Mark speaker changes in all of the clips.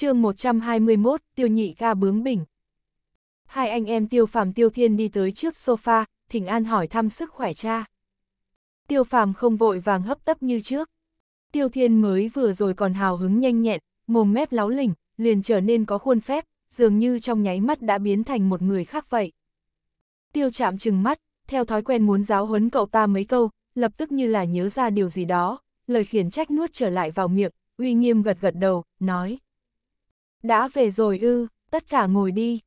Speaker 1: chương 121, tiêu nhị ca bướng bỉnh. Hai anh em tiêu phàm tiêu thiên đi tới trước sofa, thỉnh an hỏi thăm sức khỏe cha. Tiêu phàm không vội vàng hấp tấp như trước. Tiêu thiên mới vừa rồi còn hào hứng nhanh nhẹn, mồm mép láo lỉnh, liền trở nên có khuôn phép, dường như trong nháy mắt đã biến thành một người khác vậy. Tiêu chạm chừng mắt, theo thói quen muốn giáo huấn cậu ta mấy câu, lập tức như là nhớ ra điều gì đó, lời khiển trách nuốt trở lại vào miệng, uy nghiêm gật gật đầu, nói. Đã về rồi ư, tất cả ngồi đi.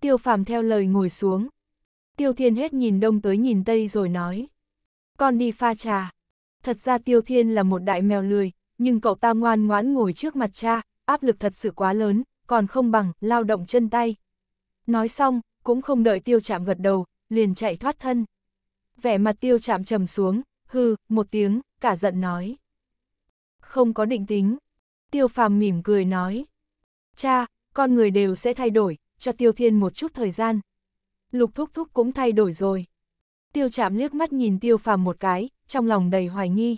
Speaker 1: Tiêu phàm theo lời ngồi xuống. Tiêu thiên hết nhìn đông tới nhìn tây rồi nói. Con đi pha trà. Thật ra tiêu thiên là một đại mèo lười, nhưng cậu ta ngoan ngoãn ngồi trước mặt cha, áp lực thật sự quá lớn, còn không bằng lao động chân tay. Nói xong, cũng không đợi tiêu chạm gật đầu, liền chạy thoát thân. Vẻ mặt tiêu chạm trầm xuống, hư, một tiếng, cả giận nói. Không có định tính. Tiêu phàm mỉm cười nói cha, con người đều sẽ thay đổi, cho Tiêu Thiên một chút thời gian. Lục Thúc Thúc cũng thay đổi rồi. Tiêu Trạm liếc mắt nhìn Tiêu Phàm một cái, trong lòng đầy hoài nghi.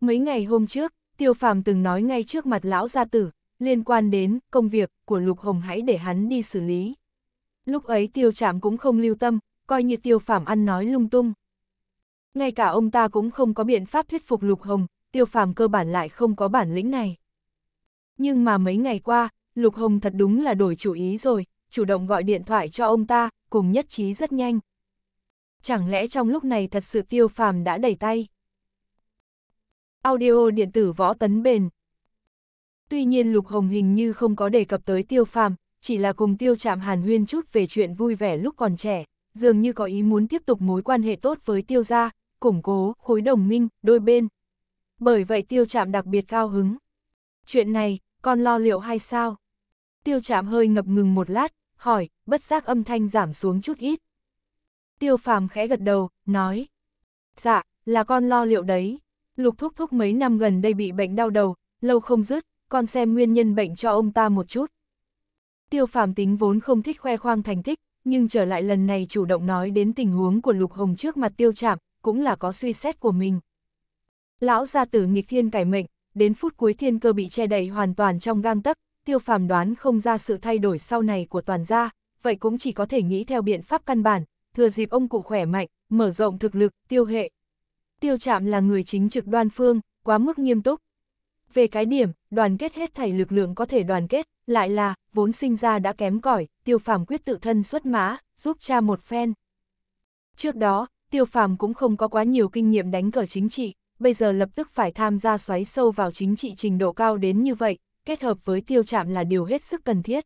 Speaker 1: Mấy ngày hôm trước, Tiêu Phàm từng nói ngay trước mặt lão gia tử, liên quan đến công việc của Lục Hồng hãy để hắn đi xử lý. Lúc ấy Tiêu Trạm cũng không lưu tâm, coi như Tiêu Phàm ăn nói lung tung. Ngay cả ông ta cũng không có biện pháp thuyết phục Lục Hồng, Tiêu Phàm cơ bản lại không có bản lĩnh này. Nhưng mà mấy ngày qua, Lục Hồng thật đúng là đổi chủ ý rồi, chủ động gọi điện thoại cho ông ta, cùng nhất trí rất nhanh. Chẳng lẽ trong lúc này thật sự tiêu phàm đã đẩy tay? Audio điện tử võ tấn bền. Tuy nhiên Lục Hồng hình như không có đề cập tới tiêu phàm, chỉ là cùng tiêu chạm hàn huyên chút về chuyện vui vẻ lúc còn trẻ, dường như có ý muốn tiếp tục mối quan hệ tốt với tiêu gia, củng cố, khối đồng minh, đôi bên. Bởi vậy tiêu chạm đặc biệt cao hứng. Chuyện này, con lo liệu hay sao? Tiêu chạm hơi ngập ngừng một lát, hỏi, bất giác âm thanh giảm xuống chút ít. Tiêu phàm khẽ gật đầu, nói, dạ, là con lo liệu đấy. Lục thúc thúc mấy năm gần đây bị bệnh đau đầu, lâu không dứt, con xem nguyên nhân bệnh cho ông ta một chút. Tiêu phàm tính vốn không thích khoe khoang thành tích, nhưng trở lại lần này chủ động nói đến tình huống của Lục Hồng trước mặt tiêu chạm, cũng là có suy xét của mình. Lão gia tử nghịch thiên cải mệnh, đến phút cuối thiên cơ bị che đậy hoàn toàn trong gang tấc, tiêu phàm đoán không ra sự thay đổi sau này của toàn gia, vậy cũng chỉ có thể nghĩ theo biện pháp căn bản, thừa dịp ông cụ khỏe mạnh, mở rộng thực lực, tiêu hệ. Tiêu chạm là người chính trực đoan phương, quá mức nghiêm túc. Về cái điểm, đoàn kết hết thảy lực lượng có thể đoàn kết, lại là, vốn sinh ra đã kém cỏi tiêu phàm quyết tự thân xuất mã, giúp cha một phen. Trước đó, tiêu phàm cũng không có quá nhiều kinh nghiệm đánh cờ chính trị, bây giờ lập tức phải tham gia xoáy sâu vào chính trị trình độ cao đến như vậy, kết hợp với tiêu chạm là điều hết sức cần thiết.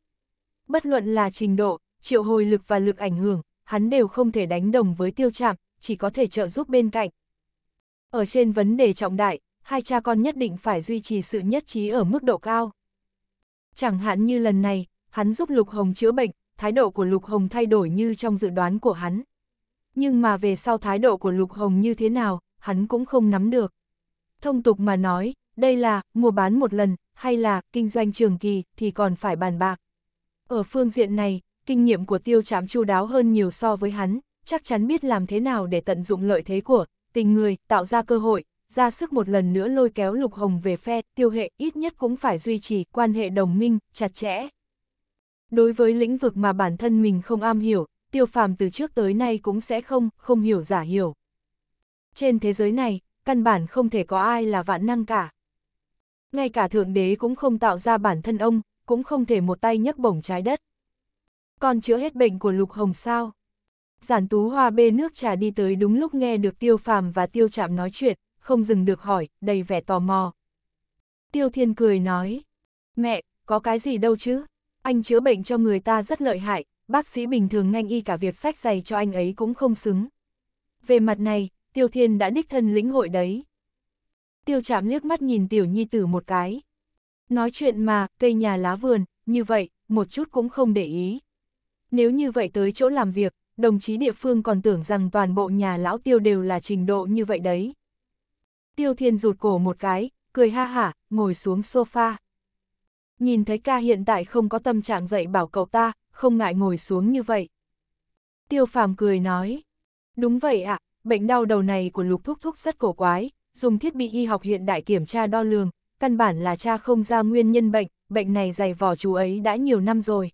Speaker 1: Bất luận là trình độ, triệu hồi lực và lực ảnh hưởng, hắn đều không thể đánh đồng với tiêu chạm, chỉ có thể trợ giúp bên cạnh. Ở trên vấn đề trọng đại, hai cha con nhất định phải duy trì sự nhất trí ở mức độ cao. Chẳng hạn như lần này, hắn giúp Lục Hồng chữa bệnh, thái độ của Lục Hồng thay đổi như trong dự đoán của hắn. Nhưng mà về sau thái độ của Lục Hồng như thế nào, hắn cũng không nắm được. Thông tục mà nói, đây là mua bán một lần, hay là kinh doanh trường kỳ thì còn phải bàn bạc. Ở phương diện này, kinh nghiệm của tiêu chạm chu đáo hơn nhiều so với hắn, chắc chắn biết làm thế nào để tận dụng lợi thế của tình người, tạo ra cơ hội, ra sức một lần nữa lôi kéo Lục Hồng về phe, tiêu hệ ít nhất cũng phải duy trì quan hệ đồng minh, chặt chẽ. Đối với lĩnh vực mà bản thân mình không am hiểu, tiêu phàm từ trước tới nay cũng sẽ không, không hiểu giả hiểu trên thế giới này, căn bản không thể có ai là vạn năng cả. Ngay cả Thượng Đế cũng không tạo ra bản thân ông, cũng không thể một tay nhấc bổng trái đất. Còn chữa hết bệnh của Lục Hồng sao? Giản Tú Hoa bê nước trà đi tới đúng lúc nghe được Tiêu Phàm và Tiêu Trạm nói chuyện, không dừng được hỏi, đầy vẻ tò mò. Tiêu Thiên cười nói, mẹ, có cái gì đâu chứ, anh chữa bệnh cho người ta rất lợi hại, bác sĩ bình thường nganh y cả việc sách giày cho anh ấy cũng không xứng. Về mặt này, Tiêu Thiên đã đích thân lĩnh hội đấy. Tiêu chạm liếc mắt nhìn tiểu nhi tử một cái. Nói chuyện mà, cây nhà lá vườn, như vậy, một chút cũng không để ý. Nếu như vậy tới chỗ làm việc, đồng chí địa phương còn tưởng rằng toàn bộ nhà lão tiêu đều là trình độ như vậy đấy. Tiêu Thiên rụt cổ một cái, cười ha hả, ngồi xuống sofa. Nhìn thấy ca hiện tại không có tâm trạng dạy bảo cậu ta, không ngại ngồi xuống như vậy. Tiêu Phàm cười nói, đúng vậy ạ, à, bệnh đau đầu này của lục thúc thúc rất cổ quái, dùng thiết bị y học hiện đại kiểm tra đo lường, căn bản là cha không ra nguyên nhân bệnh, bệnh này dày vò chú ấy đã nhiều năm rồi.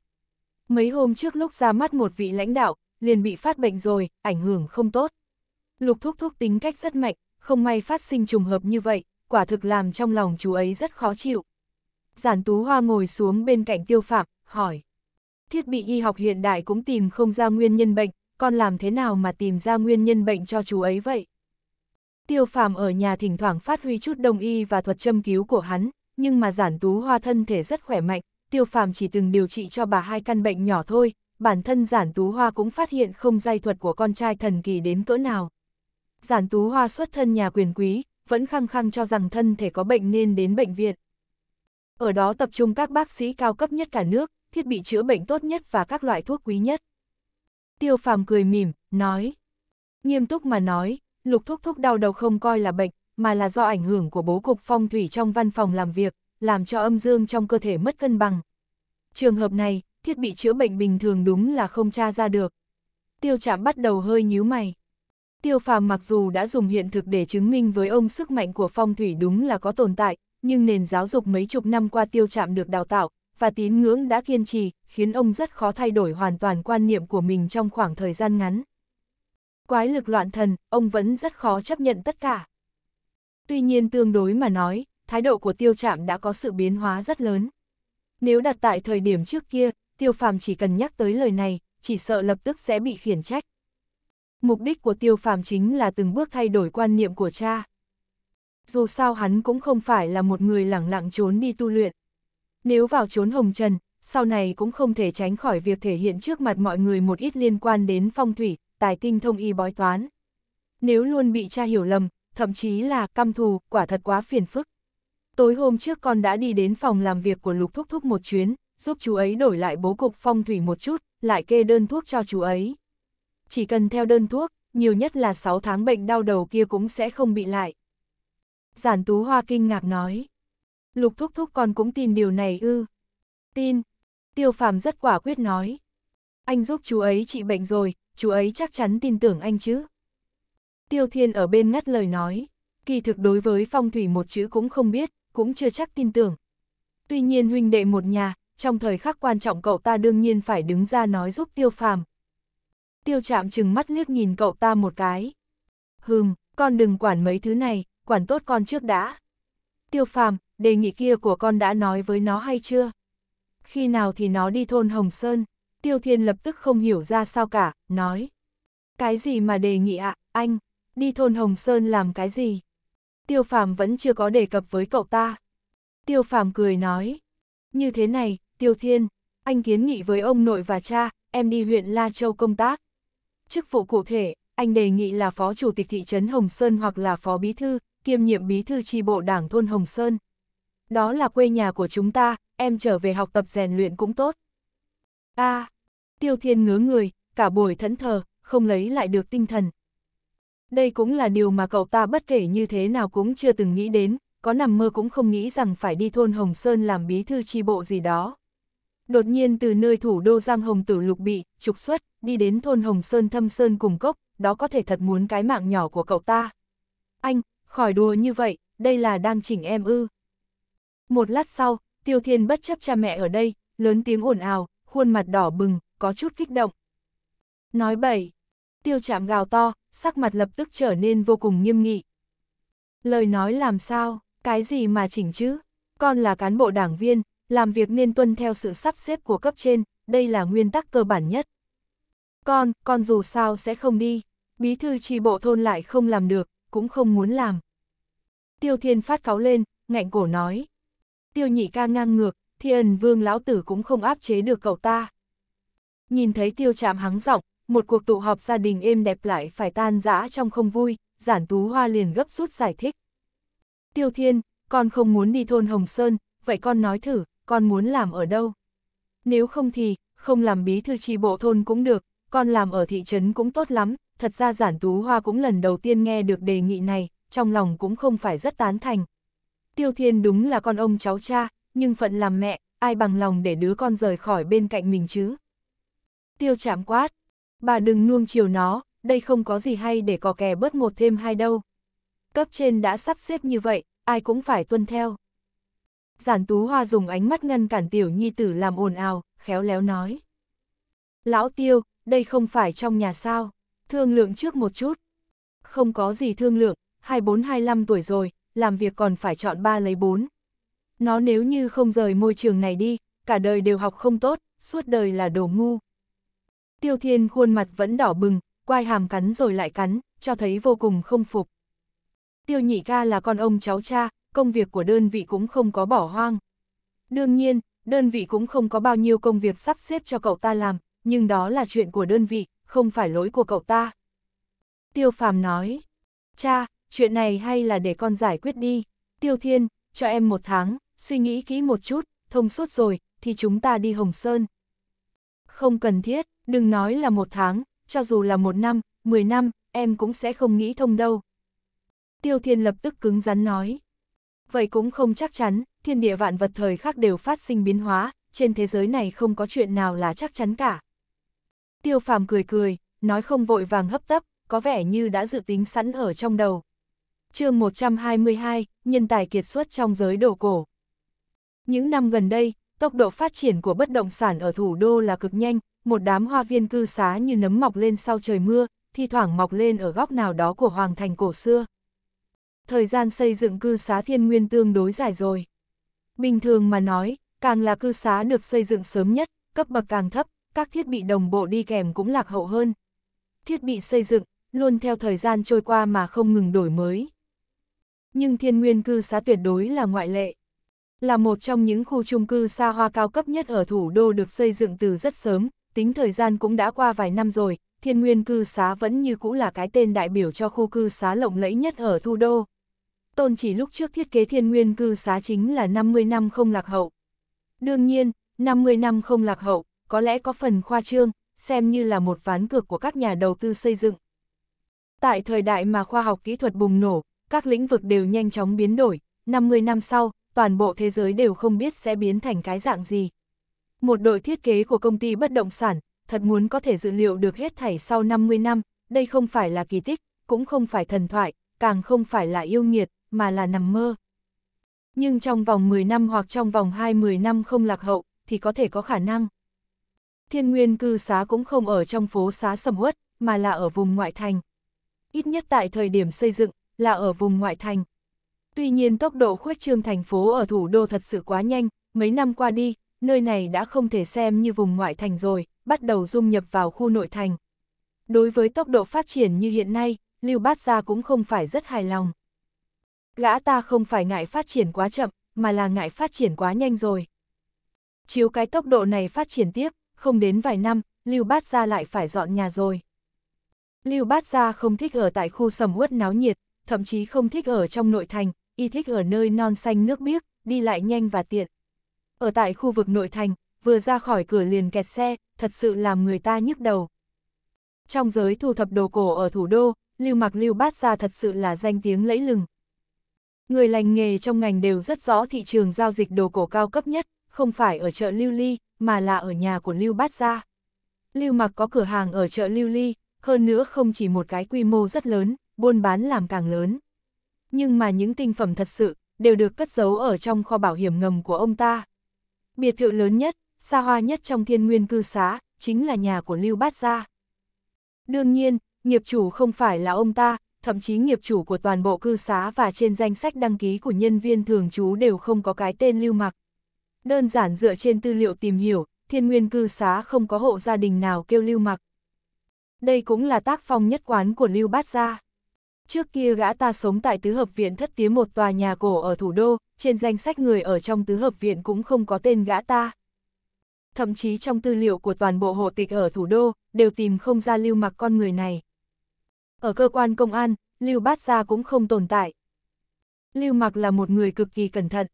Speaker 1: Mấy hôm trước lúc ra mắt một vị lãnh đạo, liền bị phát bệnh rồi, ảnh hưởng không tốt. Lục thúc thúc tính cách rất mạnh, không may phát sinh trùng hợp như vậy, quả thực làm trong lòng chú ấy rất khó chịu. Giản Tú Hoa ngồi xuống bên cạnh tiêu phạm, hỏi. Thiết bị y học hiện đại cũng tìm không ra nguyên nhân bệnh, con làm thế nào mà tìm ra nguyên nhân bệnh cho chú ấy vậy? Tiêu phàm ở nhà thỉnh thoảng phát huy chút đông y và thuật châm cứu của hắn, nhưng mà giản tú hoa thân thể rất khỏe mạnh, tiêu phàm chỉ từng điều trị cho bà hai căn bệnh nhỏ thôi, bản thân giản tú hoa cũng phát hiện không giai thuật của con trai thần kỳ đến cỡ nào. Giản tú hoa xuất thân nhà quyền quý, vẫn khăng khăng cho rằng thân thể có bệnh nên đến bệnh viện. Ở đó tập trung các bác sĩ cao cấp nhất cả nước, thiết bị chữa bệnh tốt nhất và các loại thuốc quý nhất tiêu phàm cười mỉm, nói. Nghiêm túc mà nói, lục thúc thúc đau đầu không coi là bệnh, mà là do ảnh hưởng của bố cục phong thủy trong văn phòng làm việc, làm cho âm dương trong cơ thể mất cân bằng. Trường hợp này, thiết bị chữa bệnh bình thường đúng là không tra ra được. Tiêu chạm bắt đầu hơi nhíu mày. Tiêu phàm mặc dù đã dùng hiện thực để chứng minh với ông sức mạnh của phong thủy đúng là có tồn tại, nhưng nền giáo dục mấy chục năm qua tiêu chạm được đào tạo, và tín ngưỡng đã kiên trì, khiến ông rất khó thay đổi hoàn toàn quan niệm của mình trong khoảng thời gian ngắn. Quái lực loạn thần, ông vẫn rất khó chấp nhận tất cả. Tuy nhiên tương đối mà nói, thái độ của tiêu trạm đã có sự biến hóa rất lớn. Nếu đặt tại thời điểm trước kia, tiêu phàm chỉ cần nhắc tới lời này, chỉ sợ lập tức sẽ bị khiển trách. Mục đích của tiêu phàm chính là từng bước thay đổi quan niệm của cha. Dù sao hắn cũng không phải là một người lẳng lặng trốn đi tu luyện, nếu vào chốn hồng trần, sau này cũng không thể tránh khỏi việc thể hiện trước mặt mọi người một ít liên quan đến phong thủy, tài tinh thông y bói toán. Nếu luôn bị cha hiểu lầm, thậm chí là căm thù, quả thật quá phiền phức. Tối hôm trước con đã đi đến phòng làm việc của Lục Thúc Thúc một chuyến, giúp chú ấy đổi lại bố cục phong thủy một chút, lại kê đơn thuốc cho chú ấy. Chỉ cần theo đơn thuốc, nhiều nhất là 6 tháng bệnh đau đầu kia cũng sẽ không bị lại. Giản Tú Hoa kinh ngạc nói. Lục thúc thúc con cũng tin điều này ư. Tin. Tiêu phàm rất quả quyết nói. Anh giúp chú ấy trị bệnh rồi, chú ấy chắc chắn tin tưởng anh chứ. Tiêu thiên ở bên ngắt lời nói. Kỳ thực đối với phong thủy một chữ cũng không biết, cũng chưa chắc tin tưởng. Tuy nhiên huynh đệ một nhà, trong thời khắc quan trọng cậu ta đương nhiên phải đứng ra nói giúp tiêu phàm. Tiêu chạm chừng mắt liếc nhìn cậu ta một cái. Hừm, con đừng quản mấy thứ này, quản tốt con trước đã. Tiêu phàm, đề nghị kia của con đã nói với nó hay chưa? Khi nào thì nó đi thôn Hồng Sơn? Tiêu Thiên lập tức không hiểu ra sao cả, nói. Cái gì mà đề nghị ạ, anh, đi thôn Hồng Sơn làm cái gì? Tiêu Phàm vẫn chưa có đề cập với cậu ta. Tiêu Phàm cười nói. Như thế này, Tiêu Thiên, anh kiến nghị với ông nội và cha, em đi huyện La Châu công tác. Chức vụ cụ thể, anh đề nghị là phó chủ tịch thị trấn Hồng Sơn hoặc là phó bí thư, kiêm nhiệm bí thư tri bộ đảng thôn Hồng Sơn đó là quê nhà của chúng ta, em trở về học tập rèn luyện cũng tốt. a à, Tiêu Thiên ngứa người, cả buổi thẫn thờ, không lấy lại được tinh thần. Đây cũng là điều mà cậu ta bất kể như thế nào cũng chưa từng nghĩ đến, có nằm mơ cũng không nghĩ rằng phải đi thôn Hồng Sơn làm bí thư tri bộ gì đó. Đột nhiên từ nơi thủ đô Giang Hồng Tử Lục bị trục xuất, đi đến thôn Hồng Sơn Thâm Sơn cùng cốc, đó có thể thật muốn cái mạng nhỏ của cậu ta. Anh, khỏi đùa như vậy, đây là đang chỉnh em ư. Một lát sau, Tiêu Thiên bất chấp cha mẹ ở đây, lớn tiếng ồn ào, khuôn mặt đỏ bừng, có chút kích động. Nói bậy, tiêu trạm gào to, sắc mặt lập tức trở nên vô cùng nghiêm nghị. Lời nói làm sao, cái gì mà chỉnh chứ? Con là cán bộ đảng viên, làm việc nên tuân theo sự sắp xếp của cấp trên, đây là nguyên tắc cơ bản nhất. Con, con dù sao sẽ không đi, bí thư tri bộ thôn lại không làm được, cũng không muốn làm. Tiêu thiên phát cáo lên, ngạnh cổ nói, Tiêu nhị ca ngang ngược, thiên vương lão tử cũng không áp chế được cậu ta. Nhìn thấy tiêu chạm hắng giọng, một cuộc tụ họp gia đình êm đẹp lại phải tan rã trong không vui, giản tú hoa liền gấp rút giải thích. Tiêu thiên, con không muốn đi thôn Hồng Sơn, vậy con nói thử, con muốn làm ở đâu? Nếu không thì, không làm bí thư tri bộ thôn cũng được, con làm ở thị trấn cũng tốt lắm, thật ra giản tú hoa cũng lần đầu tiên nghe được đề nghị này, trong lòng cũng không phải rất tán thành, Tiêu Thiên đúng là con ông cháu cha, nhưng phận làm mẹ, ai bằng lòng để đứa con rời khỏi bên cạnh mình chứ. Tiêu Trạm quát, bà đừng nuông chiều nó, đây không có gì hay để cò kè bớt một thêm hai đâu. Cấp trên đã sắp xếp như vậy, ai cũng phải tuân theo. Giản Tú Hoa dùng ánh mắt ngăn cản tiểu nhi tử làm ồn ào, khéo léo nói. Lão Tiêu, đây không phải trong nhà sao, thương lượng trước một chút. Không có gì thương lượng, 24-25 tuổi rồi, làm việc còn phải chọn ba lấy bốn. Nó nếu như không rời môi trường này đi, cả đời đều học không tốt, suốt đời là đồ ngu. Tiêu Thiên khuôn mặt vẫn đỏ bừng, quai hàm cắn rồi lại cắn, cho thấy vô cùng không phục. Tiêu Nhị Ca là con ông cháu cha, công việc của đơn vị cũng không có bỏ hoang. Đương nhiên, đơn vị cũng không có bao nhiêu công việc sắp xếp cho cậu ta làm, nhưng đó là chuyện của đơn vị, không phải lỗi của cậu ta. Tiêu Phàm nói, cha, chuyện này hay là để con giải quyết đi. Tiêu Thiên, cho em một tháng, suy nghĩ kỹ một chút, thông suốt rồi, thì chúng ta đi Hồng Sơn. Không cần thiết, đừng nói là một tháng, cho dù là một năm, mười năm, em cũng sẽ không nghĩ thông đâu. Tiêu Thiên lập tức cứng rắn nói. Vậy cũng không chắc chắn, thiên địa vạn vật thời khác đều phát sinh biến hóa, trên thế giới này không có chuyện nào là chắc chắn cả. Tiêu Phàm cười cười, nói không vội vàng hấp tấp, có vẻ như đã dự tính sẵn ở trong đầu chương 122, nhân tài kiệt xuất trong giới đồ cổ. Những năm gần đây, tốc độ phát triển của bất động sản ở thủ đô là cực nhanh, một đám hoa viên cư xá như nấm mọc lên sau trời mưa, thi thoảng mọc lên ở góc nào đó của hoàng thành cổ xưa. Thời gian xây dựng cư xá thiên nguyên tương đối dài rồi. Bình thường mà nói, càng là cư xá được xây dựng sớm nhất, cấp bậc càng thấp, các thiết bị đồng bộ đi kèm cũng lạc hậu hơn. Thiết bị xây dựng, luôn theo thời gian trôi qua mà không ngừng đổi mới, nhưng thiên nguyên cư xá tuyệt đối là ngoại lệ. Là một trong những khu chung cư xa hoa cao cấp nhất ở thủ đô được xây dựng từ rất sớm, tính thời gian cũng đã qua vài năm rồi, thiên nguyên cư xá vẫn như cũ là cái tên đại biểu cho khu cư xá lộng lẫy nhất ở thủ đô. Tôn chỉ lúc trước thiết kế thiên nguyên cư xá chính là 50 năm không lạc hậu. Đương nhiên, 50 năm không lạc hậu, có lẽ có phần khoa trương, xem như là một ván cược của các nhà đầu tư xây dựng. Tại thời đại mà khoa học kỹ thuật bùng nổ, các lĩnh vực đều nhanh chóng biến đổi, 50 năm sau, toàn bộ thế giới đều không biết sẽ biến thành cái dạng gì. Một đội thiết kế của công ty bất động sản, thật muốn có thể dự liệu được hết thảy sau 50 năm, đây không phải là kỳ tích, cũng không phải thần thoại, càng không phải là yêu nghiệt, mà là nằm mơ. Nhưng trong vòng 10 năm hoặc trong vòng 20 năm không lạc hậu, thì có thể có khả năng. Thiên nguyên cư xá cũng không ở trong phố xá sầm uất, mà là ở vùng ngoại thành. Ít nhất tại thời điểm xây dựng, là ở vùng ngoại thành. Tuy nhiên tốc độ khuếch trương thành phố ở thủ đô thật sự quá nhanh, mấy năm qua đi, nơi này đã không thể xem như vùng ngoại thành rồi, bắt đầu dung nhập vào khu nội thành. Đối với tốc độ phát triển như hiện nay, Lưu Bát Gia cũng không phải rất hài lòng. Gã ta không phải ngại phát triển quá chậm, mà là ngại phát triển quá nhanh rồi. Chiếu cái tốc độ này phát triển tiếp, không đến vài năm, Lưu Bát Gia lại phải dọn nhà rồi. Lưu Bát Gia không thích ở tại khu sầm uất náo nhiệt, thậm chí không thích ở trong nội thành, y thích ở nơi non xanh nước biếc, đi lại nhanh và tiện. Ở tại khu vực nội thành, vừa ra khỏi cửa liền kẹt xe, thật sự làm người ta nhức đầu. Trong giới thu thập đồ cổ ở thủ đô, Lưu Mặc Lưu Bát Gia thật sự là danh tiếng lẫy lừng. Người lành nghề trong ngành đều rất rõ thị trường giao dịch đồ cổ cao cấp nhất, không phải ở chợ Lưu Ly, mà là ở nhà của Lưu Bát Gia. Lưu Mặc có cửa hàng ở chợ Lưu Ly, hơn nữa không chỉ một cái quy mô rất lớn, buôn bán làm càng lớn. Nhưng mà những tinh phẩm thật sự, đều được cất giấu ở trong kho bảo hiểm ngầm của ông ta. Biệt thự lớn nhất, xa hoa nhất trong thiên nguyên cư xá, chính là nhà của Lưu Bát Gia. Đương nhiên, nghiệp chủ không phải là ông ta, thậm chí nghiệp chủ của toàn bộ cư xá và trên danh sách đăng ký của nhân viên thường trú đều không có cái tên Lưu Mặc. Đơn giản dựa trên tư liệu tìm hiểu, thiên nguyên cư xá không có hộ gia đình nào kêu Lưu Mặc. Đây cũng là tác phong nhất quán của Lưu Bát Gia. Trước kia gã ta sống tại tứ hợp viện thất tía một tòa nhà cổ ở thủ đô, trên danh sách người ở trong tứ hợp viện cũng không có tên gã ta. Thậm chí trong tư liệu của toàn bộ hộ tịch ở thủ đô, đều tìm không ra lưu mặc con người này. Ở cơ quan công an, lưu bát gia cũng không tồn tại. Lưu mặc là một người cực kỳ cẩn thận.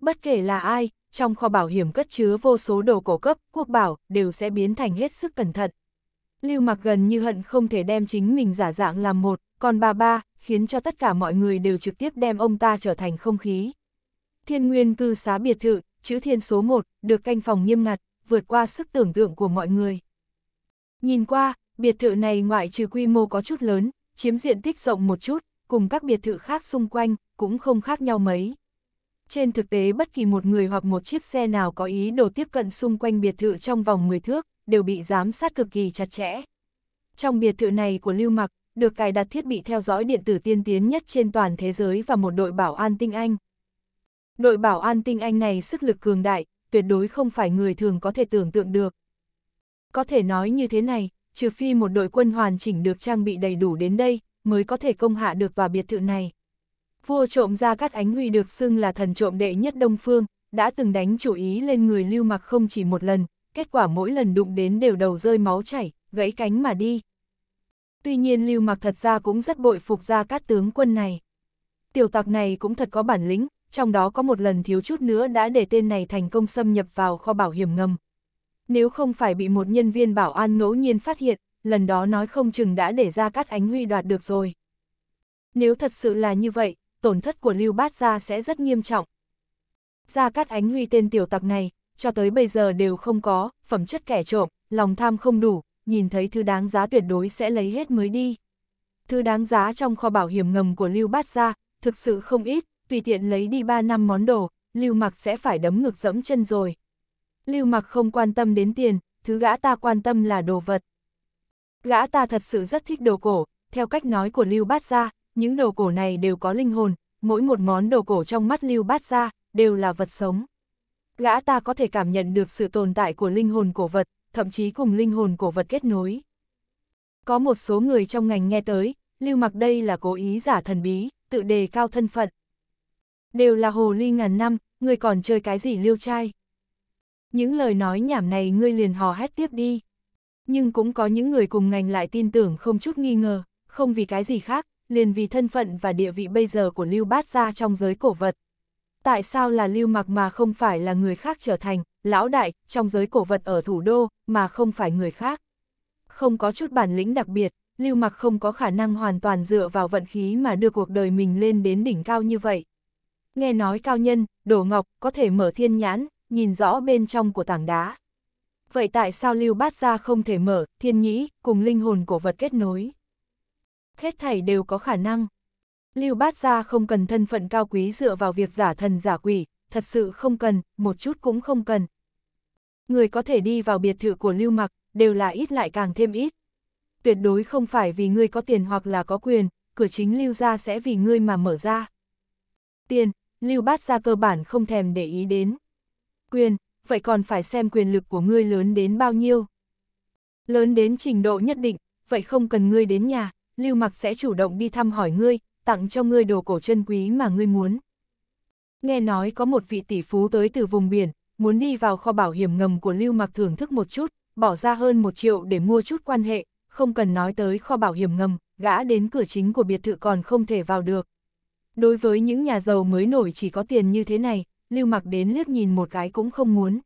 Speaker 1: Bất kể là ai, trong kho bảo hiểm cất chứa vô số đồ cổ cấp, quốc bảo, đều sẽ biến thành hết sức cẩn thận. Lưu mặc gần như hận không thể đem chính mình giả dạng làm một, còn bà ba, khiến cho tất cả mọi người đều trực tiếp đem ông ta trở thành không khí. Thiên nguyên cư xá biệt thự, chữ thiên số 1, được canh phòng nghiêm ngặt, vượt qua sức tưởng tượng của mọi người. Nhìn qua, biệt thự này ngoại trừ quy mô có chút lớn, chiếm diện tích rộng một chút, cùng các biệt thự khác xung quanh, cũng không khác nhau mấy. Trên thực tế bất kỳ một người hoặc một chiếc xe nào có ý đồ tiếp cận xung quanh biệt thự trong vòng 10 thước, đều bị giám sát cực kỳ chặt chẽ. Trong biệt thự này của Lưu Mặc, được cài đặt thiết bị theo dõi điện tử tiên tiến nhất trên toàn thế giới và một đội bảo an tinh anh. Đội bảo an tinh anh này sức lực cường đại, tuyệt đối không phải người thường có thể tưởng tượng được. Có thể nói như thế này, trừ phi một đội quân hoàn chỉnh được trang bị đầy đủ đến đây, mới có thể công hạ được tòa biệt thự này. Vua trộm ra cắt ánh huy được xưng là thần trộm đệ nhất Đông Phương, đã từng đánh chủ ý lên người lưu mặc không chỉ một lần, kết quả mỗi lần đụng đến đều đầu rơi máu chảy, gãy cánh mà đi. Tuy nhiên Lưu Mặc thật ra cũng rất bội phục ra các tướng quân này. Tiểu tặc này cũng thật có bản lĩnh, trong đó có một lần thiếu chút nữa đã để tên này thành công xâm nhập vào kho bảo hiểm ngầm. Nếu không phải bị một nhân viên bảo an ngẫu nhiên phát hiện, lần đó nói không chừng đã để ra cắt ánh huy đoạt được rồi. Nếu thật sự là như vậy, tổn thất của Lưu Bát Gia sẽ rất nghiêm trọng. Gia Cát Ánh Huy tên tiểu tặc này, cho tới bây giờ đều không có, phẩm chất kẻ trộm, lòng tham không đủ, nhìn thấy thứ đáng giá tuyệt đối sẽ lấy hết mới đi. Thứ đáng giá trong kho bảo hiểm ngầm của Lưu Bát Gia, thực sự không ít, tùy tiện lấy đi 3 năm món đồ, Lưu Mặc sẽ phải đấm ngực dẫm chân rồi. Lưu Mặc không quan tâm đến tiền, thứ gã ta quan tâm là đồ vật. Gã ta thật sự rất thích đồ cổ, theo cách nói của Lưu Bát Gia, những đồ cổ này đều có linh hồn, mỗi một món đồ cổ trong mắt Lưu Bát Gia đều là vật sống. Gã ta có thể cảm nhận được sự tồn tại của linh hồn cổ vật, thậm chí cùng linh hồn cổ vật kết nối. Có một số người trong ngành nghe tới, lưu mặc đây là cố ý giả thần bí, tự đề cao thân phận. Đều là hồ ly ngàn năm, người còn chơi cái gì lưu trai? Những lời nói nhảm này ngươi liền hò hét tiếp đi. Nhưng cũng có những người cùng ngành lại tin tưởng không chút nghi ngờ, không vì cái gì khác, liền vì thân phận và địa vị bây giờ của Lưu Bát Gia trong giới cổ vật. Tại sao là Lưu Mặc mà không phải là người khác trở thành, lão đại, trong giới cổ vật ở thủ đô, mà không phải người khác. Không có chút bản lĩnh đặc biệt, Lưu Mặc không có khả năng hoàn toàn dựa vào vận khí mà đưa cuộc đời mình lên đến đỉnh cao như vậy. Nghe nói cao nhân, đồ ngọc, có thể mở thiên nhãn, nhìn rõ bên trong của tảng đá. Vậy tại sao Lưu Bát Gia không thể mở, thiên nhĩ, cùng linh hồn cổ vật kết nối? Hết thảy đều có khả năng. Lưu Bát Gia không cần thân phận cao quý dựa vào việc giả thần giả quỷ, thật sự không cần, một chút cũng không cần, người có thể đi vào biệt thự của Lưu Mặc, đều là ít lại càng thêm ít. Tuyệt đối không phải vì ngươi có tiền hoặc là có quyền, cửa chính Lưu gia sẽ vì ngươi mà mở ra. Tiền, Lưu Bát gia cơ bản không thèm để ý đến. Quyền, vậy còn phải xem quyền lực của ngươi lớn đến bao nhiêu. Lớn đến trình độ nhất định, vậy không cần ngươi đến nhà, Lưu Mặc sẽ chủ động đi thăm hỏi ngươi, tặng cho ngươi đồ cổ chân quý mà ngươi muốn. Nghe nói có một vị tỷ phú tới từ vùng biển, muốn đi vào kho bảo hiểm ngầm của Lưu Mặc thưởng thức một chút, bỏ ra hơn một triệu để mua chút quan hệ, không cần nói tới kho bảo hiểm ngầm, gã đến cửa chính của biệt thự còn không thể vào được. Đối với những nhà giàu mới nổi chỉ có tiền như thế này, Lưu Mặc đến liếc nhìn một cái cũng không muốn.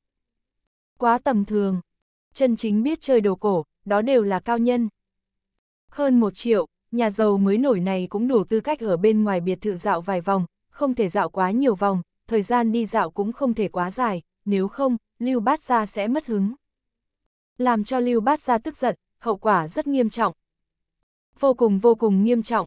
Speaker 1: Quá tầm thường, chân chính biết chơi đồ cổ, đó đều là cao nhân. Hơn một triệu, nhà giàu mới nổi này cũng đủ tư cách ở bên ngoài biệt thự dạo vài vòng, không thể dạo quá nhiều vòng, thời gian đi dạo cũng không thể quá dài, nếu không, Lưu Bát Gia sẽ mất hứng. Làm cho Lưu Bát Gia tức giận, hậu quả rất nghiêm trọng. Vô cùng vô cùng nghiêm trọng.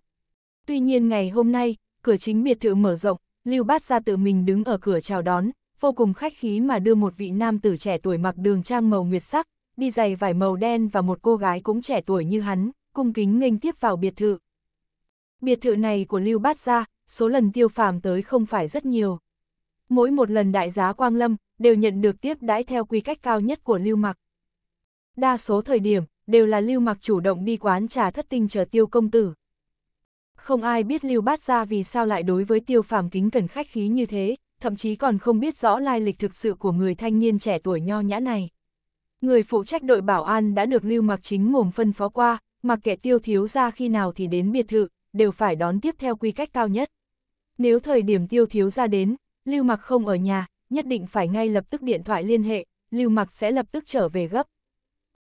Speaker 1: Tuy nhiên ngày hôm nay, cửa chính biệt thự mở rộng, Lưu Bát Gia tự mình đứng ở cửa chào đón, vô cùng khách khí mà đưa một vị nam tử trẻ tuổi mặc đường trang màu nguyệt sắc, đi giày vải màu đen và một cô gái cũng trẻ tuổi như hắn, cung kính nghênh tiếp vào biệt thự. Biệt thự này của Lưu Bát Gia, số lần tiêu phàm tới không phải rất nhiều. Mỗi một lần đại giá quang lâm, đều nhận được tiếp đãi theo quy cách cao nhất của lưu mặc. Đa số thời điểm, đều là lưu mặc chủ động đi quán trà thất tinh chờ tiêu công tử. Không ai biết lưu bát gia vì sao lại đối với tiêu phàm kính cẩn khách khí như thế, thậm chí còn không biết rõ lai lịch thực sự của người thanh niên trẻ tuổi nho nhã này. Người phụ trách đội bảo an đã được lưu mặc chính mồm phân phó qua, mặc kệ tiêu thiếu gia khi nào thì đến biệt thự, đều phải đón tiếp theo quy cách cao nhất. Nếu thời điểm tiêu thiếu gia đến, lưu mặc không ở nhà, nhất định phải ngay lập tức điện thoại liên hệ, Lưu Mặc sẽ lập tức trở về gấp.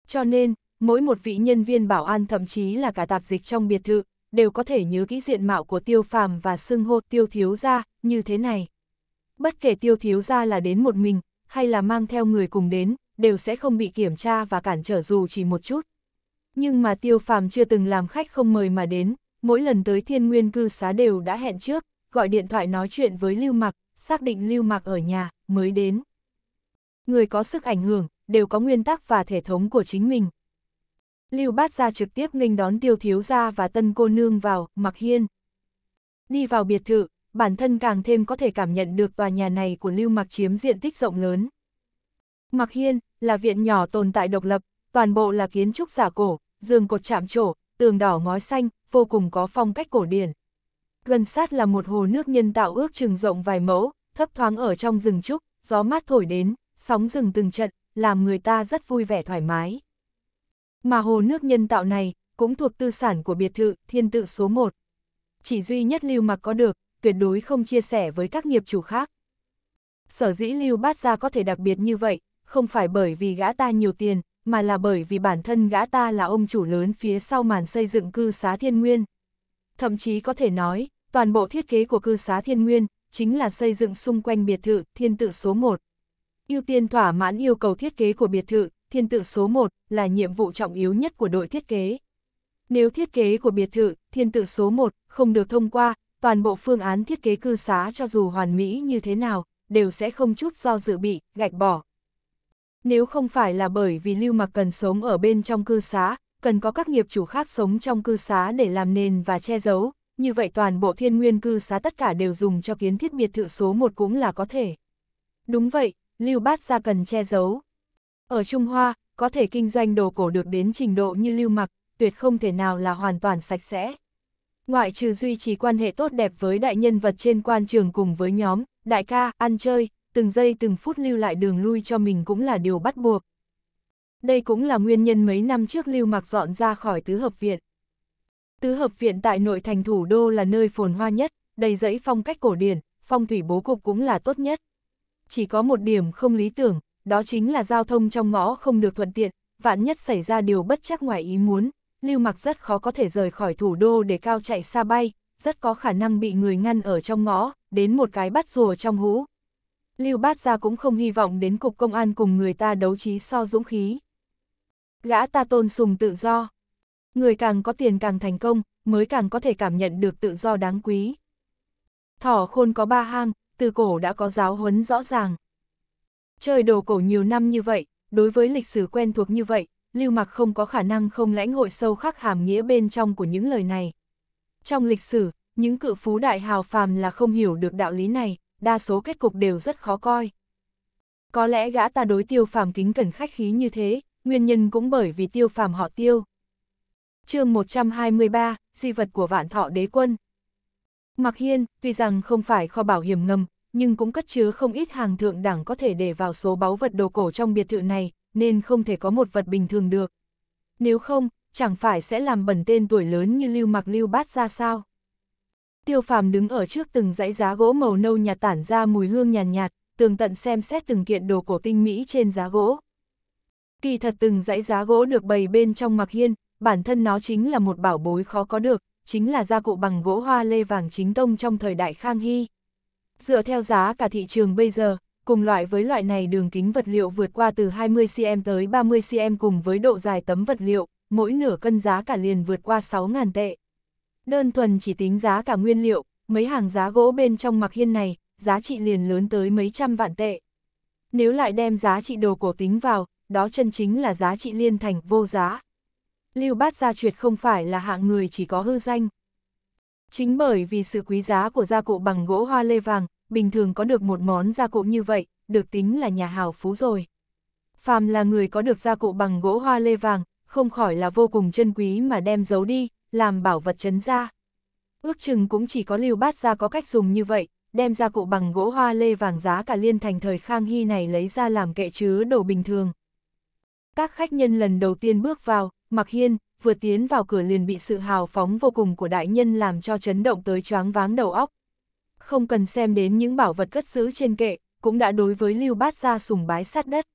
Speaker 1: Cho nên, mỗi một vị nhân viên bảo an thậm chí là cả tạp dịch trong biệt thự, đều có thể nhớ kỹ diện mạo của tiêu phàm và xưng hô tiêu thiếu gia như thế này. Bất kể tiêu thiếu gia là đến một mình, hay là mang theo người cùng đến, đều sẽ không bị kiểm tra và cản trở dù chỉ một chút. Nhưng mà tiêu phàm chưa từng làm khách không mời mà đến, mỗi lần tới thiên nguyên cư xá đều đã hẹn trước, gọi điện thoại nói chuyện với Lưu Mặc, xác định lưu mạc ở nhà, mới đến. Người có sức ảnh hưởng, đều có nguyên tắc và thể thống của chính mình. Lưu bát ra trực tiếp nghênh đón tiêu thiếu gia và tân cô nương vào, mặc hiên. Đi vào biệt thự, bản thân càng thêm có thể cảm nhận được tòa nhà này của lưu mặc chiếm diện tích rộng lớn. Mặc hiên, là viện nhỏ tồn tại độc lập, toàn bộ là kiến trúc giả cổ, giường cột chạm trổ, tường đỏ ngói xanh, vô cùng có phong cách cổ điển gần sát là một hồ nước nhân tạo ước chừng rộng vài mẫu, thấp thoáng ở trong rừng trúc, gió mát thổi đến, sóng rừng từng trận, làm người ta rất vui vẻ thoải mái. Mà hồ nước nhân tạo này, cũng thuộc tư sản của biệt thự thiên tự số 1. Chỉ duy nhất Lưu Mặc có được, tuyệt đối không chia sẻ với các nghiệp chủ khác. Sở dĩ Lưu Bát Gia có thể đặc biệt như vậy, không phải bởi vì gã ta nhiều tiền, mà là bởi vì bản thân gã ta là ông chủ lớn phía sau màn xây dựng cư xá thiên nguyên, thậm chí có thể nói, toàn bộ thiết kế của cư xá thiên nguyên, chính là xây dựng xung quanh biệt thự thiên tự số 1. Ưu tiên thỏa mãn yêu cầu thiết kế của biệt thự, thiên tự số 1 là nhiệm vụ trọng yếu nhất của đội thiết kế. Nếu thiết kế của biệt thự, thiên tự số 1 không được thông qua, toàn bộ phương án thiết kế cư xá cho dù hoàn mỹ như thế nào, đều sẽ không chút do dự bị, gạch bỏ. Nếu không phải là bởi vì Lưu Mặc cần sống ở bên trong cư xá, cần có các nghiệp chủ khác sống trong cư xá để làm nền và che giấu, như vậy toàn bộ thiên nguyên cư xá tất cả đều dùng cho kiến thiết biệt thự số 1 cũng là có thể. Đúng vậy, lưu bát gia cần che giấu. Ở Trung Hoa, có thể kinh doanh đồ cổ được đến trình độ như lưu mặc, tuyệt không thể nào là hoàn toàn sạch sẽ. Ngoại trừ duy trì quan hệ tốt đẹp với đại nhân vật trên quan trường cùng với nhóm, đại ca, ăn chơi, từng giây từng phút lưu lại đường lui cho mình cũng là điều bắt buộc đây cũng là nguyên nhân mấy năm trước Lưu Mặc dọn ra khỏi tứ hợp viện. Tứ hợp viện tại nội thành thủ đô là nơi phồn hoa nhất, đầy dẫy phong cách cổ điển, phong thủy bố cục cũng là tốt nhất. Chỉ có một điểm không lý tưởng, đó chính là giao thông trong ngõ không được thuận tiện, vạn nhất xảy ra điều bất chắc ngoài ý muốn, Lưu Mặc rất khó có thể rời khỏi thủ đô để cao chạy xa bay, rất có khả năng bị người ngăn ở trong ngõ, đến một cái bắt rùa trong hũ. Lưu Bát Gia cũng không hy vọng đến cục công an cùng người ta đấu trí so dũng khí. Gã ta tôn sùng tự do. Người càng có tiền càng thành công, mới càng có thể cảm nhận được tự do đáng quý. Thỏ khôn có ba hang, từ cổ đã có giáo huấn rõ ràng. Chơi đồ cổ nhiều năm như vậy, đối với lịch sử quen thuộc như vậy, Lưu Mặc không có khả năng không lãnh hội sâu khắc hàm nghĩa bên trong của những lời này. Trong lịch sử, những cự phú đại hào phàm là không hiểu được đạo lý này, đa số kết cục đều rất khó coi. Có lẽ gã ta đối tiêu phàm kính cẩn khách khí như thế, nguyên nhân cũng bởi vì tiêu phàm họ tiêu. chương 123, di vật của vạn thọ đế quân. Mặc hiên, tuy rằng không phải kho bảo hiểm ngầm, nhưng cũng cất chứa không ít hàng thượng đẳng có thể để vào số báu vật đồ cổ trong biệt thự này, nên không thể có một vật bình thường được. Nếu không, chẳng phải sẽ làm bẩn tên tuổi lớn như lưu mặc lưu bát ra sao. Tiêu phàm đứng ở trước từng dãy giá gỗ màu nâu nhạt tản ra mùi hương nhàn nhạt, nhạt, tường tận xem xét từng kiện đồ cổ tinh mỹ trên giá gỗ. Kỳ thật từng dãy giá gỗ được bày bên trong mặc hiên, bản thân nó chính là một bảo bối khó có được, chính là gia cụ bằng gỗ hoa lê vàng chính tông trong thời đại Khang Hy. Dựa theo giá cả thị trường bây giờ, cùng loại với loại này đường kính vật liệu vượt qua từ 20cm tới 30cm cùng với độ dài tấm vật liệu, mỗi nửa cân giá cả liền vượt qua 6.000 tệ. Đơn thuần chỉ tính giá cả nguyên liệu, mấy hàng giá gỗ bên trong mặc hiên này, giá trị liền lớn tới mấy trăm vạn tệ. Nếu lại đem giá trị đồ cổ tính vào, đó chân chính là giá trị liên thành vô giá. Lưu Bát Gia Chuyệt không phải là hạng người chỉ có hư danh. Chính bởi vì sự quý giá của gia cụ bằng gỗ hoa lê vàng, bình thường có được một món gia cụ như vậy, được tính là nhà hào phú rồi. Phàm là người có được gia cụ bằng gỗ hoa lê vàng, không khỏi là vô cùng chân quý mà đem giấu đi, làm bảo vật trấn ra. Ước chừng cũng chỉ có lưu bát gia có cách dùng như vậy, đem gia cụ bằng gỗ hoa lê vàng giá cả liên thành thời Khang Hy này lấy ra làm kệ chứa đồ bình thường. Các khách nhân lần đầu tiên bước vào, Mặc Hiên, vừa tiến vào cửa liền bị sự hào phóng vô cùng của đại nhân làm cho chấn động tới choáng váng đầu óc. Không cần xem đến những bảo vật cất giữ trên kệ, cũng đã đối với Lưu Bát gia sùng bái sát đất.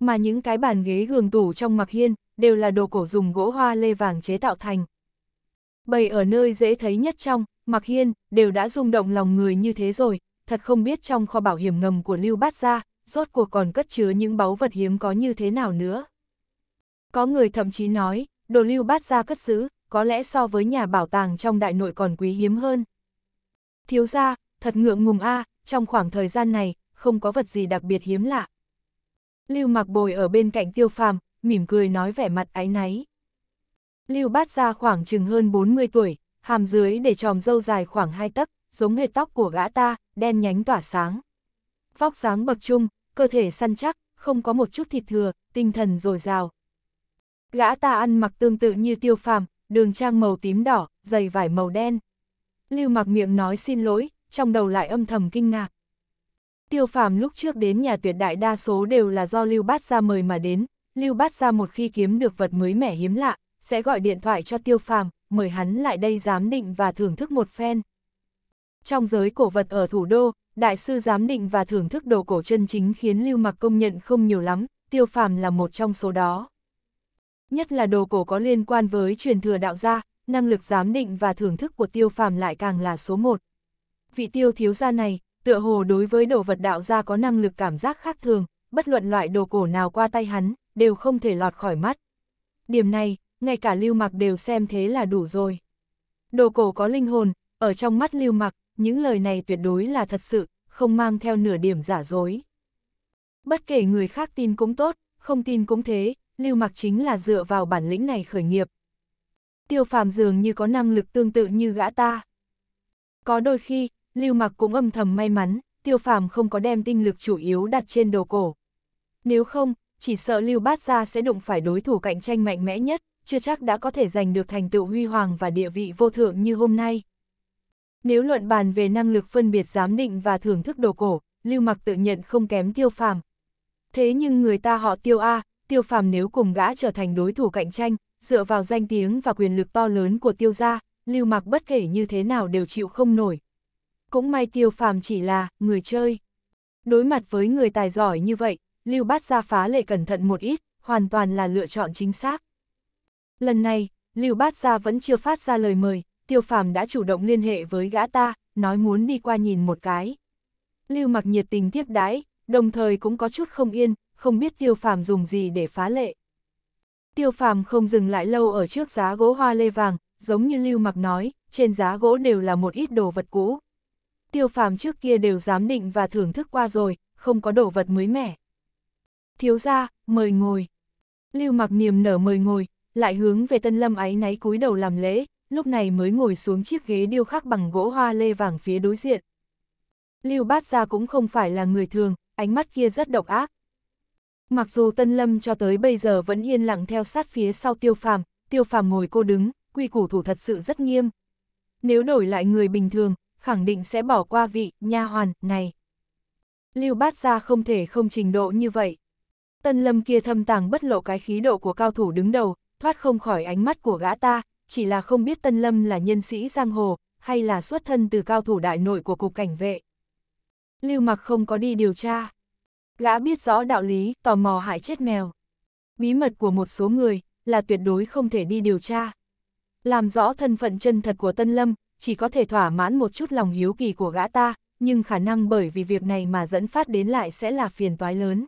Speaker 1: Mà những cái bàn ghế gường tủ trong Mặc Hiên, đều là đồ cổ dùng gỗ hoa lê vàng chế tạo thành. Bày ở nơi dễ thấy nhất trong, Mặc Hiên, đều đã rung động lòng người như thế rồi, thật không biết trong kho bảo hiểm ngầm của Lưu Bát Gia, rốt cuộc còn cất chứa những báu vật hiếm có như thế nào nữa. Có người thậm chí nói, đồ lưu bát ra cất giữ, có lẽ so với nhà bảo tàng trong đại nội còn quý hiếm hơn. Thiếu ra, thật ngượng ngùng a trong khoảng thời gian này, không có vật gì đặc biệt hiếm lạ. Lưu mặc bồi ở bên cạnh tiêu phàm, mỉm cười nói vẻ mặt áy náy. Lưu bát ra khoảng chừng hơn 40 tuổi, hàm dưới để tròm dâu dài khoảng hai tấc, giống hệt tóc của gã ta, đen nhánh tỏa sáng. Vóc dáng bậc trung, cơ thể săn chắc, không có một chút thịt thừa, tinh thần dồi dào. Gã ta ăn mặc tương tự như tiêu phàm, đường trang màu tím đỏ, giày vải màu đen. Lưu mặc miệng nói xin lỗi, trong đầu lại âm thầm kinh ngạc. Tiêu phàm lúc trước đến nhà tuyệt đại đa số đều là do Lưu Bát gia mời mà đến, Lưu Bát gia một khi kiếm được vật mới mẻ hiếm lạ, sẽ gọi điện thoại cho Tiêu phàm, mời hắn lại đây giám định và thưởng thức một phen. Trong giới cổ vật ở thủ đô, Đại sư giám định và thưởng thức đồ cổ chân chính khiến lưu mặc công nhận không nhiều lắm, tiêu phàm là một trong số đó. Nhất là đồ cổ có liên quan với truyền thừa đạo gia, năng lực giám định và thưởng thức của tiêu phàm lại càng là số một. Vị tiêu thiếu gia này, tựa hồ đối với đồ vật đạo gia có năng lực cảm giác khác thường, bất luận loại đồ cổ nào qua tay hắn, đều không thể lọt khỏi mắt. Điểm này, ngay cả lưu mặc đều xem thế là đủ rồi. Đồ cổ có linh hồn, ở trong mắt lưu mặc, những lời này tuyệt đối là thật sự, không mang theo nửa điểm giả dối. Bất kể người khác tin cũng tốt, không tin cũng thế, Lưu Mặc chính là dựa vào bản lĩnh này khởi nghiệp. Tiêu Phàm dường như có năng lực tương tự như gã ta. Có đôi khi, Lưu Mặc cũng âm thầm may mắn, Tiêu Phàm không có đem tinh lực chủ yếu đặt trên đầu cổ. Nếu không, chỉ sợ Lưu Bát Gia sẽ đụng phải đối thủ cạnh tranh mạnh mẽ nhất, chưa chắc đã có thể giành được thành tựu huy hoàng và địa vị vô thượng như hôm nay. Nếu luận bàn về năng lực phân biệt giám định và thưởng thức đồ cổ, Lưu Mặc tự nhận không kém Tiêu Phàm. Thế nhưng người ta họ Tiêu A, Tiêu Phàm nếu cùng gã trở thành đối thủ cạnh tranh, dựa vào danh tiếng và quyền lực to lớn của Tiêu gia, Lưu Mặc bất kể như thế nào đều chịu không nổi. Cũng may Tiêu Phàm chỉ là người chơi. Đối mặt với người tài giỏi như vậy, Lưu Bát gia phá lệ cẩn thận một ít, hoàn toàn là lựa chọn chính xác. Lần này, Lưu Bát gia vẫn chưa phát ra lời mời, tiêu phàm đã chủ động liên hệ với gã ta, nói muốn đi qua nhìn một cái. Lưu mặc nhiệt tình tiếp đái, đồng thời cũng có chút không yên, không biết tiêu phàm dùng gì để phá lệ. Tiêu phàm không dừng lại lâu ở trước giá gỗ hoa lê vàng, giống như lưu mặc nói, trên giá gỗ đều là một ít đồ vật cũ. Tiêu phàm trước kia đều giám định và thưởng thức qua rồi, không có đồ vật mới mẻ. Thiếu ra, mời ngồi. Lưu mặc niềm nở mời ngồi, lại hướng về tân lâm ấy náy cúi đầu làm lễ, lúc này mới ngồi xuống chiếc ghế điêu khắc bằng gỗ hoa lê vàng phía đối diện. Lưu Bát Gia cũng không phải là người thường, ánh mắt kia rất độc ác. Mặc dù Tân Lâm cho tới bây giờ vẫn yên lặng theo sát phía sau Tiêu Phàm, Tiêu Phàm ngồi cô đứng, quy củ thủ thật sự rất nghiêm. Nếu đổi lại người bình thường, khẳng định sẽ bỏ qua vị nha hoàn này. Lưu Bát Gia không thể không trình độ như vậy. Tân Lâm kia thâm tàng bất lộ cái khí độ của cao thủ đứng đầu, thoát không khỏi ánh mắt của gã ta, chỉ là không biết Tân Lâm là nhân sĩ giang hồ, hay là xuất thân từ cao thủ đại nội của cục cảnh vệ. Lưu Mặc không có đi điều tra. Gã biết rõ đạo lý, tò mò hại chết mèo. Bí mật của một số người là tuyệt đối không thể đi điều tra. Làm rõ thân phận chân thật của Tân Lâm, chỉ có thể thỏa mãn một chút lòng hiếu kỳ của gã ta, nhưng khả năng bởi vì việc này mà dẫn phát đến lại sẽ là phiền toái lớn.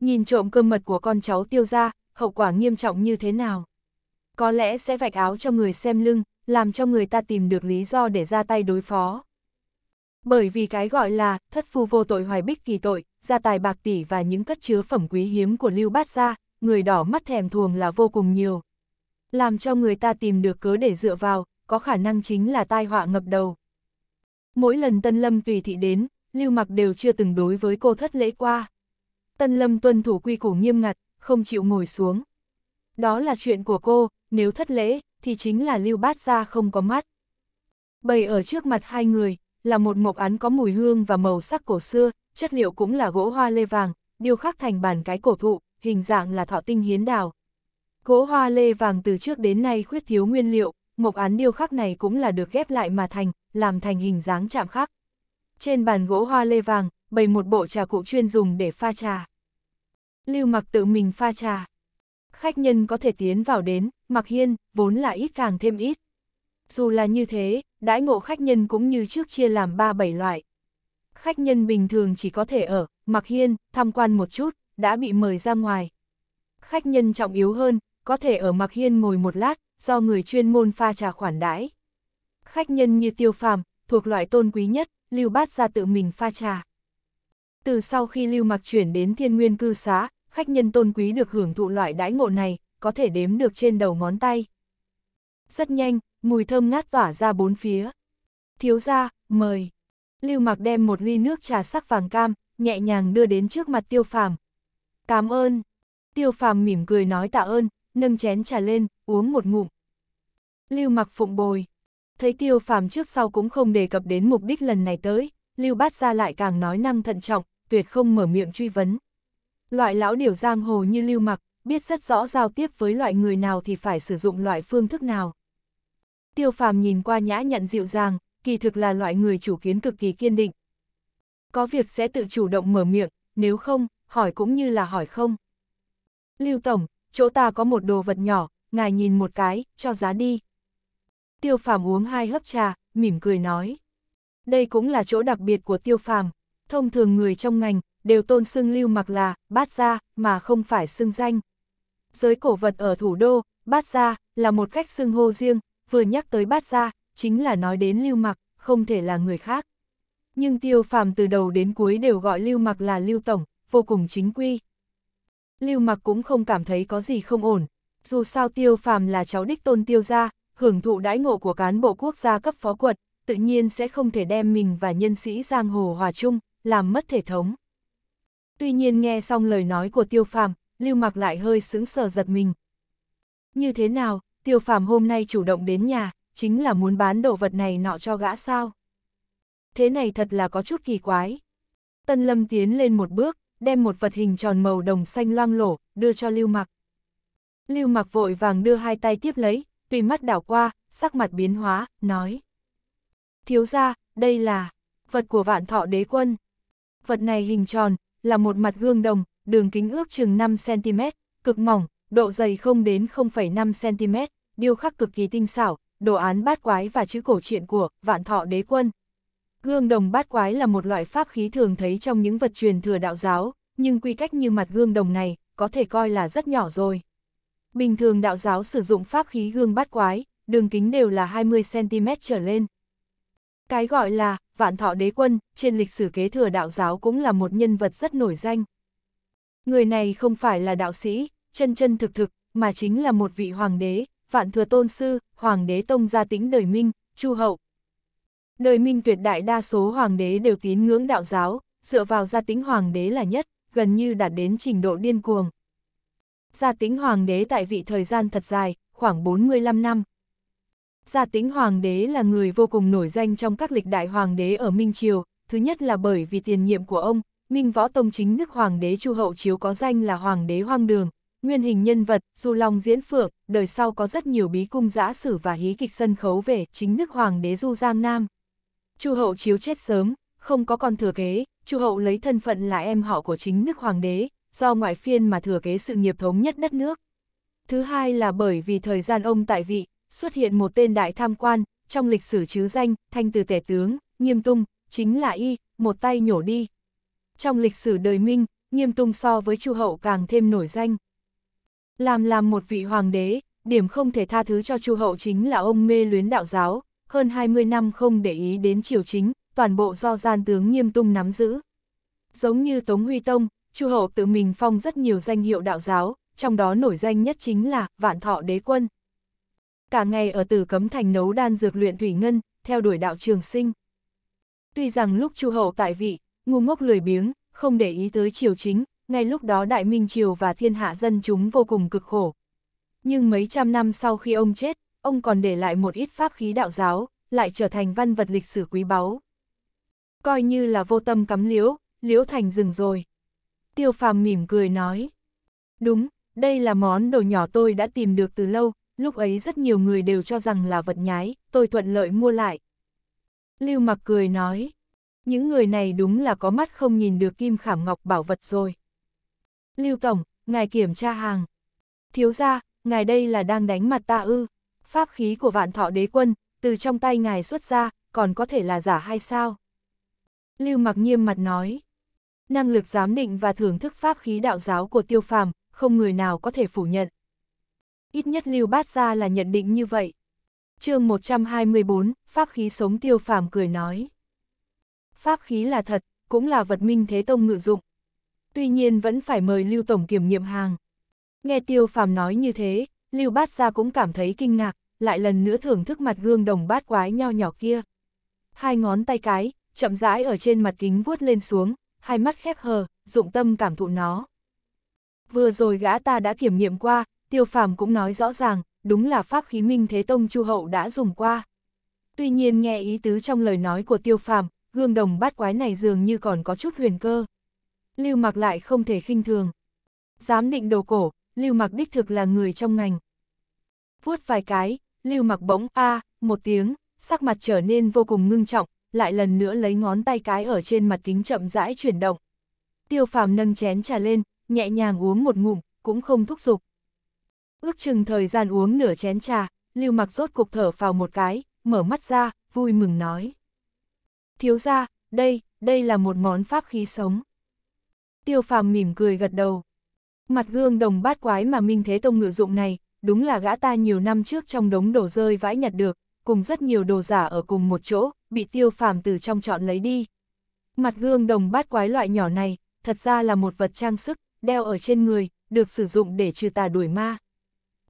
Speaker 1: Nhìn trộm cơ mật của con cháu tiêu ra, hậu quả nghiêm trọng như thế nào? có lẽ sẽ vạch áo cho người xem lưng, làm cho người ta tìm được lý do để ra tay đối phó. Bởi vì cái gọi là thất phu vô tội hoài bích kỳ tội, gia tài bạc tỷ và những cất chứa phẩm quý hiếm của Lưu Bát Gia, người đỏ mắt thèm thuồng là vô cùng nhiều. Làm cho người ta tìm được cớ để dựa vào, có khả năng chính là tai họa ngập đầu. Mỗi lần Tân Lâm tùy thị đến, Lưu Mặc đều chưa từng đối với cô thất lễ qua. Tân Lâm tuân thủ quy củ nghiêm ngặt, không chịu ngồi xuống. Đó là chuyện của cô, nếu thất lễ, thì chính là lưu bát ra không có mắt. Bày ở trước mặt hai người, là một mộc án có mùi hương và màu sắc cổ xưa, chất liệu cũng là gỗ hoa lê vàng, điêu khắc thành bàn cái cổ thụ, hình dạng là thọ tinh hiến đào. Gỗ hoa lê vàng từ trước đến nay khuyết thiếu nguyên liệu, mộc án điêu khắc này cũng là được ghép lại mà thành, làm thành hình dáng chạm khắc. Trên bàn gỗ hoa lê vàng, bày một bộ trà cụ chuyên dùng để pha trà. Lưu mặc tự mình pha trà khách nhân có thể tiến vào đến, mặc hiên, vốn là ít càng thêm ít. Dù là như thế, đãi ngộ khách nhân cũng như trước chia làm 3-7 loại. Khách nhân bình thường chỉ có thể ở, mặc hiên, tham quan một chút, đã bị mời ra ngoài. Khách nhân trọng yếu hơn, có thể ở mặc hiên ngồi một lát, do người chuyên môn pha trà khoản đãi. Khách nhân như tiêu phàm, thuộc loại tôn quý nhất, lưu bát ra tự mình pha trà. Từ sau khi lưu mặc chuyển đến thiên nguyên cư xá, khách nhân tôn quý được hưởng thụ loại đãi ngộ này, có thể đếm được trên đầu ngón tay. Rất nhanh, mùi thơm ngát tỏa ra bốn phía. Thiếu gia, mời. Lưu Mặc đem một ly nước trà sắc vàng cam, nhẹ nhàng đưa đến trước mặt Tiêu Phàm. "Cảm ơn." Tiêu Phàm mỉm cười nói tạ ơn, nâng chén trà lên, uống một ngụm. Lưu Mặc phụng bồi. Thấy Tiêu Phàm trước sau cũng không đề cập đến mục đích lần này tới, Lưu Bát ra lại càng nói năng thận trọng, tuyệt không mở miệng truy vấn. Loại lão điểu giang hồ như lưu mặc, biết rất rõ giao tiếp với loại người nào thì phải sử dụng loại phương thức nào. Tiêu phàm nhìn qua nhã nhận dịu dàng, kỳ thực là loại người chủ kiến cực kỳ kiên định. Có việc sẽ tự chủ động mở miệng, nếu không, hỏi cũng như là hỏi không. Lưu Tổng, chỗ ta có một đồ vật nhỏ, ngài nhìn một cái, cho giá đi. Tiêu phàm uống hai hớp trà, mỉm cười nói. Đây cũng là chỗ đặc biệt của tiêu phàm. Thông thường người trong ngành, đều tôn xưng lưu mặc là bát gia mà không phải xưng danh. Giới cổ vật ở thủ đô, bát gia là một cách xưng hô riêng, vừa nhắc tới bát gia chính là nói đến lưu mặc, không thể là người khác. Nhưng tiêu phàm từ đầu đến cuối đều gọi lưu mặc là lưu tổng, vô cùng chính quy. Lưu mặc cũng không cảm thấy có gì không ổn, dù sao tiêu phàm là cháu đích tôn tiêu gia, hưởng thụ đãi ngộ của cán bộ quốc gia cấp phó quật, tự nhiên sẽ không thể đem mình và nhân sĩ giang hồ hòa chung, làm mất thể thống. Tuy nhiên nghe xong lời nói của tiêu phàm, lưu mặc lại hơi sững sờ giật mình. Như thế nào, tiêu phàm hôm nay chủ động đến nhà, chính là muốn bán đồ vật này nọ cho gã sao? Thế này thật là có chút kỳ quái. Tân lâm tiến lên một bước, đem một vật hình tròn màu đồng xanh loang lổ, đưa cho lưu mặc. Lưu mặc vội vàng đưa hai tay tiếp lấy, tùy mắt đảo qua, sắc mặt biến hóa, nói. Thiếu gia đây là vật của vạn thọ đế quân. Vật này hình tròn, là một mặt gương đồng, đường kính ước chừng 5cm, cực mỏng, độ dày không đến 0,5cm, điêu khắc cực kỳ tinh xảo, đồ án bát quái và chữ cổ truyện của Vạn Thọ Đế Quân. Gương đồng bát quái là một loại pháp khí thường thấy trong những vật truyền thừa đạo giáo, nhưng quy cách như mặt gương đồng này có thể coi là rất nhỏ rồi. Bình thường đạo giáo sử dụng pháp khí gương bát quái, đường kính đều là 20cm trở lên. Cái gọi là vạn thọ đế quân, trên lịch sử kế thừa đạo giáo cũng là một nhân vật rất nổi danh. Người này không phải là đạo sĩ, chân chân thực thực, mà chính là một vị hoàng đế, vạn thừa tôn sư, hoàng đế tông gia tính đời minh, chu hậu. Đời minh tuyệt đại đa số hoàng đế đều tín ngưỡng đạo giáo, dựa vào gia tính hoàng đế là nhất, gần như đạt đến trình độ điên cuồng. Gia tính hoàng đế tại vị thời gian thật dài, khoảng 45 năm. Gia tính hoàng đế là người vô cùng nổi danh trong các lịch đại hoàng đế ở Minh Triều, thứ nhất là bởi vì tiền nhiệm của ông, Minh Võ Tông chính nước hoàng đế Chu Hậu Chiếu có danh là hoàng đế hoang đường, nguyên hình nhân vật, du long diễn phượng, đời sau có rất nhiều bí cung giã sử và hí kịch sân khấu về chính nước hoàng đế Du Giang Nam. Chu Hậu Chiếu chết sớm, không có con thừa kế, Chu Hậu lấy thân phận là em họ của chính nước hoàng đế, do ngoại phiên mà thừa kế sự nghiệp thống nhất đất nước. Thứ hai là bởi vì thời gian ông tại vị, xuất hiện một tên đại tham quan, trong lịch sử chứ danh, thanh từ tể tướng, nghiêm tung, chính là y, một tay nhổ đi. Trong lịch sử đời Minh, nghiêm tung so với chu hậu càng thêm nổi danh. Làm làm một vị hoàng đế, điểm không thể tha thứ cho chu hậu chính là ông mê luyến đạo giáo, hơn 20 năm không để ý đến triều chính, toàn bộ do gian tướng nghiêm tung nắm giữ. Giống như Tống Huy Tông, chu hậu tự mình phong rất nhiều danh hiệu đạo giáo, trong đó nổi danh nhất chính là Vạn Thọ Đế Quân cả ngày ở tử cấm thành nấu đan dược luyện thủy ngân, theo đuổi đạo trường sinh. Tuy rằng lúc chu hậu tại vị, ngu ngốc lười biếng, không để ý tới triều chính, ngay lúc đó đại minh triều và thiên hạ dân chúng vô cùng cực khổ. Nhưng mấy trăm năm sau khi ông chết, ông còn để lại một ít pháp khí đạo giáo, lại trở thành văn vật lịch sử quý báu. Coi như là vô tâm cắm liễu, liễu thành rừng rồi. Tiêu phàm mỉm cười nói. Đúng, đây là món đồ nhỏ tôi đã tìm được từ lâu, lúc ấy rất nhiều người đều cho rằng là vật nhái, tôi thuận lợi mua lại. Lưu Mặc cười nói, những người này đúng là có mắt không nhìn được kim khảm ngọc bảo vật rồi. Lưu Tổng, ngài kiểm tra hàng. Thiếu ra, ngài đây là đang đánh mặt ta ư. Pháp khí của vạn thọ đế quân, từ trong tay ngài xuất ra, còn có thể là giả hay sao? Lưu Mặc nghiêm mặt nói, năng lực giám định và thưởng thức pháp khí đạo giáo của tiêu phàm, không người nào có thể phủ nhận. Ít nhất Lưu Bát Gia là nhận định như vậy. chương 124, Pháp khí sống tiêu phàm cười nói. Pháp khí là thật, cũng là vật minh thế tông ngự dụng. Tuy nhiên vẫn phải mời Lưu Tổng kiểm nghiệm hàng. Nghe tiêu phàm nói như thế, Lưu Bát Gia cũng cảm thấy kinh ngạc, lại lần nữa thưởng thức mặt gương đồng bát quái nho nhỏ kia. Hai ngón tay cái, chậm rãi ở trên mặt kính vuốt lên xuống, hai mắt khép hờ, dụng tâm cảm thụ nó. Vừa rồi gã ta đã kiểm nghiệm qua, Tiêu phàm cũng nói rõ ràng, đúng là pháp khí Minh Thế Tông Chu Hậu đã dùng qua. Tuy nhiên nghe ý tứ trong lời nói của tiêu phàm, gương đồng bát quái này dường như còn có chút huyền cơ. Lưu Mặc lại không thể khinh thường. Dám định đồ cổ, Lưu Mặc đích thực là người trong ngành. Vuốt vài cái, Lưu Mặc bỗng a một tiếng, sắc mặt trở nên vô cùng ngưng trọng, lại lần nữa lấy ngón tay cái ở trên mặt kính chậm rãi chuyển động. Tiêu Phàm nâng chén trà lên, nhẹ nhàng uống một ngụm, cũng không thúc giục. Ước chừng thời gian uống nửa chén trà, Lưu Mặc rốt cục thở phào một cái, mở mắt ra, vui mừng nói. Thiếu ra, đây, đây là một món pháp khí sống. Tiêu phàm mỉm cười gật đầu. Mặt gương đồng bát quái mà Minh Thế Tông ngự dụng này, đúng là gã ta nhiều năm trước trong đống đồ rơi vãi nhặt được, cùng rất nhiều đồ giả ở cùng một chỗ, bị tiêu phàm từ trong chọn lấy đi. Mặt gương đồng bát quái loại nhỏ này, thật ra là một vật trang sức, đeo ở trên người, được sử dụng để trừ tà đuổi ma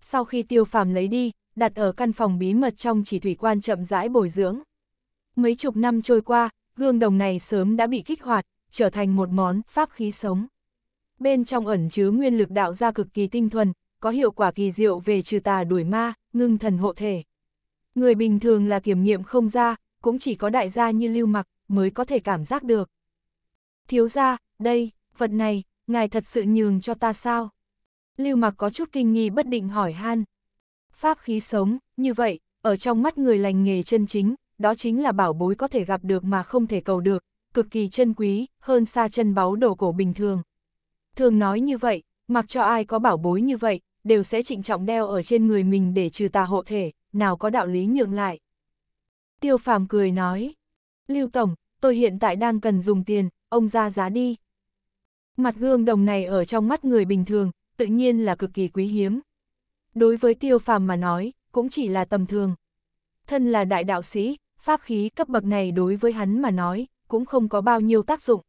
Speaker 1: sau khi tiêu phàm lấy đi, đặt ở căn phòng bí mật trong chỉ thủy quan chậm rãi bồi dưỡng. Mấy chục năm trôi qua, gương đồng này sớm đã bị kích hoạt, trở thành một món pháp khí sống. Bên trong ẩn chứa nguyên lực đạo ra cực kỳ tinh thuần, có hiệu quả kỳ diệu về trừ tà đuổi ma, ngưng thần hộ thể. Người bình thường là kiểm nghiệm không ra, cũng chỉ có đại gia như lưu mặc mới có thể cảm giác được. Thiếu gia, đây, vật này, ngài thật sự nhường cho ta sao? Lưu Mặc có chút kinh nghi bất định hỏi han. Pháp khí sống, như vậy, ở trong mắt người lành nghề chân chính, đó chính là bảo bối có thể gặp được mà không thể cầu được, cực kỳ chân quý, hơn xa chân báu đồ cổ bình thường. Thường nói như vậy, mặc cho ai có bảo bối như vậy, đều sẽ trịnh trọng đeo ở trên người mình để trừ tà hộ thể, nào có đạo lý nhượng lại. Tiêu phàm cười nói, Lưu Tổng, tôi hiện tại đang cần dùng tiền, ông ra giá đi. Mặt gương đồng này ở trong mắt người bình thường, tự nhiên là cực kỳ quý hiếm. Đối với tiêu phàm mà nói, cũng chỉ là tầm thường. Thân là đại đạo sĩ, pháp khí cấp bậc này đối với hắn mà nói, cũng không có bao nhiêu tác dụng.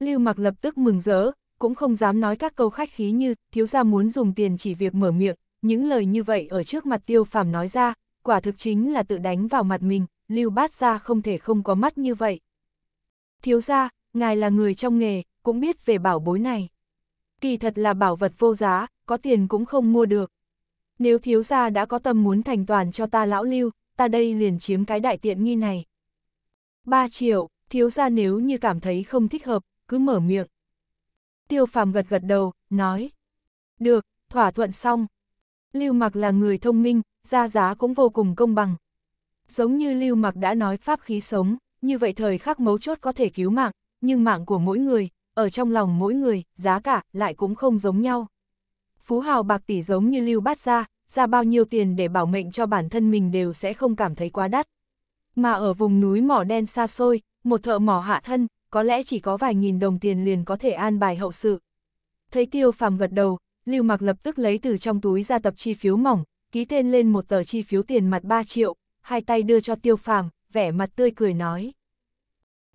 Speaker 1: Lưu Mặc lập tức mừng rỡ, cũng không dám nói các câu khách khí như thiếu gia muốn dùng tiền chỉ việc mở miệng, những lời như vậy ở trước mặt Tiêu Phàm nói ra, quả thực chính là tự đánh vào mặt mình, Lưu Bát gia không thể không có mắt như vậy. Thiếu gia, ngài là người trong nghề, cũng biết về bảo bối này kỳ thật là bảo vật vô giá, có tiền cũng không mua được. Nếu thiếu gia đã có tâm muốn thành toàn cho ta lão lưu, ta đây liền chiếm cái đại tiện nghi này. 3 triệu, thiếu gia nếu như cảm thấy không thích hợp, cứ mở miệng. Tiêu phàm gật gật đầu, nói. Được, thỏa thuận xong. Lưu mặc là người thông minh, ra giá cũng vô cùng công bằng. Giống như Lưu mặc đã nói pháp khí sống, như vậy thời khắc mấu chốt có thể cứu mạng, nhưng mạng của mỗi người, ở trong lòng mỗi người, giá cả lại cũng không giống nhau. Phú hào bạc tỷ giống như lưu bát ra, ra bao nhiêu tiền để bảo mệnh cho bản thân mình đều sẽ không cảm thấy quá đắt. Mà ở vùng núi mỏ đen xa xôi, một thợ mỏ hạ thân, có lẽ chỉ có vài nghìn đồng tiền liền có thể an bài hậu sự. Thấy tiêu phàm gật đầu, lưu mặc lập tức lấy từ trong túi ra tập chi phiếu mỏng, ký tên lên một tờ chi phiếu tiền mặt 3 triệu, hai tay đưa cho tiêu phàm, vẻ mặt tươi cười nói.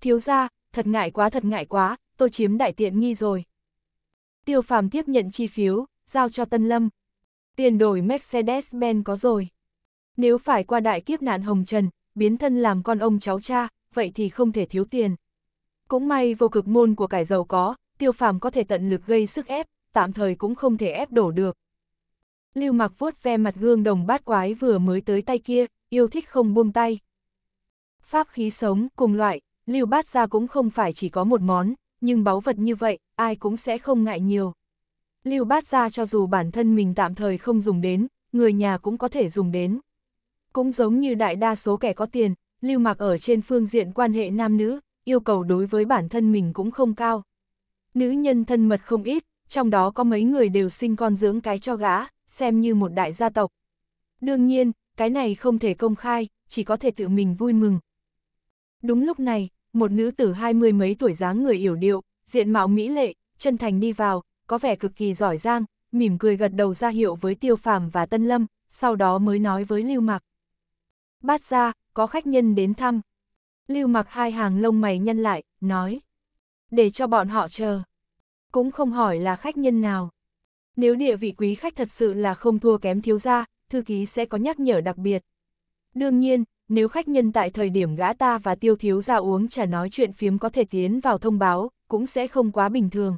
Speaker 1: Thiếu ra, thật ngại quá thật ngại quá, tôi chiếm đại tiện nghi rồi. Tiêu phàm tiếp nhận chi phiếu, giao cho Tân Lâm. Tiền đổi Mercedes-Benz có rồi. Nếu phải qua đại kiếp nạn hồng trần, biến thân làm con ông cháu cha, vậy thì không thể thiếu tiền. Cũng may vô cực môn của cải giàu có, tiêu phàm có thể tận lực gây sức ép, tạm thời cũng không thể ép đổ được. Lưu mặc vuốt ve mặt gương đồng bát quái vừa mới tới tay kia, yêu thích không buông tay. Pháp khí sống, cùng loại, lưu bát ra cũng không phải chỉ có một món, nhưng báu vật như vậy, ai cũng sẽ không ngại nhiều. Lưu bát ra cho dù bản thân mình tạm thời không dùng đến, người nhà cũng có thể dùng đến. Cũng giống như đại đa số kẻ có tiền, lưu mặc ở trên phương diện quan hệ nam nữ, yêu cầu đối với bản thân mình cũng không cao. Nữ nhân thân mật không ít, trong đó có mấy người đều sinh con dưỡng cái cho gã, xem như một đại gia tộc. Đương nhiên, cái này không thể công khai, chỉ có thể tự mình vui mừng. Đúng lúc này, một nữ tử hai mươi mấy tuổi dáng người yểu điệu, diện mạo mỹ lệ, chân thành đi vào, có vẻ cực kỳ giỏi giang, mỉm cười gật đầu ra hiệu với tiêu phàm và tân lâm, sau đó mới nói với lưu mặc. Bát ra, có khách nhân đến thăm. Lưu mặc hai hàng lông mày nhân lại, nói. Để cho bọn họ chờ. Cũng không hỏi là khách nhân nào. Nếu địa vị quý khách thật sự là không thua kém thiếu gia, thư ký sẽ có nhắc nhở đặc biệt. Đương nhiên, nếu khách nhân tại thời điểm gã ta và tiêu thiếu ra uống trà nói chuyện phiếm có thể tiến vào thông báo, cũng sẽ không quá bình thường.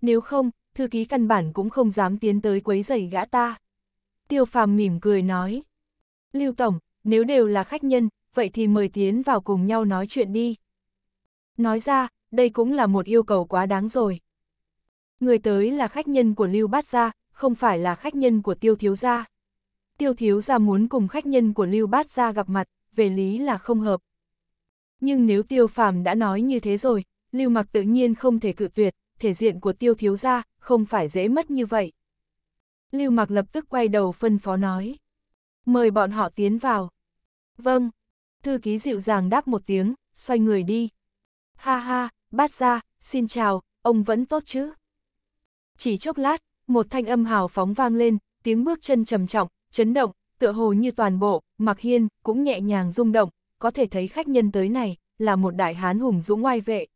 Speaker 1: Nếu không, thư ký căn bản cũng không dám tiến tới quấy rầy gã ta. Tiêu phàm mỉm cười nói. Lưu Tổng, nếu đều là khách nhân, vậy thì mời tiến vào cùng nhau nói chuyện đi. Nói ra, đây cũng là một yêu cầu quá đáng rồi. Người tới là khách nhân của Lưu Bát Gia, không phải là khách nhân của Tiêu Thiếu Gia tiêu thiếu gia muốn cùng khách nhân của Lưu Bát ra gặp mặt, về lý là không hợp. Nhưng nếu tiêu phàm đã nói như thế rồi, Lưu Mặc tự nhiên không thể cự tuyệt, thể diện của tiêu thiếu gia không phải dễ mất như vậy. Lưu Mặc lập tức quay đầu phân phó nói. Mời bọn họ tiến vào. Vâng. Thư ký dịu dàng đáp một tiếng, xoay người đi. Ha ha, bát ra, xin chào, ông vẫn tốt chứ. Chỉ chốc lát, một thanh âm hào phóng vang lên, tiếng bước chân trầm trọng, chấn động, tựa hồ như toàn bộ, Mặc Hiên cũng nhẹ nhàng rung động, có thể thấy khách nhân tới này là một đại hán hùng dũng oai vệ.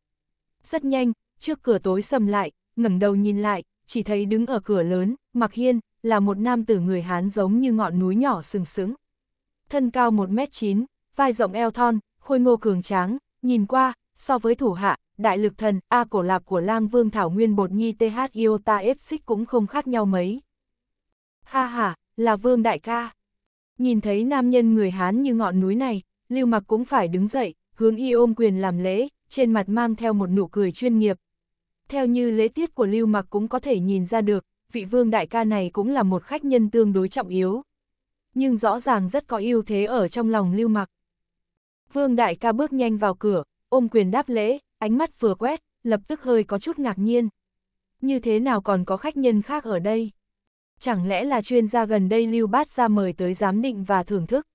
Speaker 1: Rất nhanh, trước cửa tối sầm lại, ngẩng đầu nhìn lại, chỉ thấy đứng ở cửa lớn, Mặc Hiên là một nam tử người hán giống như ngọn núi nhỏ sừng sững. Thân cao 1m9, vai rộng eo thon, khôi ngô cường tráng, nhìn qua, so với thủ hạ, đại lực thần, A cổ lạp của lang vương thảo nguyên bột nhi TH Iota F xích cũng không khác nhau mấy. Ha ha, là Vương Đại ca. Nhìn thấy nam nhân người Hán như ngọn núi này, Lưu Mặc cũng phải đứng dậy, hướng y ôm quyền làm lễ, trên mặt mang theo một nụ cười chuyên nghiệp. Theo như lễ tiết của Lưu Mặc cũng có thể nhìn ra được, vị Vương Đại ca này cũng là một khách nhân tương đối trọng yếu. Nhưng rõ ràng rất có ưu thế ở trong lòng Lưu Mặc. Vương Đại ca bước nhanh vào cửa, ôm quyền đáp lễ, ánh mắt vừa quét, lập tức hơi có chút ngạc nhiên. Như thế nào còn có khách nhân khác ở đây? chẳng lẽ là chuyên gia gần đây Lưu Bát Gia mời tới giám định và thưởng thức.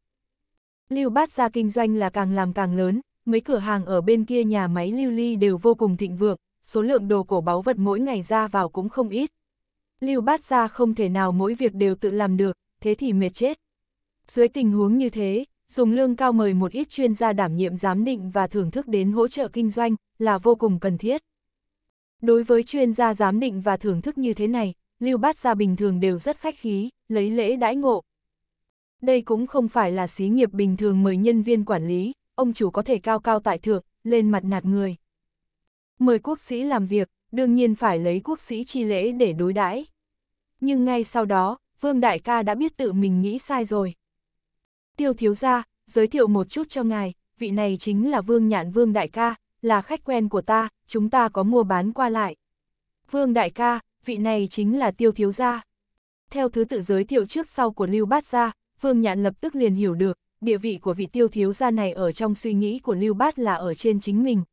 Speaker 1: Lưu Bát Gia kinh doanh là càng làm càng lớn, mấy cửa hàng ở bên kia nhà máy lưu ly đều vô cùng thịnh vượng, số lượng đồ cổ báu vật mỗi ngày ra vào cũng không ít. Lưu Bát Gia không thể nào mỗi việc đều tự làm được, thế thì mệt chết. Dưới tình huống như thế, dùng lương cao mời một ít chuyên gia đảm nhiệm giám định và thưởng thức đến hỗ trợ kinh doanh là vô cùng cần thiết. Đối với chuyên gia giám định và thưởng thức như thế này, Lưu Bát Gia bình thường đều rất khách khí, lấy lễ đãi ngộ. Đây cũng không phải là xí nghiệp bình thường mời nhân viên quản lý, ông chủ có thể cao cao tại thượng, lên mặt nạt người. Mời quốc sĩ làm việc, đương nhiên phải lấy quốc sĩ chi lễ để đối đãi. Nhưng ngay sau đó, Vương Đại ca đã biết tự mình nghĩ sai rồi. Tiêu thiếu gia, giới thiệu một chút cho ngài, vị này chính là Vương Nhạn Vương Đại ca, là khách quen của ta, chúng ta có mua bán qua lại. Vương Đại ca, vị này chính là tiêu thiếu gia. Theo thứ tự giới thiệu trước sau của Lưu Bát Gia, Vương Nhạn lập tức liền hiểu được, địa vị của vị tiêu thiếu gia này ở trong suy nghĩ của Lưu Bát là ở trên chính mình.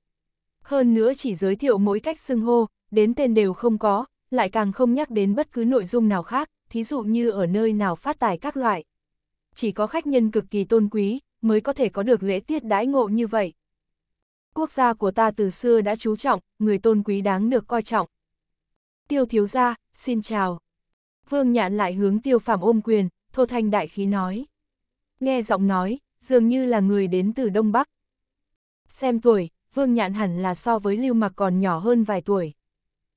Speaker 1: Hơn nữa chỉ giới thiệu mỗi cách xưng hô, đến tên đều không có, lại càng không nhắc đến bất cứ nội dung nào khác, thí dụ như ở nơi nào phát tài các loại. Chỉ có khách nhân cực kỳ tôn quý, mới có thể có được lễ tiết đãi ngộ như vậy. Quốc gia của ta từ xưa đã chú trọng, người tôn quý đáng được coi trọng tiêu thiếu gia, xin chào. Vương nhạn lại hướng tiêu phạm ôm quyền, thô thanh đại khí nói. Nghe giọng nói, dường như là người đến từ Đông Bắc. Xem tuổi, vương nhạn hẳn là so với lưu mặc còn nhỏ hơn vài tuổi.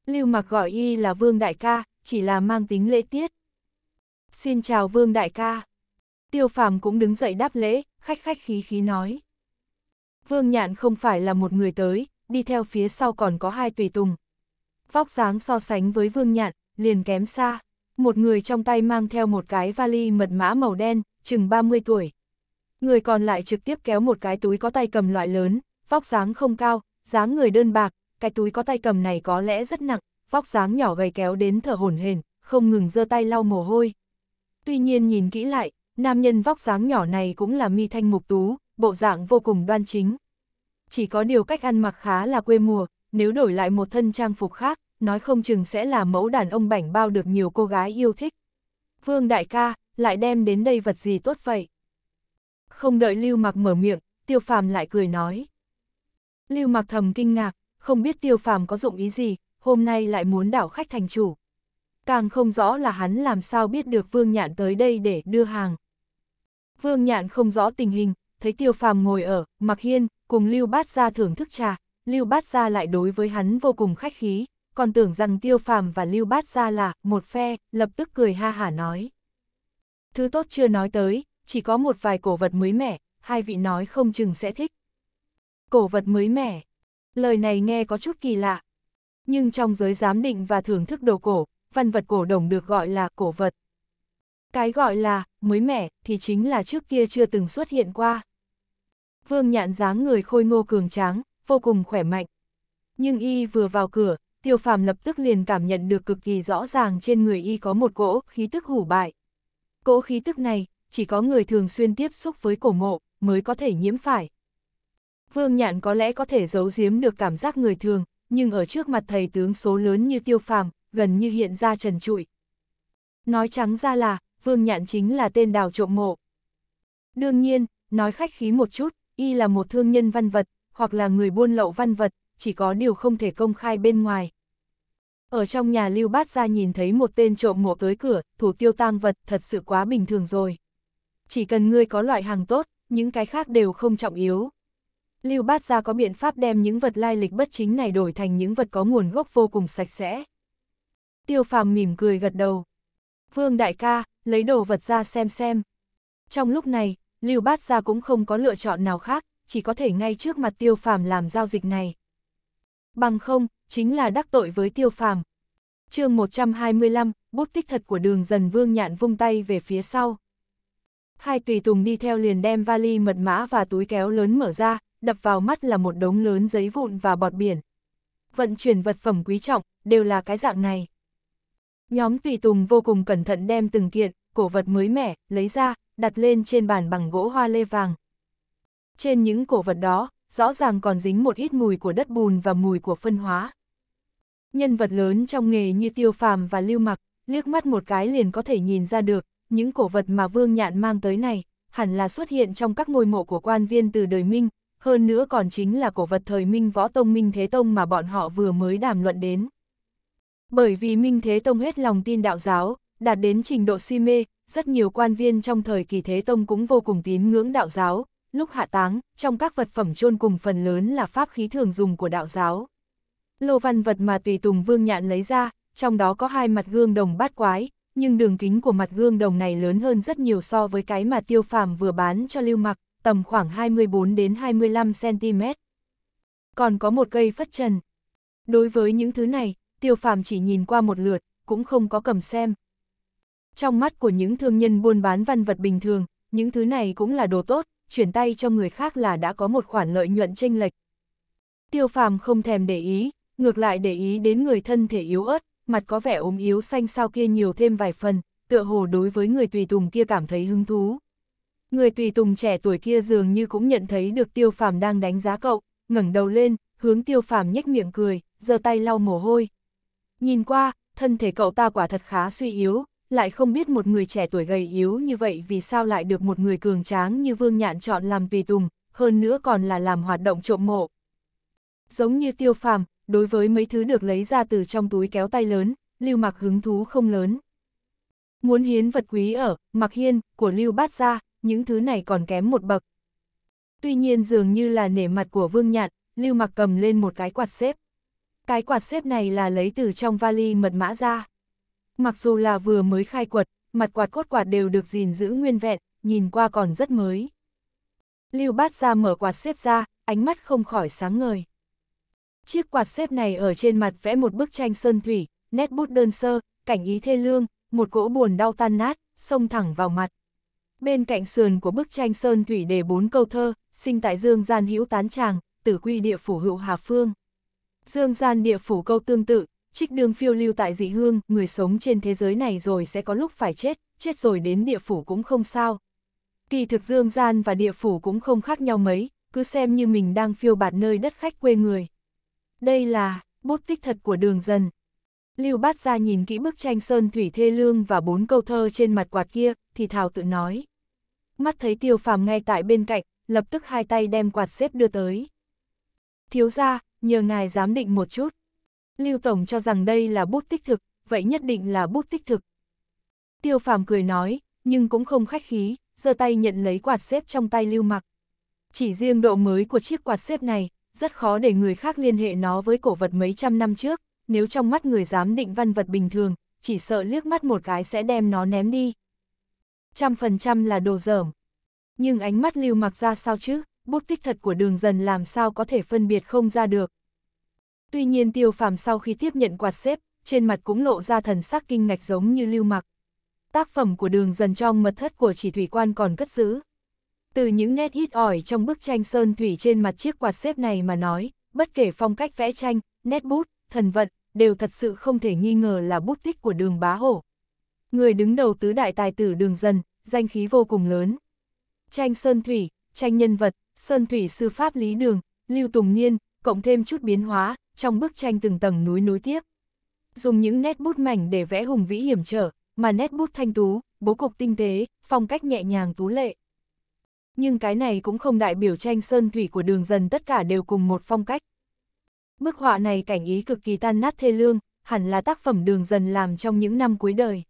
Speaker 1: Lưu mặc gọi y là vương đại ca, chỉ là mang tính lễ tiết. Xin chào vương đại ca. Tiêu phạm cũng đứng dậy đáp lễ, khách khách khí khí nói. Vương nhạn không phải là một người tới, đi theo phía sau còn có hai tùy tùng, vóc dáng so sánh với Vương Nhạn, liền kém xa. Một người trong tay mang theo một cái vali mật mã màu đen, chừng 30 tuổi. Người còn lại trực tiếp kéo một cái túi có tay cầm loại lớn, vóc dáng không cao, dáng người đơn bạc, cái túi có tay cầm này có lẽ rất nặng, vóc dáng nhỏ gầy kéo đến thở hổn hển, không ngừng giơ tay lau mồ hôi. Tuy nhiên nhìn kỹ lại, nam nhân vóc dáng nhỏ này cũng là mi thanh mục tú, bộ dạng vô cùng đoan chính. Chỉ có điều cách ăn mặc khá là quê mùa, nếu đổi lại một thân trang phục khác, nói không chừng sẽ là mẫu đàn ông bảnh bao được nhiều cô gái yêu thích. Vương đại ca, lại đem đến đây vật gì tốt vậy? Không đợi Lưu Mặc mở miệng, Tiêu Phàm lại cười nói. Lưu Mặc thầm kinh ngạc, không biết Tiêu Phàm có dụng ý gì, hôm nay lại muốn đảo khách thành chủ. Càng không rõ là hắn làm sao biết được Vương Nhạn tới đây để đưa hàng. Vương Nhạn không rõ tình hình, thấy Tiêu Phàm ngồi ở, Mặc Hiên, cùng Lưu Bát ra thưởng thức trà, Lưu Bát Gia lại đối với hắn vô cùng khách khí, còn tưởng rằng Tiêu Phàm và Lưu Bát Gia là một phe, lập tức cười ha hả nói. Thứ tốt chưa nói tới, chỉ có một vài cổ vật mới mẻ, hai vị nói không chừng sẽ thích. Cổ vật mới mẻ, lời này nghe có chút kỳ lạ. Nhưng trong giới giám định và thưởng thức đồ cổ, văn vật cổ đồng được gọi là cổ vật. Cái gọi là mới mẻ thì chính là trước kia chưa từng xuất hiện qua. Vương nhạn dáng người khôi ngô cường tráng, vô cùng khỏe mạnh. Nhưng y vừa vào cửa, tiêu phàm lập tức liền cảm nhận được cực kỳ rõ ràng trên người y có một cỗ khí tức hủ bại. Cỗ khí tức này, chỉ có người thường xuyên tiếp xúc với cổ mộ, mới có thể nhiễm phải. Vương nhạn có lẽ có thể giấu giếm được cảm giác người thường, nhưng ở trước mặt thầy tướng số lớn như tiêu phàm, gần như hiện ra trần trụi. Nói trắng ra là, vương nhạn chính là tên đào trộm mộ. Đương nhiên, nói khách khí một chút, y là một thương nhân văn vật, hoặc là người buôn lậu văn vật, chỉ có điều không thể công khai bên ngoài. Ở trong nhà Lưu Bát ra nhìn thấy một tên trộm mộ tới cửa, thủ tiêu tang vật thật sự quá bình thường rồi. Chỉ cần ngươi có loại hàng tốt, những cái khác đều không trọng yếu. Lưu Bát Gia có biện pháp đem những vật lai lịch bất chính này đổi thành những vật có nguồn gốc vô cùng sạch sẽ. Tiêu Phàm mỉm cười gật đầu. Vương Đại ca, lấy đồ vật ra xem xem. Trong lúc này, Lưu Bát Gia cũng không có lựa chọn nào khác, chỉ có thể ngay trước mặt tiêu phàm làm giao dịch này. Bằng không, chính là đắc tội với tiêu phàm. chương 125, bút tích thật của đường dần vương nhạn vung tay về phía sau. Hai tùy tùng đi theo liền đem vali mật mã và túi kéo lớn mở ra, đập vào mắt là một đống lớn giấy vụn và bọt biển. Vận chuyển vật phẩm quý trọng, đều là cái dạng này. Nhóm tùy tùng vô cùng cẩn thận đem từng kiện, cổ vật mới mẻ, lấy ra, đặt lên trên bàn bằng gỗ hoa lê vàng, trên những cổ vật đó, rõ ràng còn dính một ít mùi của đất bùn và mùi của phân hóa. Nhân vật lớn trong nghề như Tiêu Phàm và Lưu Mặc, liếc mắt một cái liền có thể nhìn ra được, những cổ vật mà Vương Nhạn mang tới này, hẳn là xuất hiện trong các ngôi mộ của quan viên từ đời Minh, hơn nữa còn chính là cổ vật thời Minh Võ Tông Minh Thế Tông mà bọn họ vừa mới đàm luận đến. Bởi vì Minh Thế Tông hết lòng tin đạo giáo, đạt đến trình độ si mê, rất nhiều quan viên trong thời kỳ Thế Tông cũng vô cùng tín ngưỡng đạo giáo, lúc hạ táng, trong các vật phẩm chôn cùng phần lớn là pháp khí thường dùng của đạo giáo. Lô văn vật mà tùy tùng vương nhạn lấy ra, trong đó có hai mặt gương đồng bát quái, nhưng đường kính của mặt gương đồng này lớn hơn rất nhiều so với cái mà tiêu phàm vừa bán cho lưu mặc, tầm khoảng 24 đến 25 cm. Còn có một cây phất trần. Đối với những thứ này, tiêu phàm chỉ nhìn qua một lượt, cũng không có cầm xem. Trong mắt của những thương nhân buôn bán văn vật bình thường, những thứ này cũng là đồ tốt, chuyển tay cho người khác là đã có một khoản lợi nhuận tranh lệch. Tiêu phàm không thèm để ý, ngược lại để ý đến người thân thể yếu ớt, mặt có vẻ ốm yếu xanh sao kia nhiều thêm vài phần, tựa hồ đối với người tùy tùng kia cảm thấy hứng thú. Người tùy tùng trẻ tuổi kia dường như cũng nhận thấy được tiêu phàm đang đánh giá cậu, ngẩng đầu lên, hướng tiêu phàm nhếch miệng cười, giơ tay lau mồ hôi. Nhìn qua, thân thể cậu ta quả thật khá suy yếu, lại không biết một người trẻ tuổi gầy yếu như vậy vì sao lại được một người cường tráng như Vương Nhạn chọn làm tùy tùng, hơn nữa còn là làm hoạt động trộm mộ. Giống như tiêu phàm, đối với mấy thứ được lấy ra từ trong túi kéo tay lớn, Lưu Mặc hứng thú không lớn. Muốn hiến vật quý ở, Mặc Hiên, của Lưu Bát ra, những thứ này còn kém một bậc. Tuy nhiên dường như là nể mặt của Vương Nhạn, Lưu Mặc cầm lên một cái quạt xếp. Cái quạt xếp này là lấy từ trong vali mật mã ra. Mặc dù là vừa mới khai quật, mặt quạt cốt quạt đều được gìn giữ nguyên vẹn, nhìn qua còn rất mới. Lưu bát ra mở quạt xếp ra, ánh mắt không khỏi sáng ngời. Chiếc quạt xếp này ở trên mặt vẽ một bức tranh sơn thủy, nét bút đơn sơ, cảnh ý thê lương, một cỗ buồn đau tan nát, xông thẳng vào mặt. Bên cạnh sườn của bức tranh sơn thủy để bốn câu thơ, sinh tại dương gian hữu tán tràng, tử quy địa phủ hữu hà phương. Dương gian địa phủ câu tương tự, Trích đường phiêu lưu tại dị hương, người sống trên thế giới này rồi sẽ có lúc phải chết, chết rồi đến địa phủ cũng không sao. Kỳ thực dương gian và địa phủ cũng không khác nhau mấy, cứ xem như mình đang phiêu bạt nơi đất khách quê người. Đây là bút tích thật của đường dần. Lưu Bát ra nhìn kỹ bức tranh sơn thủy thê lương và bốn câu thơ trên mặt quạt kia, thì thào tự nói. Mắt thấy tiêu phàm ngay tại bên cạnh, lập tức hai tay đem quạt xếp đưa tới. Thiếu ra, nhờ ngài giám định một chút. Lưu Tổng cho rằng đây là bút tích thực, vậy nhất định là bút tích thực. Tiêu phàm cười nói, nhưng cũng không khách khí, giơ tay nhận lấy quạt xếp trong tay lưu mặc. Chỉ riêng độ mới của chiếc quạt xếp này, rất khó để người khác liên hệ nó với cổ vật mấy trăm năm trước, nếu trong mắt người dám định văn vật bình thường, chỉ sợ liếc mắt một cái sẽ đem nó ném đi. Trăm phần trăm là đồ dởm. Nhưng ánh mắt lưu mặc ra sao chứ, bút tích thật của đường dần làm sao có thể phân biệt không ra được. Tuy nhiên tiêu phàm sau khi tiếp nhận quạt xếp, trên mặt cũng lộ ra thần sắc kinh ngạch giống như lưu mặc. Tác phẩm của đường dần trong mật thất của chỉ thủy quan còn cất giữ. Từ những nét ít ỏi trong bức tranh sơn thủy trên mặt chiếc quạt xếp này mà nói, bất kể phong cách vẽ tranh, nét bút, thần vận, đều thật sự không thể nghi ngờ là bút tích của đường bá hổ. Người đứng đầu tứ đại tài tử đường dần, danh khí vô cùng lớn. Tranh sơn thủy, tranh nhân vật, sơn thủy sư pháp lý đường, lưu tùng niên, cộng thêm chút biến hóa, trong bức tranh từng tầng núi nối tiếp. Dùng những nét bút mảnh để vẽ hùng vĩ hiểm trở, mà nét bút thanh tú, bố cục tinh tế, phong cách nhẹ nhàng tú lệ. Nhưng cái này cũng không đại biểu tranh sơn thủy của đường dần tất cả đều cùng một phong cách. Bức họa này cảnh ý cực kỳ tan nát thê lương, hẳn là tác phẩm đường dần làm trong những năm cuối đời.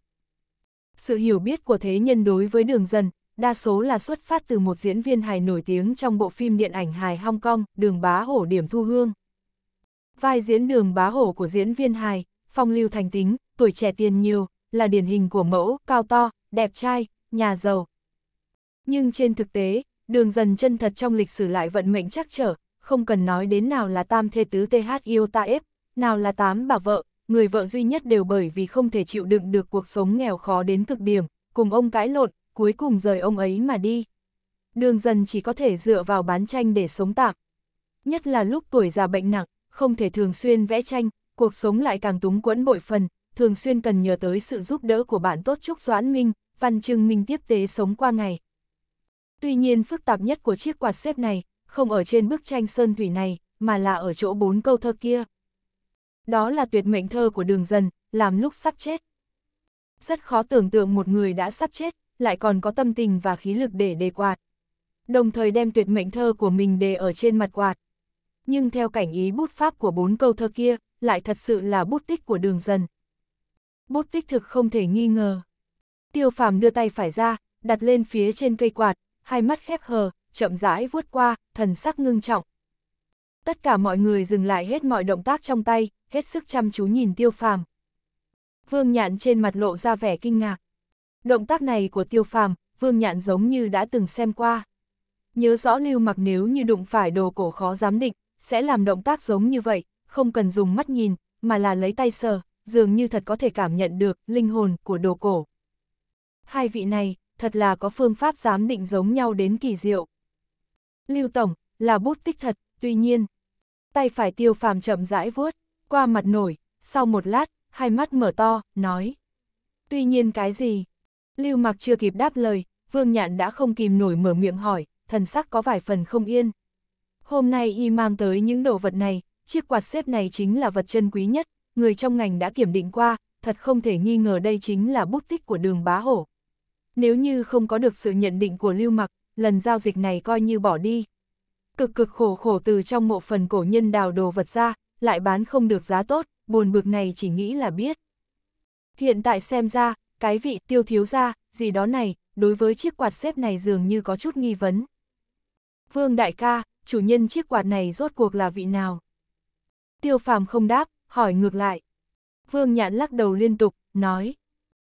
Speaker 1: Sự hiểu biết của thế nhân đối với đường dần, đa số là xuất phát từ một diễn viên hài nổi tiếng trong bộ phim điện ảnh hài Hong Kong, Đường Bá Hổ Điểm Thu Hương vai diễn đường bá hổ của diễn viên hài, phong lưu thành tính, tuổi trẻ tiền nhiều, là điển hình của mẫu, cao to, đẹp trai, nhà giàu. Nhưng trên thực tế, đường dần chân thật trong lịch sử lại vận mệnh chắc trở, không cần nói đến nào là tam thê tứ TH yêu ta ép, nào là tám bà vợ, người vợ duy nhất đều bởi vì không thể chịu đựng được cuộc sống nghèo khó đến cực điểm, cùng ông cãi lộn, cuối cùng rời ông ấy mà đi. Đường dần chỉ có thể dựa vào bán tranh để sống tạm. Nhất là lúc tuổi già bệnh nặng, không thể thường xuyên vẽ tranh, cuộc sống lại càng túng quẫn bội phần, thường xuyên cần nhờ tới sự giúp đỡ của bạn tốt Trúc Doãn Minh, Văn Trưng Minh tiếp tế sống qua ngày. Tuy nhiên phức tạp nhất của chiếc quạt xếp này, không ở trên bức tranh sơn thủy này, mà là ở chỗ bốn câu thơ kia. Đó là tuyệt mệnh thơ của đường dần, làm lúc sắp chết. Rất khó tưởng tượng một người đã sắp chết, lại còn có tâm tình và khí lực để đề quạt. Đồng thời đem tuyệt mệnh thơ của mình đề ở trên mặt quạt, nhưng theo cảnh ý bút pháp của bốn câu thơ kia, lại thật sự là bút tích của đường dần. Bút tích thực không thể nghi ngờ. Tiêu phàm đưa tay phải ra, đặt lên phía trên cây quạt, hai mắt khép hờ, chậm rãi vuốt qua, thần sắc ngưng trọng. Tất cả mọi người dừng lại hết mọi động tác trong tay, hết sức chăm chú nhìn tiêu phàm. Vương nhạn trên mặt lộ ra vẻ kinh ngạc. Động tác này của tiêu phàm, vương nhạn giống như đã từng xem qua. Nhớ rõ lưu mặc nếu như đụng phải đồ cổ khó giám định, sẽ làm động tác giống như vậy, không cần dùng mắt nhìn, mà là lấy tay sờ, dường như thật có thể cảm nhận được linh hồn của đồ cổ. Hai vị này, thật là có phương pháp giám định giống nhau đến kỳ diệu. Lưu Tổng, là bút tích thật, tuy nhiên, tay phải tiêu phàm chậm rãi vuốt, qua mặt nổi, sau một lát, hai mắt mở to, nói. Tuy nhiên cái gì? Lưu Mặc chưa kịp đáp lời, Vương Nhạn đã không kìm nổi mở miệng hỏi, thần sắc có vài phần không yên. Hôm nay y mang tới những đồ vật này, chiếc quạt xếp này chính là vật chân quý nhất, người trong ngành đã kiểm định qua, thật không thể nghi ngờ đây chính là bút tích của đường bá hổ. Nếu như không có được sự nhận định của Lưu Mặc, lần giao dịch này coi như bỏ đi. Cực cực khổ khổ từ trong mộ phần cổ nhân đào đồ vật ra, lại bán không được giá tốt, buồn bực này chỉ nghĩ là biết. Hiện tại xem ra, cái vị tiêu thiếu ra, gì đó này, đối với chiếc quạt xếp này dường như có chút nghi vấn. Vương đại ca, chủ nhân chiếc quạt này rốt cuộc là vị nào? Tiêu phàm không đáp, hỏi ngược lại. Vương nhạn lắc đầu liên tục, nói.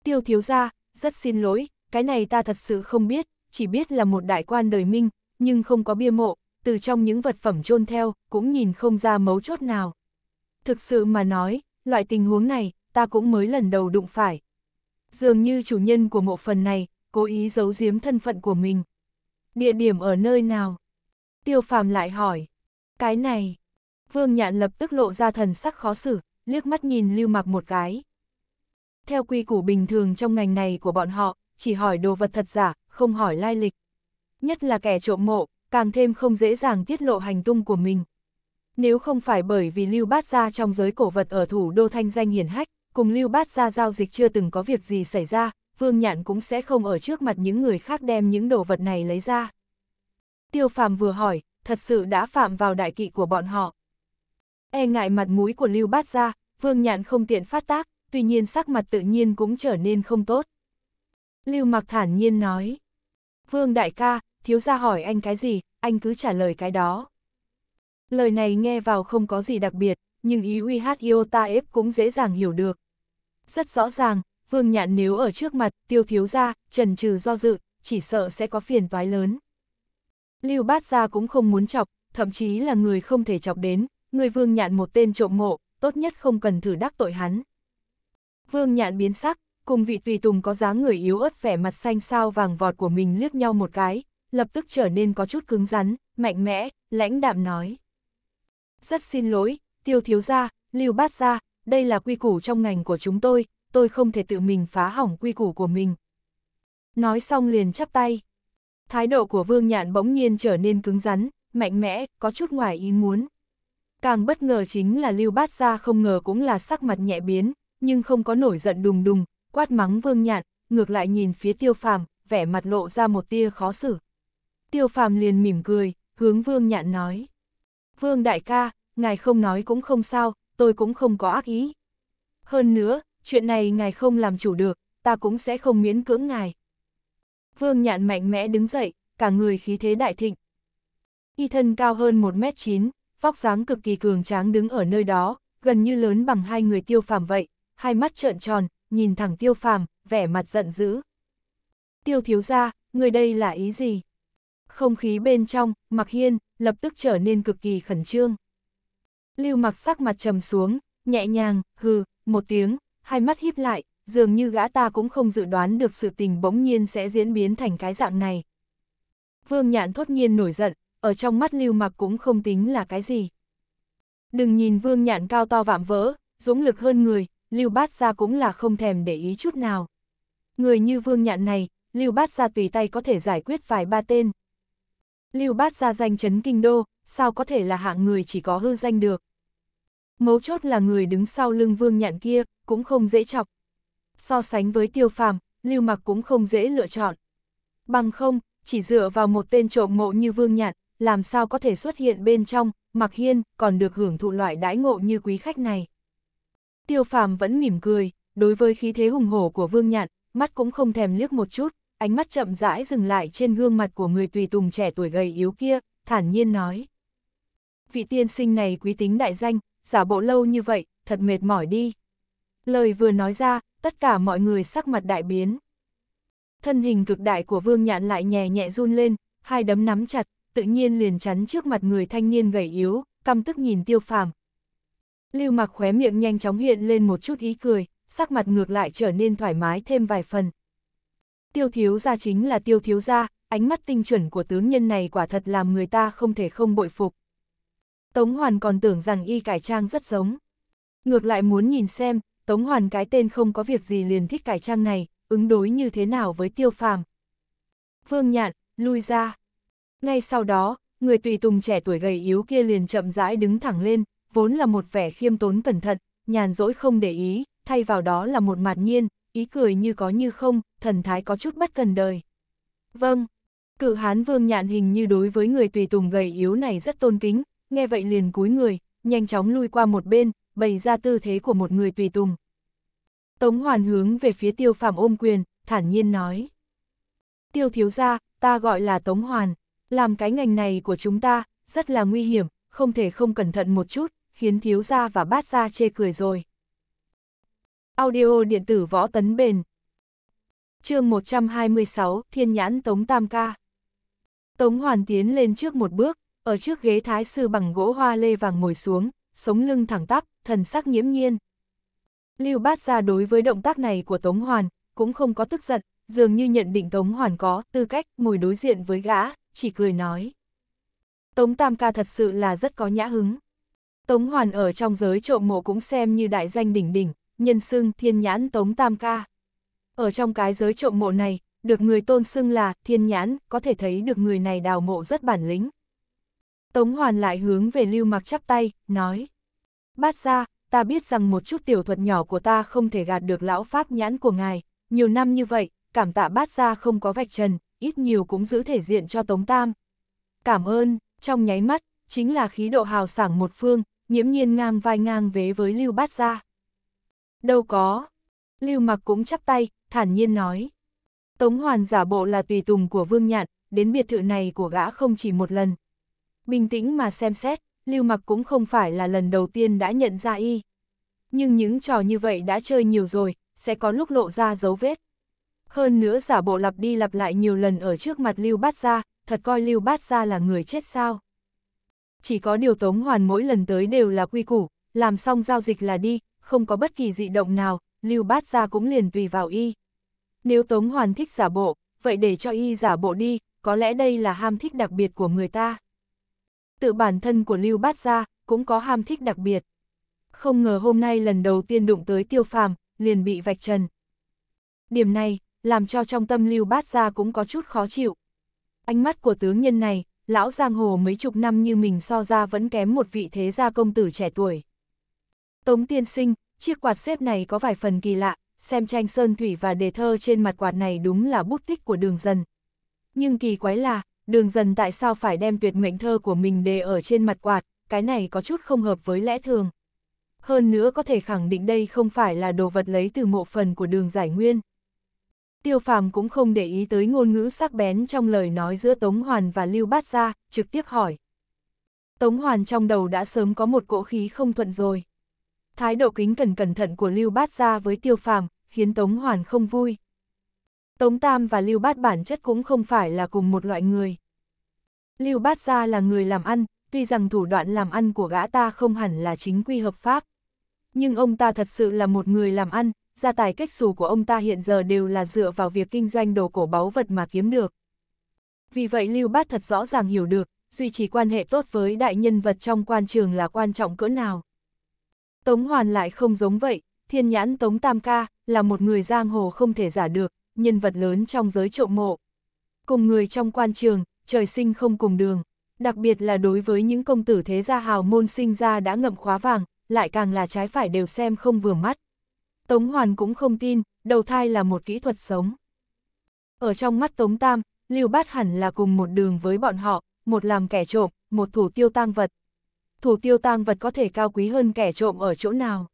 Speaker 1: Tiêu thiếu ra, rất xin lỗi, cái này ta thật sự không biết, chỉ biết là một đại quan đời minh, nhưng không có bia mộ, từ trong những vật phẩm chôn theo, cũng nhìn không ra mấu chốt nào. Thực sự mà nói, loại tình huống này, ta cũng mới lần đầu đụng phải. Dường như chủ nhân của mộ phần này, cố ý giấu giếm thân phận của mình. Địa điểm ở nơi nào? Tiêu phàm lại hỏi. Cái này. Vương nhạn lập tức lộ ra thần sắc khó xử, liếc mắt nhìn lưu mặc một cái. Theo quy củ bình thường trong ngành này của bọn họ, chỉ hỏi đồ vật thật giả, không hỏi lai lịch. Nhất là kẻ trộm mộ, càng thêm không dễ dàng tiết lộ hành tung của mình. Nếu không phải bởi vì Lưu Bát Gia trong giới cổ vật ở thủ đô thanh danh hiển hách, cùng Lưu Bát Gia giao dịch chưa từng có việc gì xảy ra, Vương Nhạn cũng sẽ không ở trước mặt những người khác đem những đồ vật này lấy ra tiêu phàm vừa hỏi, thật sự đã phạm vào đại kỵ của bọn họ. E ngại mặt mũi của Lưu Bát ra, Vương Nhạn không tiện phát tác, tuy nhiên sắc mặt tự nhiên cũng trở nên không tốt. Lưu Mặc thản nhiên nói, Vương đại ca, thiếu gia hỏi anh cái gì, anh cứ trả lời cái đó. Lời này nghe vào không có gì đặc biệt, nhưng ý uy hát ta ép cũng dễ dàng hiểu được. Rất rõ ràng, Vương Nhạn nếu ở trước mặt, tiêu thiếu gia, trần trừ do dự, chỉ sợ sẽ có phiền toái lớn. Lưu Bát Gia cũng không muốn chọc, thậm chí là người không thể chọc đến, người Vương Nhạn một tên trộm mộ, tốt nhất không cần thử đắc tội hắn. Vương Nhạn biến sắc, cùng vị tùy tùng có dáng người yếu ớt vẻ mặt xanh sao vàng vọt của mình liếc nhau một cái, lập tức trở nên có chút cứng rắn, mạnh mẽ, lãnh đạm nói. Rất xin lỗi, tiêu thiếu gia, lưu bát gia, đây là quy củ trong ngành của chúng tôi, tôi không thể tự mình phá hỏng quy củ của mình. Nói xong liền chắp tay. Thái độ của Vương Nhạn bỗng nhiên trở nên cứng rắn, mạnh mẽ, có chút ngoài ý muốn. Càng bất ngờ chính là Lưu Bát Gia không ngờ cũng là sắc mặt nhẹ biến, nhưng không có nổi giận đùng đùng, quát mắng Vương Nhạn, ngược lại nhìn phía Tiêu Phàm, vẻ mặt lộ ra một tia khó xử. Tiêu Phàm liền mỉm cười, hướng Vương Nhạn nói. Vương đại ca, ngài không nói cũng không sao, tôi cũng không có ác ý. Hơn nữa, chuyện này ngài không làm chủ được, ta cũng sẽ không miễn cưỡng ngài. Vương Nhạn mạnh mẽ đứng dậy, cả người khí thế đại thịnh. Y thân cao hơn 1m9, vóc dáng cực kỳ cường tráng đứng ở nơi đó, gần như lớn bằng hai người tiêu phàm vậy, hai mắt trợn tròn, nhìn thẳng tiêu phàm, vẻ mặt giận dữ. Tiêu thiếu ra, người đây là ý gì? Không khí bên trong, mặc hiên, lập tức trở nên cực kỳ khẩn trương. Lưu mặc sắc mặt trầm xuống, nhẹ nhàng, hừ, một tiếng, hai mắt híp lại, dường như gã ta cũng không dự đoán được sự tình bỗng nhiên sẽ diễn biến thành cái dạng này. Vương Nhạn thốt nhiên nổi giận, ở trong mắt Lưu Mặc cũng không tính là cái gì. Đừng nhìn Vương Nhạn cao to vạm vỡ, dũng lực hơn người, Lưu Bát Gia cũng là không thèm để ý chút nào. Người như Vương Nhạn này, Lưu Bát Gia tùy tay có thể giải quyết vài ba tên. Lưu Bát Gia danh chấn kinh đô, sao có thể là hạng người chỉ có hư danh được. Mấu chốt là người đứng sau lưng Vương Nhạn kia, cũng không dễ chọc, so sánh với tiêu phàm, lưu mặc cũng không dễ lựa chọn. Bằng không, chỉ dựa vào một tên trộm ngộ như Vương Nhạn, làm sao có thể xuất hiện bên trong, Mặc Hiên còn được hưởng thụ loại đãi ngộ như quý khách này. Tiêu Phàm vẫn mỉm cười, đối với khí thế hùng hổ của Vương Nhạn, mắt cũng không thèm liếc một chút, ánh mắt chậm rãi dừng lại trên gương mặt của người tùy tùng trẻ tuổi gầy yếu kia, thản nhiên nói. Vị tiên sinh này quý tính đại danh, giả bộ lâu như vậy, thật mệt mỏi đi. Lời vừa nói ra, tất cả mọi người sắc mặt đại biến. Thân hình cực đại của Vương Nhạn lại nhẹ nhẹ run lên, hai đấm nắm chặt, tự nhiên liền chắn trước mặt người thanh niên gầy yếu, căm tức nhìn Tiêu Phàm. Lưu Mặc khóe miệng nhanh chóng hiện lên một chút ý cười, sắc mặt ngược lại trở nên thoải mái thêm vài phần. Tiêu thiếu gia chính là tiêu thiếu gia, ánh mắt tinh chuẩn của tướng nhân này quả thật làm người ta không thể không bội phục. Tống Hoàn còn tưởng rằng y cải trang rất giống. Ngược lại muốn nhìn xem, Tống Hoàn cái tên không có việc gì liền thích cải trang này, ứng đối như thế nào với tiêu phàm. Phương Nhạn, lui ra. Ngay sau đó, người tùy tùng trẻ tuổi gầy yếu kia liền chậm rãi đứng thẳng lên, vốn là một vẻ khiêm tốn cẩn thận, nhàn rỗi không để ý, thay vào đó là một mặt nhiên, ý cười như có như không, thần thái có chút bất cần đời. Vâng, cử hán vương nhạn hình như đối với người tùy tùng gầy yếu này rất tôn kính, nghe vậy liền cúi người, nhanh chóng lui qua một bên, bày ra tư thế của một người tùy tùng. Tống Hoàn hướng về phía tiêu phàm ôm quyền, thản nhiên nói. Tiêu thiếu gia, ta gọi là Tống Hoàn, làm cái ngành này của chúng ta, rất là nguy hiểm, không thể không cẩn thận một chút, khiến thiếu gia và bát gia chê cười rồi. Audio điện tử võ tấn bền chương 126, Thiên Nhãn Tống Tam Ca Tống Hoàn tiến lên trước một bước, ở trước ghế thái sư bằng gỗ hoa lê vàng ngồi xuống, sống lưng thẳng tắp, thần sắc nhiễm nhiên. Lưu Bát Gia đối với động tác này của Tống Hoàn, cũng không có tức giận, dường như nhận định Tống Hoàn có tư cách ngồi đối diện với gã, chỉ cười nói. Tống Tam Ca thật sự là rất có nhã hứng. Tống Hoàn ở trong giới trộm mộ cũng xem như đại danh đỉnh đỉnh, nhân xưng thiên nhãn Tống Tam Ca. Ở trong cái giới trộm mộ này, được người tôn xưng là thiên nhãn, có thể thấy được người này đào mộ rất bản lĩnh. Tống Hoàn lại hướng về Lưu Mặc chắp tay, nói. Bát ra, ta biết rằng một chút tiểu thuật nhỏ của ta không thể gạt được lão pháp nhãn của ngài, nhiều năm như vậy, cảm tạ bát ra không có vạch trần, ít nhiều cũng giữ thể diện cho Tống Tam. Cảm ơn, trong nháy mắt, chính là khí độ hào sảng một phương, nhiễm nhiên ngang vai ngang vế với Lưu Bát ra. Đâu có. Lưu Mặc cũng chắp tay, thản nhiên nói. Tống Hoàn giả bộ là tùy tùng của Vương Nhạn, đến biệt thự này của gã không chỉ một lần. Bình tĩnh mà xem xét, Lưu Mặc cũng không phải là lần đầu tiên đã nhận ra y. Nhưng những trò như vậy đã chơi nhiều rồi, sẽ có lúc lộ ra dấu vết. Hơn nữa giả bộ lặp đi lặp lại nhiều lần ở trước mặt Lưu Bát Gia, thật coi Lưu Bát Gia là người chết sao. Chỉ có điều Tống Hoàn mỗi lần tới đều là quy củ, làm xong giao dịch là đi, không có bất kỳ dị động nào, Lưu Bát Gia cũng liền tùy vào y. Nếu Tống Hoàn thích giả bộ, vậy để cho y giả bộ đi, có lẽ đây là ham thích đặc biệt của người ta tự bản thân của Lưu Bát Gia cũng có ham thích đặc biệt. Không ngờ hôm nay lần đầu tiên đụng tới tiêu phàm, liền bị vạch trần. Điểm này, làm cho trong tâm Lưu Bát Gia cũng có chút khó chịu. Ánh mắt của tướng nhân này, lão giang hồ mấy chục năm như mình so ra vẫn kém một vị thế gia công tử trẻ tuổi. Tống tiên sinh, chiếc quạt xếp này có vài phần kỳ lạ, xem tranh sơn thủy và đề thơ trên mặt quạt này đúng là bút tích của đường dần. Nhưng kỳ quái là, đường dần tại sao phải đem tuyệt mệnh thơ của mình đề ở trên mặt quạt, cái này có chút không hợp với lẽ thường. Hơn nữa có thể khẳng định đây không phải là đồ vật lấy từ mộ phần của đường giải nguyên. Tiêu phàm cũng không để ý tới ngôn ngữ sắc bén trong lời nói giữa Tống Hoàn và Lưu Bát Gia, trực tiếp hỏi. Tống Hoàn trong đầu đã sớm có một cỗ khí không thuận rồi. Thái độ kính cẩn cẩn thận của Lưu Bát Gia với Tiêu phàm khiến Tống Hoàn không vui. Tống Tam và Lưu Bát bản chất cũng không phải là cùng một loại người. Lưu Bát Gia là người làm ăn, tuy rằng thủ đoạn làm ăn của gã ta không hẳn là chính quy hợp pháp. Nhưng ông ta thật sự là một người làm ăn, gia tài cách xù của ông ta hiện giờ đều là dựa vào việc kinh doanh đồ cổ báu vật mà kiếm được. Vì vậy Lưu Bát thật rõ ràng hiểu được, duy trì quan hệ tốt với đại nhân vật trong quan trường là quan trọng cỡ nào. Tống Hoàn lại không giống vậy, thiên nhãn Tống Tam Ca là một người giang hồ không thể giả được, nhân vật lớn trong giới trộm mộ. Cùng người trong quan trường, trời sinh không cùng đường, đặc biệt là đối với những công tử thế gia hào môn sinh ra đã ngậm khóa vàng, lại càng là trái phải đều xem không vừa mắt. Tống Hoàn cũng không tin, đầu thai là một kỹ thuật sống. Ở trong mắt Tống Tam, Lưu Bát hẳn là cùng một đường với bọn họ, một làm kẻ trộm, một thủ tiêu tang vật. Thủ tiêu tang vật có thể cao quý hơn kẻ trộm ở chỗ nào?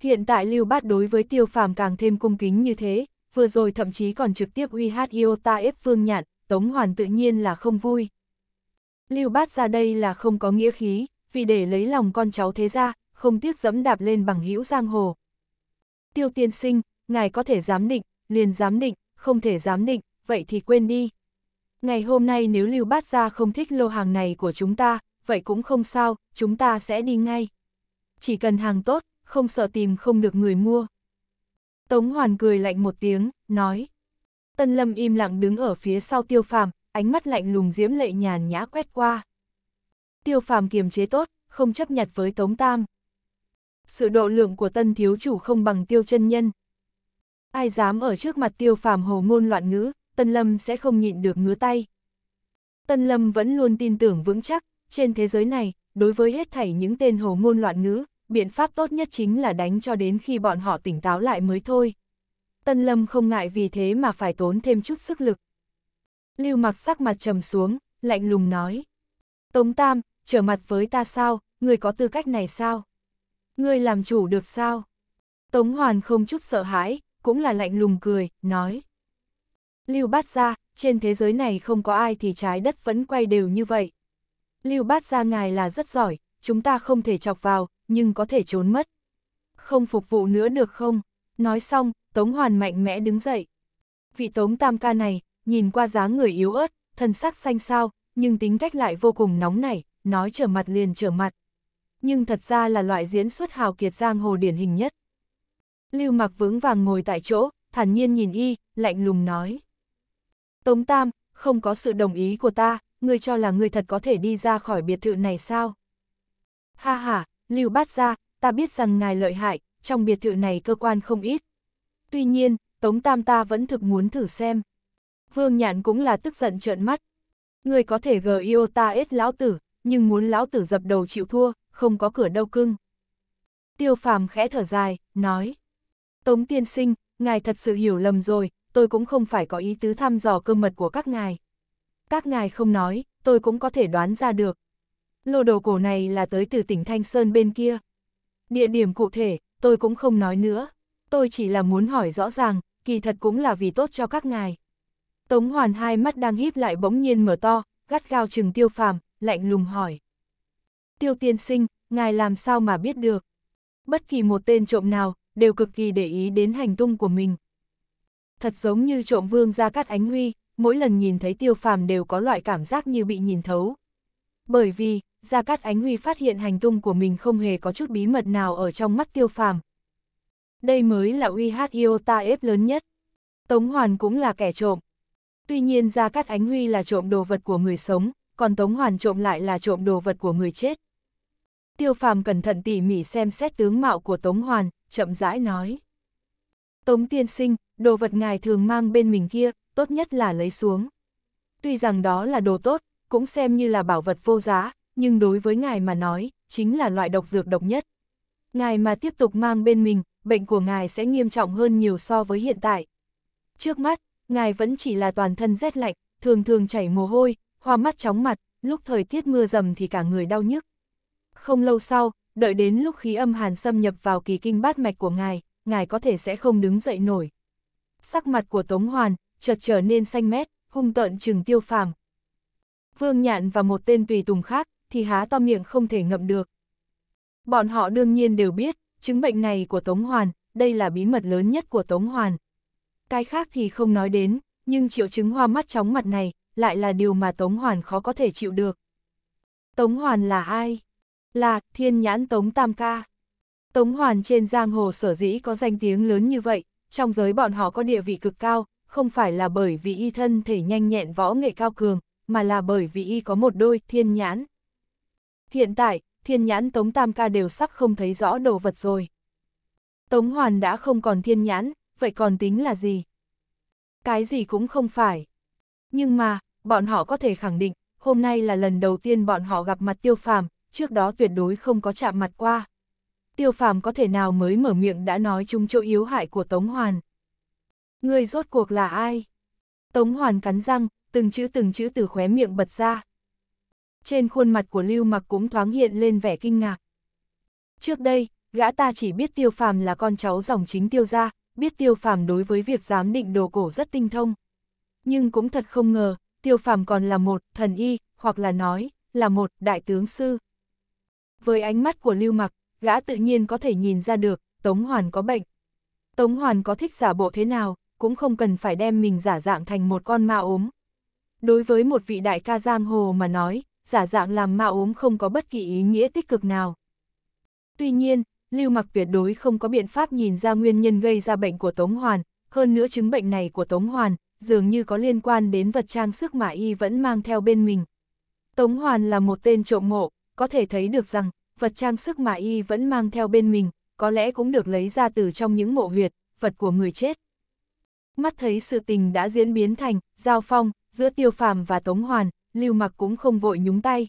Speaker 1: Hiện tại Lưu Bát đối với Tiêu Phàm càng thêm cung kính như thế, vừa rồi thậm chí còn trực tiếp uy hát ta ép vương Nhạn, Tống Hoàn tự nhiên là không vui. Lưu Bát ra đây là không có nghĩa khí, vì để lấy lòng con cháu thế ra, không tiếc dẫm đạp lên bằng hữu giang hồ. Tiêu tiên sinh, ngài có thể giám định, liền giám định, không thể giám định, vậy thì quên đi. Ngày hôm nay nếu Lưu Bát Gia không thích lô hàng này của chúng ta, vậy cũng không sao, chúng ta sẽ đi ngay. Chỉ cần hàng tốt, không sợ tìm không được người mua. Tống Hoàn cười lạnh một tiếng, nói. Tân Lâm im lặng đứng ở phía sau Tiêu Phàm, ánh mắt lạnh lùng diễm lệ nhàn nhã quét qua. Tiêu Phàm kiềm chế tốt, không chấp nhặt với Tống Tam. Sự độ lượng của Tân thiếu chủ không bằng Tiêu chân nhân. Ai dám ở trước mặt Tiêu Phàm hồ ngôn loạn ngữ, Tân Lâm sẽ không nhịn được ngứa tay. Tân Lâm vẫn luôn tin tưởng vững chắc, trên thế giới này, đối với hết thảy những tên hồ ngôn loạn ngữ, biện pháp tốt nhất chính là đánh cho đến khi bọn họ tỉnh táo lại mới thôi. Tân Lâm không ngại vì thế mà phải tốn thêm chút sức lực. Lưu mặc sắc mặt trầm xuống, lạnh lùng nói. Tống Tam, trở mặt với ta sao, người có tư cách này sao? Người làm chủ được sao? Tống Hoàn không chút sợ hãi, cũng là lạnh lùng cười, nói. Lưu Bát Gia, trên thế giới này không có ai thì trái đất vẫn quay đều như vậy. Lưu Bát Gia ngài là rất giỏi, chúng ta không thể chọc vào, nhưng có thể trốn mất. Không phục vụ nữa được không? Nói xong, Tống Hoàn mạnh mẽ đứng dậy. Vị Tống Tam ca này, nhìn qua dáng người yếu ớt, thân sắc xanh xao, nhưng tính cách lại vô cùng nóng nảy, nói trở mặt liền trở mặt. Nhưng thật ra là loại diễn xuất hào kiệt giang hồ điển hình nhất. Lưu Mặc vững vàng ngồi tại chỗ, thản nhiên nhìn y, lạnh lùng nói. Tống Tam, không có sự đồng ý của ta, ngươi cho là ngươi thật có thể đi ra khỏi biệt thự này sao? Ha ha, Lưu Bát ra, ta biết rằng ngài lợi hại, trong biệt thự này cơ quan không ít, Tuy nhiên, Tống Tam ta vẫn thực muốn thử xem. Vương Nhạn cũng là tức giận trợn mắt. Người có thể gờ yêu ta ết lão tử, nhưng muốn lão tử dập đầu chịu thua, không có cửa đâu cưng. Tiêu phàm khẽ thở dài, nói. Tống tiên sinh, ngài thật sự hiểu lầm rồi, tôi cũng không phải có ý tứ thăm dò cơ mật của các ngài. Các ngài không nói, tôi cũng có thể đoán ra được. Lô đồ cổ này là tới từ tỉnh Thanh Sơn bên kia. Địa điểm cụ thể, tôi cũng không nói nữa tôi chỉ là muốn hỏi rõ ràng, kỳ thật cũng là vì tốt cho các ngài. Tống Hoàn hai mắt đang híp lại bỗng nhiên mở to, gắt gao chừng tiêu phàm, lạnh lùng hỏi. Tiêu tiên sinh, ngài làm sao mà biết được? Bất kỳ một tên trộm nào, đều cực kỳ để ý đến hành tung của mình. Thật giống như trộm vương ra cắt ánh huy, mỗi lần nhìn thấy tiêu phàm đều có loại cảm giác như bị nhìn thấu. Bởi vì, Gia Cát Ánh Huy phát hiện hành tung của mình không hề có chút bí mật nào ở trong mắt tiêu phàm, đây mới là uy hát ta ép lớn nhất. Tống Hoàn cũng là kẻ trộm. Tuy nhiên Gia Cát Ánh Huy là trộm đồ vật của người sống, còn Tống Hoàn trộm lại là trộm đồ vật của người chết. Tiêu phàm cẩn thận tỉ mỉ xem xét tướng mạo của Tống Hoàn, chậm rãi nói. Tống tiên sinh, đồ vật ngài thường mang bên mình kia, tốt nhất là lấy xuống. Tuy rằng đó là đồ tốt, cũng xem như là bảo vật vô giá, nhưng đối với ngài mà nói, chính là loại độc dược độc nhất. Ngài mà tiếp tục mang bên mình, bệnh của ngài sẽ nghiêm trọng hơn nhiều so với hiện tại. Trước mắt, ngài vẫn chỉ là toàn thân rét lạnh, thường thường chảy mồ hôi, hoa mắt chóng mặt, lúc thời tiết mưa dầm thì cả người đau nhức. Không lâu sau, đợi đến lúc khí âm hàn xâm nhập vào kỳ kinh bát mạch của ngài, ngài có thể sẽ không đứng dậy nổi. Sắc mặt của Tống Hoàn chợt trở nên xanh mét, hung tợn trừng tiêu phàm. Vương Nhạn và một tên tùy tùng khác thì há to miệng không thể ngậm được. Bọn họ đương nhiên đều biết, chứng bệnh này của Tống Hoàn, đây là bí mật lớn nhất của Tống Hoàn. Cái khác thì không nói đến, nhưng triệu chứng hoa mắt chóng mặt này lại là điều mà Tống Hoàn khó có thể chịu được. Tống Hoàn là ai? Là thiên nhãn Tống Tam Ca. Tống Hoàn trên giang hồ sở dĩ có danh tiếng lớn như vậy, trong giới bọn họ có địa vị cực cao, không phải là bởi vì y thân thể nhanh nhẹn võ nghệ cao cường, mà là bởi vì y có một đôi thiên nhãn. Hiện tại, thiên nhãn Tống Tam Ca đều sắp không thấy rõ đồ vật rồi. Tống Hoàn đã không còn thiên nhãn, vậy còn tính là gì? Cái gì cũng không phải. Nhưng mà, bọn họ có thể khẳng định, hôm nay là lần đầu tiên bọn họ gặp mặt tiêu phàm, trước đó tuyệt đối không có chạm mặt qua. Tiêu phàm có thể nào mới mở miệng đã nói chung chỗ yếu hại của Tống Hoàn. Người rốt cuộc là ai? Tống Hoàn cắn răng, từng chữ từng chữ từ khóe miệng bật ra trên khuôn mặt của Lưu Mặc cũng thoáng hiện lên vẻ kinh ngạc. Trước đây, gã ta chỉ biết Tiêu Phàm là con cháu dòng chính Tiêu gia, biết Tiêu Phàm đối với việc giám định đồ cổ rất tinh thông. Nhưng cũng thật không ngờ, Tiêu Phàm còn là một thần y, hoặc là nói, là một đại tướng sư. Với ánh mắt của Lưu Mặc, gã tự nhiên có thể nhìn ra được, Tống Hoàn có bệnh. Tống Hoàn có thích giả bộ thế nào, cũng không cần phải đem mình giả dạng thành một con ma ốm. Đối với một vị đại ca giang hồ mà nói, giả dạng làm ma ốm không có bất kỳ ý nghĩa tích cực nào. Tuy nhiên, Lưu Mặc tuyệt đối không có biện pháp nhìn ra nguyên nhân gây ra bệnh của Tống Hoàn, hơn nữa chứng bệnh này của Tống Hoàn dường như có liên quan đến vật trang sức mà y vẫn mang theo bên mình. Tống Hoàn là một tên trộm mộ, có thể thấy được rằng vật trang sức mà y vẫn mang theo bên mình, có lẽ cũng được lấy ra từ trong những mộ huyệt, vật của người chết. Mắt thấy sự tình đã diễn biến thành giao phong giữa Tiêu Phàm và Tống Hoàn, Lưu Mặc cũng không vội nhúng tay.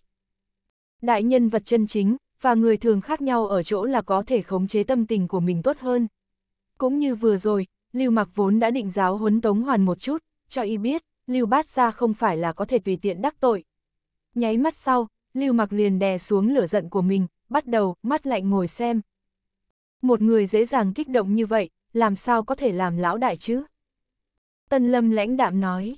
Speaker 1: Đại nhân vật chân chính, và người thường khác nhau ở chỗ là có thể khống chế tâm tình của mình tốt hơn. Cũng như vừa rồi, Lưu Mặc vốn đã định giáo huấn Tống Hoàn một chút, cho y biết, Lưu Bát gia không phải là có thể tùy tiện đắc tội. Nháy mắt sau, Lưu Mặc liền đè xuống lửa giận của mình, bắt đầu mắt lạnh ngồi xem. Một người dễ dàng kích động như vậy, làm sao có thể làm lão đại chứ? Tân Lâm lãnh đạm nói.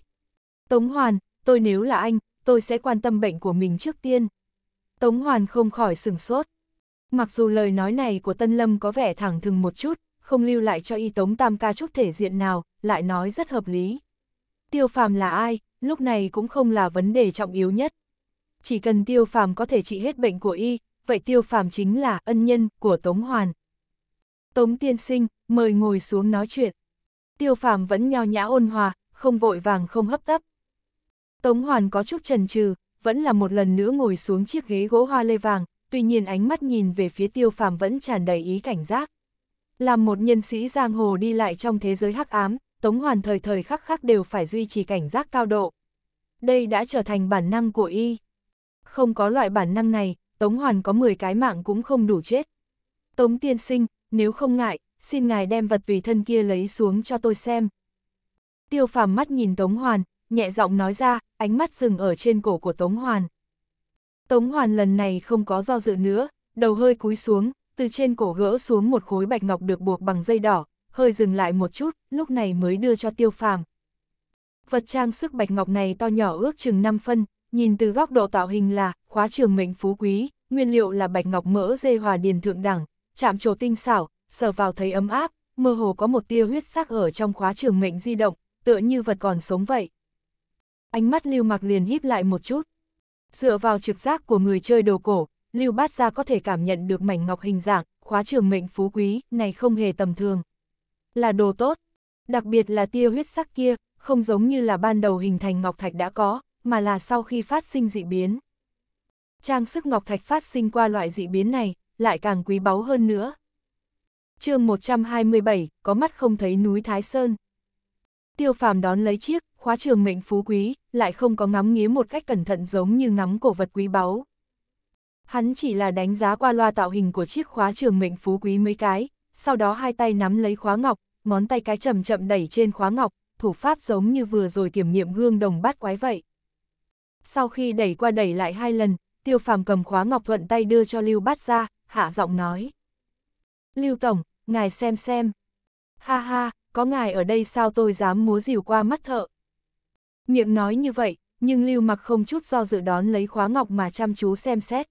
Speaker 1: Tống Hoàn, tôi nếu là anh, tôi sẽ quan tâm bệnh của mình trước tiên. Tống Hoàn không khỏi sừng sốt. Mặc dù lời nói này của Tân Lâm có vẻ thẳng thừng một chút, không lưu lại cho y Tống Tam ca chút thể diện nào, lại nói rất hợp lý. Tiêu Phàm là ai, lúc này cũng không là vấn đề trọng yếu nhất. Chỉ cần Tiêu Phàm có thể trị hết bệnh của y, vậy Tiêu Phàm chính là ân nhân của Tống Hoàn. Tống tiên sinh, mời ngồi xuống nói chuyện. Tiêu Phàm vẫn nhao nhã ôn hòa, không vội vàng không hấp tấp, Tống Hoàn có chút trần trừ, vẫn là một lần nữa ngồi xuống chiếc ghế gỗ hoa lê vàng, tuy nhiên ánh mắt nhìn về phía tiêu phàm vẫn tràn đầy ý cảnh giác. Làm một nhân sĩ giang hồ đi lại trong thế giới hắc ám, Tống Hoàn thời thời khắc khắc đều phải duy trì cảnh giác cao độ. Đây đã trở thành bản năng của y. Không có loại bản năng này, Tống Hoàn có 10 cái mạng cũng không đủ chết. Tống tiên sinh, nếu không ngại, xin ngài đem vật tùy thân kia lấy xuống cho tôi xem. Tiêu phàm mắt nhìn Tống Hoàn, nhẹ giọng nói ra, ánh mắt dừng ở trên cổ của Tống Hoàn. Tống Hoàn lần này không có do dự nữa, đầu hơi cúi xuống, từ trên cổ gỡ xuống một khối bạch ngọc được buộc bằng dây đỏ, hơi dừng lại một chút, lúc này mới đưa cho tiêu phàm. Vật trang sức bạch ngọc này to nhỏ ước chừng 5 phân, nhìn từ góc độ tạo hình là khóa trường mệnh phú quý, nguyên liệu là bạch ngọc mỡ dê hòa điền thượng đẳng, chạm trổ tinh xảo, sờ vào thấy ấm áp, mơ hồ có một tia huyết sắc ở trong khóa trường mệnh di động, tựa như vật còn sống vậy ánh mắt Lưu Mặc liền híp lại một chút. Dựa vào trực giác của người chơi đồ cổ, Lưu Bát Gia có thể cảm nhận được mảnh ngọc hình dạng, khóa trường mệnh phú quý, này không hề tầm thường. Là đồ tốt, đặc biệt là tia huyết sắc kia, không giống như là ban đầu hình thành ngọc thạch đã có, mà là sau khi phát sinh dị biến. Trang sức ngọc thạch phát sinh qua loại dị biến này, lại càng quý báu hơn nữa. chương 127, có mắt không thấy núi Thái Sơn. Tiêu phàm đón lấy chiếc, khóa trường mệnh phú quý, lại không có ngắm nghía một cách cẩn thận giống như ngắm cổ vật quý báu. Hắn chỉ là đánh giá qua loa tạo hình của chiếc khóa trường mệnh phú quý mấy cái, sau đó hai tay nắm lấy khóa ngọc, ngón tay cái chậm chậm đẩy trên khóa ngọc, thủ pháp giống như vừa rồi kiểm nghiệm gương đồng bát quái vậy. Sau khi đẩy qua đẩy lại hai lần, tiêu phàm cầm khóa ngọc thuận tay đưa cho Lưu Bát ra, hạ giọng nói. Lưu Tổng, ngài xem xem. Ha ha, có ngài ở đây sao tôi dám múa rìu qua mắt thợ. Miệng nói như vậy, nhưng lưu mặc không chút do dự đón lấy khóa ngọc mà chăm chú xem xét.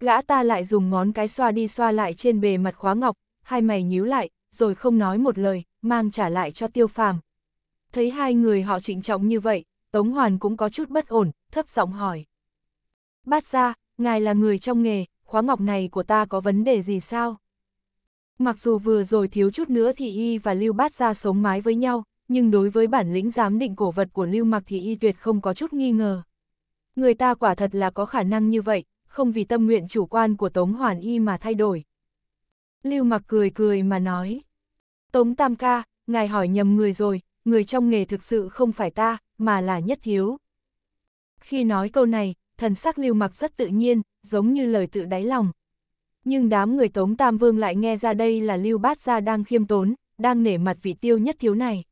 Speaker 1: Gã ta lại dùng ngón cái xoa đi xoa lại trên bề mặt khóa ngọc, hai mày nhíu lại, rồi không nói một lời, mang trả lại cho tiêu phàm. Thấy hai người họ trịnh trọng như vậy, Tống Hoàn cũng có chút bất ổn, thấp giọng hỏi. Bát ra, ngài là người trong nghề, khóa ngọc này của ta có vấn đề gì sao? Mặc dù vừa rồi thiếu chút nữa thì y và Lưu Bát ra sống mái với nhau, nhưng đối với bản lĩnh giám định cổ vật của Lưu Mặc thì y tuyệt không có chút nghi ngờ. Người ta quả thật là có khả năng như vậy, không vì tâm nguyện chủ quan của Tống Hoàn y mà thay đổi. Lưu Mặc cười cười mà nói, Tống Tam Ca, ngài hỏi nhầm người rồi, người trong nghề thực sự không phải ta, mà là Nhất Thiếu Khi nói câu này, thần sắc Lưu Mặc rất tự nhiên, giống như lời tự đáy lòng. Nhưng đám người Tống Tam Vương lại nghe ra đây là Lưu Bát Gia đang khiêm tốn, đang nể mặt vị tiêu nhất thiếu này.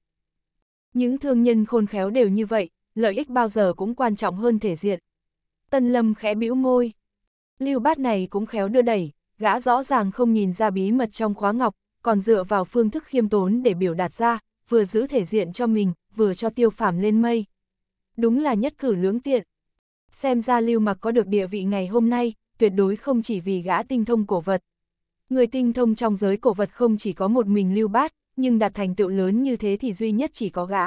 Speaker 1: Những thương nhân khôn khéo đều như vậy, lợi ích bao giờ cũng quan trọng hơn thể diện. Tân Lâm khẽ bĩu môi. Lưu bát này cũng khéo đưa đẩy, gã rõ ràng không nhìn ra bí mật trong khóa ngọc, còn dựa vào phương thức khiêm tốn để biểu đạt ra, vừa giữ thể diện cho mình, vừa cho tiêu phàm lên mây. Đúng là nhất cử lưỡng tiện. Xem ra lưu mặc có được địa vị ngày hôm nay, tuyệt đối không chỉ vì gã tinh thông cổ vật. Người tinh thông trong giới cổ vật không chỉ có một mình lưu bát, nhưng đạt thành tựu lớn như thế thì duy nhất chỉ có gã.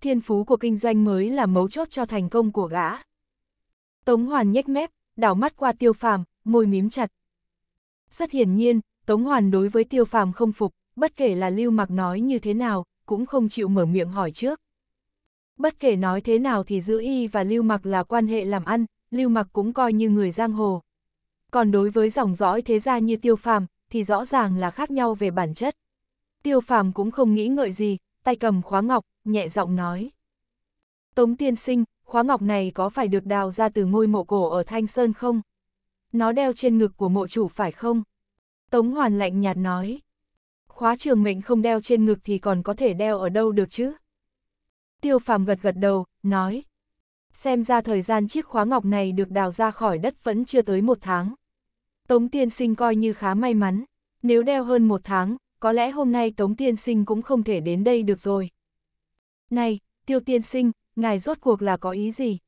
Speaker 1: Thiên phú của kinh doanh mới là mấu chốt cho thành công của gã. Tống Hoàn nhếch mép, đảo mắt qua tiêu phàm, môi mím chặt. Rất hiển nhiên, Tống Hoàn đối với tiêu phàm không phục, bất kể là lưu mặc nói như thế nào, cũng không chịu mở miệng hỏi trước. Bất kể nói thế nào thì giữa y và lưu mặc là quan hệ làm ăn, lưu mặc cũng coi như người giang hồ. Còn đối với dòng dõi thế gia như tiêu phàm, thì rõ ràng là khác nhau về bản chất. Tiêu phàm cũng không nghĩ ngợi gì, tay cầm khóa ngọc, nhẹ giọng nói. Tống tiên sinh, khóa ngọc này có phải được đào ra từ ngôi mộ cổ ở Thanh Sơn không? Nó đeo trên ngực của mộ chủ phải không? Tống hoàn lạnh nhạt nói. Khóa trường mệnh không đeo trên ngực thì còn có thể đeo ở đâu được chứ? Tiêu phàm gật gật đầu, nói. Xem ra thời gian chiếc khóa ngọc này được đào ra khỏi đất vẫn chưa tới một tháng. Tống tiên sinh coi như khá may mắn, nếu đeo hơn một tháng, có lẽ hôm nay Tống Tiên Sinh cũng không thể đến đây được rồi. Này, Tiêu Tiên Sinh, ngài rốt cuộc là có ý gì?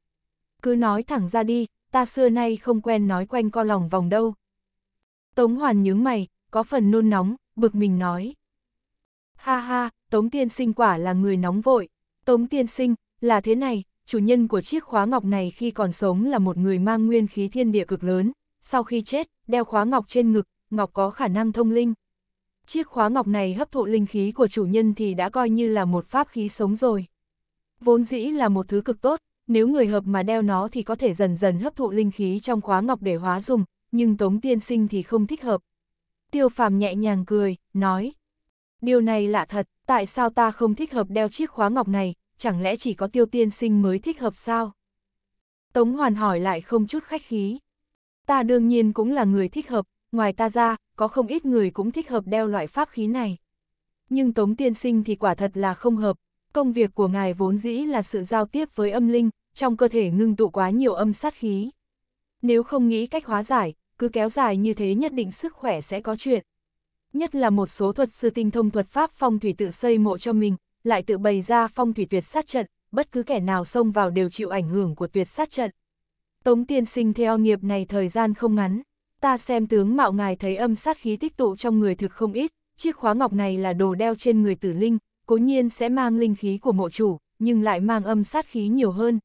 Speaker 1: Cứ nói thẳng ra đi, ta xưa nay không quen nói quanh co lòng vòng đâu. Tống Hoàn nhướng mày, có phần nôn nóng, bực mình nói. Ha ha, Tống Tiên Sinh quả là người nóng vội. Tống Tiên Sinh, là thế này, chủ nhân của chiếc khóa ngọc này khi còn sống là một người mang nguyên khí thiên địa cực lớn. Sau khi chết, đeo khóa ngọc trên ngực, ngọc có khả năng thông linh chiếc khóa ngọc này hấp thụ linh khí của chủ nhân thì đã coi như là một pháp khí sống rồi. Vốn dĩ là một thứ cực tốt, nếu người hợp mà đeo nó thì có thể dần dần hấp thụ linh khí trong khóa ngọc để hóa dùng, nhưng Tống Tiên Sinh thì không thích hợp. Tiêu Phàm nhẹ nhàng cười, nói. Điều này lạ thật, tại sao ta không thích hợp đeo chiếc khóa ngọc này, chẳng lẽ chỉ có Tiêu Tiên Sinh mới thích hợp sao? Tống Hoàn hỏi lại không chút khách khí. Ta đương nhiên cũng là người thích hợp, ngoài ta ra, có không ít người cũng thích hợp đeo loại pháp khí này. Nhưng Tống Tiên Sinh thì quả thật là không hợp, công việc của ngài vốn dĩ là sự giao tiếp với âm linh, trong cơ thể ngưng tụ quá nhiều âm sát khí. Nếu không nghĩ cách hóa giải, cứ kéo dài như thế nhất định sức khỏe sẽ có chuyện. Nhất là một số thuật sư tinh thông thuật pháp phong thủy tự xây mộ cho mình, lại tự bày ra phong thủy tuyệt sát trận, bất cứ kẻ nào xông vào đều chịu ảnh hưởng của tuyệt sát trận. Tống tiên sinh theo nghiệp này thời gian không ngắn ta xem tướng mạo ngài thấy âm sát khí tích tụ trong người thực không ít, chiếc khóa ngọc này là đồ đeo trên người tử linh, cố nhiên sẽ mang linh khí của mộ chủ, nhưng lại mang âm sát khí nhiều hơn.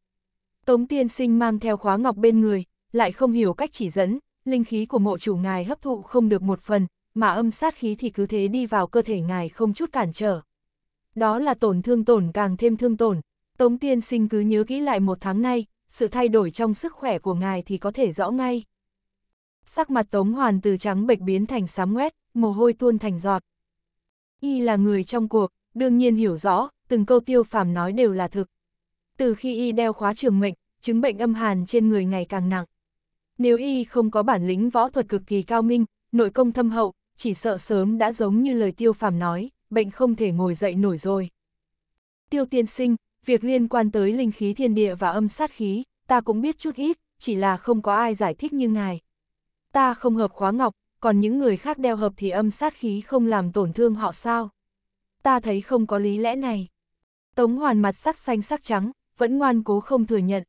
Speaker 1: Tống tiên sinh mang theo khóa ngọc bên người, lại không hiểu cách chỉ dẫn, linh khí của mộ chủ ngài hấp thụ không được một phần, mà âm sát khí thì cứ thế đi vào cơ thể ngài không chút cản trở. Đó là tổn thương tổn càng thêm thương tổn, Tống tiên sinh cứ nhớ kỹ lại một tháng nay, sự thay đổi trong sức khỏe của ngài thì có thể rõ ngay sắc mặt Tống Hoàn từ trắng bệch biến thành xám ngoét, mồ hôi tuôn thành giọt. Y là người trong cuộc, đương nhiên hiểu rõ, từng câu tiêu phàm nói đều là thực. Từ khi Y đeo khóa trường mệnh, chứng bệnh âm hàn trên người ngày càng nặng. Nếu Y không có bản lĩnh võ thuật cực kỳ cao minh, nội công thâm hậu, chỉ sợ sớm đã giống như lời tiêu phàm nói, bệnh không thể ngồi dậy nổi rồi. Tiêu tiên sinh, việc liên quan tới linh khí thiên địa và âm sát khí, ta cũng biết chút ít, chỉ là không có ai giải thích như ngài ta không hợp khóa ngọc, còn những người khác đeo hợp thì âm sát khí không làm tổn thương họ sao. Ta thấy không có lý lẽ này. Tống hoàn mặt sắc xanh sắc trắng, vẫn ngoan cố không thừa nhận.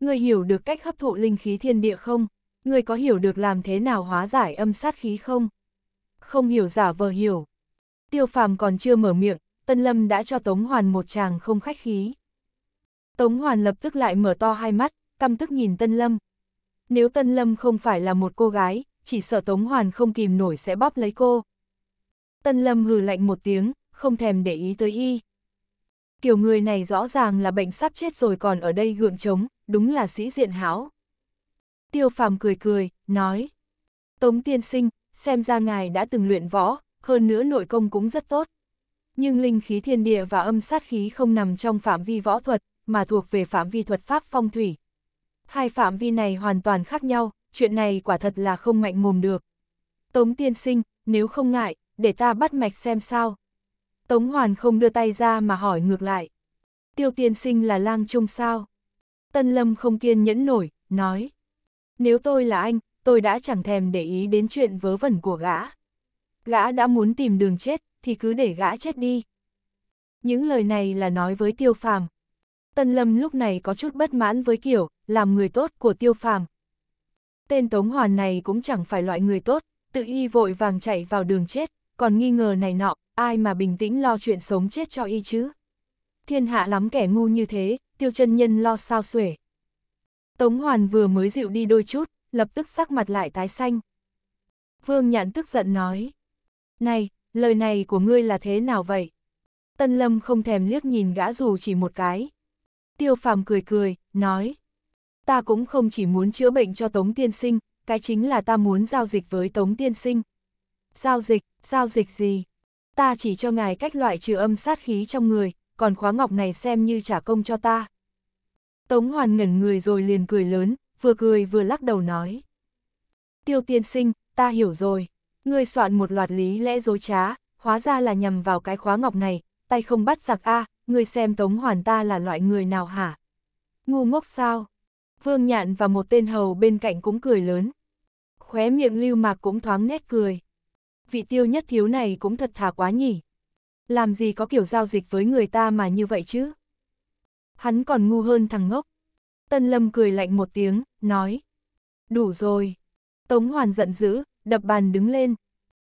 Speaker 1: Người hiểu được cách hấp thụ linh khí thiên địa không? Người có hiểu được làm thế nào hóa giải âm sát khí không? Không hiểu giả vờ hiểu. Tiêu phàm còn chưa mở miệng, Tân Lâm đã cho Tống Hoàn một chàng không khách khí. Tống Hoàn lập tức lại mở to hai mắt, căm tức nhìn Tân Lâm, nếu Tân Lâm không phải là một cô gái, chỉ sợ Tống Hoàn không kìm nổi sẽ bóp lấy cô. Tân Lâm hừ lạnh một tiếng, không thèm để ý tới y. Kiểu người này rõ ràng là bệnh sắp chết rồi còn ở đây gượng chống, đúng là sĩ diện háo. Tiêu phàm cười cười, nói. Tống tiên sinh, xem ra ngài đã từng luyện võ, hơn nữa nội công cũng rất tốt. Nhưng linh khí thiên địa và âm sát khí không nằm trong phạm vi võ thuật, mà thuộc về phạm vi thuật pháp phong thủy, hai phạm vi này hoàn toàn khác nhau, chuyện này quả thật là không mạnh mồm được. Tống tiên sinh, nếu không ngại, để ta bắt mạch xem sao. Tống Hoàn không đưa tay ra mà hỏi ngược lại. Tiêu tiên sinh là lang trung sao? Tân Lâm không kiên nhẫn nổi, nói. Nếu tôi là anh, tôi đã chẳng thèm để ý đến chuyện vớ vẩn của gã. Gã đã muốn tìm đường chết, thì cứ để gã chết đi. Những lời này là nói với tiêu phàm. Tân Lâm lúc này có chút bất mãn với kiểu, làm người tốt của tiêu phàm. Tên Tống Hoàn này cũng chẳng phải loại người tốt, tự y vội vàng chạy vào đường chết, còn nghi ngờ này nọ, ai mà bình tĩnh lo chuyện sống chết cho y chứ. Thiên hạ lắm kẻ ngu như thế, tiêu chân nhân lo sao xuể. Tống Hoàn vừa mới dịu đi đôi chút, lập tức sắc mặt lại tái xanh. Vương Nhãn tức giận nói. Này, lời này của ngươi là thế nào vậy? Tân Lâm không thèm liếc nhìn gã dù chỉ một cái. Tiêu phàm cười cười, nói. Ta cũng không chỉ muốn chữa bệnh cho Tống Tiên Sinh, cái chính là ta muốn giao dịch với Tống Tiên Sinh. Giao dịch, giao dịch gì? Ta chỉ cho ngài cách loại trừ âm sát khí trong người, còn khóa ngọc này xem như trả công cho ta. Tống Hoàn ngẩn người rồi liền cười lớn, vừa cười vừa lắc đầu nói. Tiêu Tiên Sinh, ta hiểu rồi. Ngươi soạn một loạt lý lẽ dối trá, hóa ra là nhằm vào cái khóa ngọc này, tay không bắt giặc a, ngươi xem Tống Hoàn ta là loại người nào hả? Ngu ngốc sao? Vương Nhạn và một tên hầu bên cạnh cũng cười lớn. Khóe miệng lưu mạc cũng thoáng nét cười. Vị tiêu nhất thiếu này cũng thật thà quá nhỉ. Làm gì có kiểu giao dịch với người ta mà như vậy chứ? Hắn còn ngu hơn thằng ngốc. Tân Lâm cười lạnh một tiếng, nói. Đủ rồi. Tống Hoàn giận dữ, đập bàn đứng lên.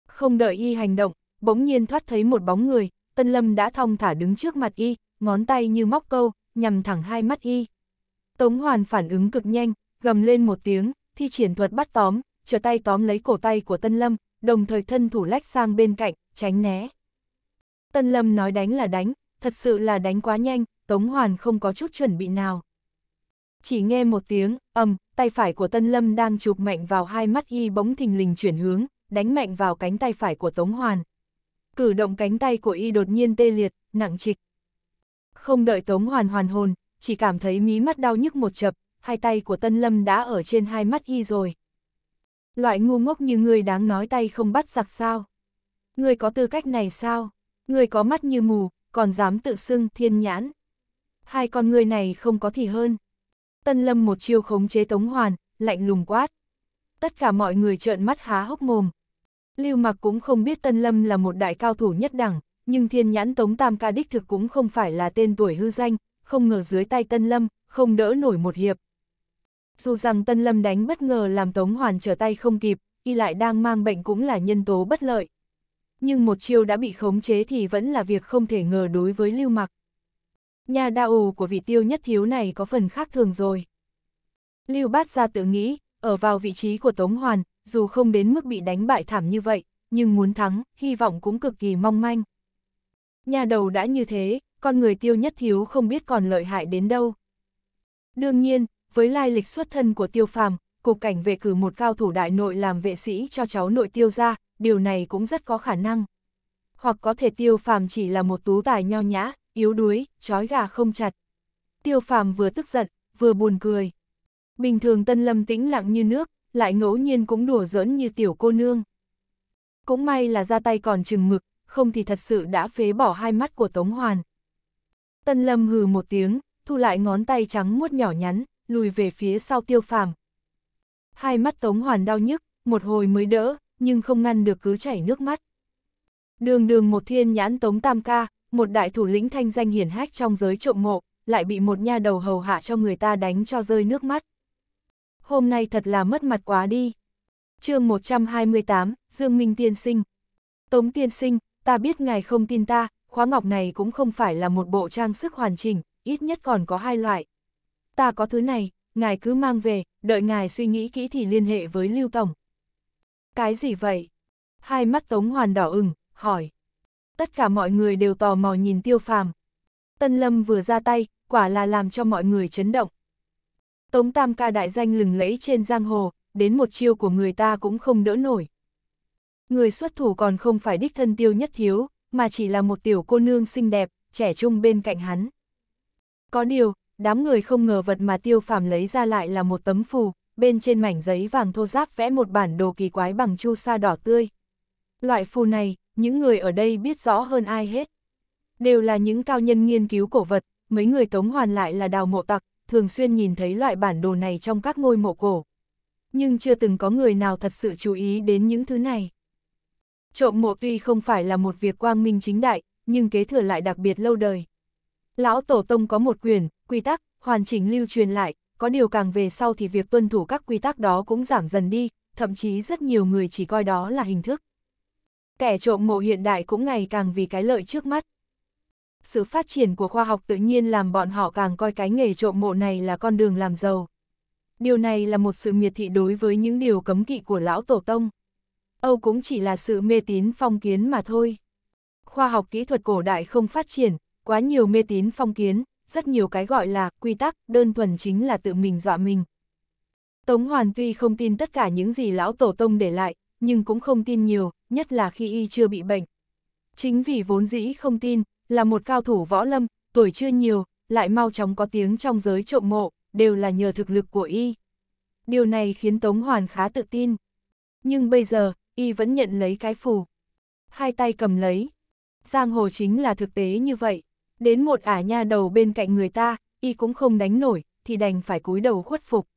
Speaker 1: Không đợi y hành động, bỗng nhiên thoát thấy một bóng người, Tân Lâm đã thong thả đứng trước mặt y, ngón tay như móc câu, nhằm thẳng hai mắt y. Tống Hoàn phản ứng cực nhanh, gầm lên một tiếng, thi triển thuật bắt tóm, trở tay tóm lấy cổ tay của Tân Lâm, đồng thời thân thủ lách sang bên cạnh, tránh né. Tân Lâm nói đánh là đánh, thật sự là đánh quá nhanh, Tống Hoàn không có chút chuẩn bị nào. Chỉ nghe một tiếng, ầm, tay phải của Tân Lâm đang chụp mạnh vào hai mắt y bỗng thình lình chuyển hướng, đánh mạnh vào cánh tay phải của Tống Hoàn. Cử động cánh tay của y đột nhiên tê liệt, nặng trịch. Không đợi Tống Hoàn hoàn hồn, chỉ cảm thấy mí mắt đau nhức một chập, hai tay của Tân Lâm đã ở trên hai mắt y rồi. Loại ngu ngốc như ngươi đáng nói tay không bắt giặc sao? Ngươi có tư cách này sao? Ngươi có mắt như mù, còn dám tự xưng thiên nhãn. Hai con ngươi này không có thì hơn. Tân Lâm một chiêu khống chế Tống Hoàn, lạnh lùng quát. Tất cả mọi người trợn mắt há hốc mồm. Lưu Mặc cũng không biết Tân Lâm là một đại cao thủ nhất đẳng, nhưng thiên nhãn Tống Tam Ca đích thực cũng không phải là tên tuổi hư danh, không ngờ dưới tay Tân Lâm, không đỡ nổi một hiệp. Dù rằng Tân Lâm đánh bất ngờ làm Tống Hoàn trở tay không kịp, y lại đang mang bệnh cũng là nhân tố bất lợi. Nhưng một chiêu đã bị khống chế thì vẫn là việc không thể ngờ đối với lưu mặc. Nhà đa của vị tiêu nhất thiếu này có phần khác thường rồi. Lưu bát ra tự nghĩ, ở vào vị trí của Tống Hoàn, dù không đến mức bị đánh bại thảm như vậy, nhưng muốn thắng, hy vọng cũng cực kỳ mong manh. Nhà đầu đã như thế, con người tiêu nhất thiếu không biết còn lợi hại đến đâu. Đương nhiên, với lai lịch xuất thân của tiêu phàm, cục cảnh vệ cử một cao thủ đại nội làm vệ sĩ cho cháu nội tiêu ra, điều này cũng rất có khả năng. Hoặc có thể tiêu phàm chỉ là một tú tài nho nhã, yếu đuối, trói gà không chặt. Tiêu phàm vừa tức giận, vừa buồn cười. Bình thường tân lâm tĩnh lặng như nước, lại ngẫu nhiên cũng đùa giỡn như tiểu cô nương. Cũng may là ra tay còn chừng mực, không thì thật sự đã phế bỏ hai mắt của Tống Hoàn. Tân Lâm hừ một tiếng, thu lại ngón tay trắng muốt nhỏ nhắn, lùi về phía sau tiêu phàm. Hai mắt Tống Hoàn đau nhức, một hồi mới đỡ, nhưng không ngăn được cứ chảy nước mắt. Đường đường một thiên nhãn Tống Tam Ca, một đại thủ lĩnh thanh danh hiển hách trong giới trộm mộ, lại bị một nha đầu hầu hạ cho người ta đánh cho rơi nước mắt. Hôm nay thật là mất mặt quá đi. chương 128, Dương Minh Tiên Sinh. Tống Tiên Sinh, ta biết ngài không tin ta, khóa ngọc này cũng không phải là một bộ trang sức hoàn chỉnh, ít nhất còn có hai loại. Ta có thứ này, ngài cứ mang về, đợi ngài suy nghĩ kỹ thì liên hệ với Lưu Tổng. Cái gì vậy? Hai mắt Tống Hoàn đỏ ửng, hỏi. Tất cả mọi người đều tò mò nhìn tiêu phàm. Tân Lâm vừa ra tay, quả là làm cho mọi người chấn động. Tống Tam ca đại danh lừng lẫy trên giang hồ, đến một chiêu của người ta cũng không đỡ nổi. Người xuất thủ còn không phải đích thân tiêu nhất thiếu, mà chỉ là một tiểu cô nương xinh đẹp, trẻ trung bên cạnh hắn. Có điều, đám người không ngờ vật mà tiêu phàm lấy ra lại là một tấm phù, bên trên mảnh giấy vàng thô giáp vẽ một bản đồ kỳ quái bằng chu sa đỏ tươi. Loại phù này, những người ở đây biết rõ hơn ai hết. Đều là những cao nhân nghiên cứu cổ vật, mấy người tống hoàn lại là đào mộ tặc, thường xuyên nhìn thấy loại bản đồ này trong các ngôi mộ cổ. Nhưng chưa từng có người nào thật sự chú ý đến những thứ này. Trộm mộ tuy không phải là một việc quang minh chính đại, nhưng kế thừa lại đặc biệt lâu đời. Lão Tổ Tông có một quyền, quy tắc, hoàn chỉnh lưu truyền lại, có điều càng về sau thì việc tuân thủ các quy tắc đó cũng giảm dần đi, thậm chí rất nhiều người chỉ coi đó là hình thức. Kẻ trộm mộ hiện đại cũng ngày càng vì cái lợi trước mắt. Sự phát triển của khoa học tự nhiên làm bọn họ càng coi cái nghề trộm mộ này là con đường làm giàu. Điều này là một sự miệt thị đối với những điều cấm kỵ của lão Tổ Tông. Âu cũng chỉ là sự mê tín phong kiến mà thôi. Khoa học kỹ thuật cổ đại không phát triển, quá nhiều mê tín phong kiến, rất nhiều cái gọi là quy tắc, đơn thuần chính là tự mình dọa mình. Tống Hoàn tuy không tin tất cả những gì lão tổ tông để lại, nhưng cũng không tin nhiều, nhất là khi y chưa bị bệnh. Chính vì vốn dĩ không tin, là một cao thủ võ lâm, tuổi chưa nhiều, lại mau chóng có tiếng trong giới trộm mộ, đều là nhờ thực lực của y. Điều này khiến Tống Hoàn khá tự tin. Nhưng bây giờ, y vẫn nhận lấy cái phù. Hai tay cầm lấy. Giang hồ chính là thực tế như vậy. Đến một ả nha đầu bên cạnh người ta, y cũng không đánh nổi, thì đành phải cúi đầu khuất phục.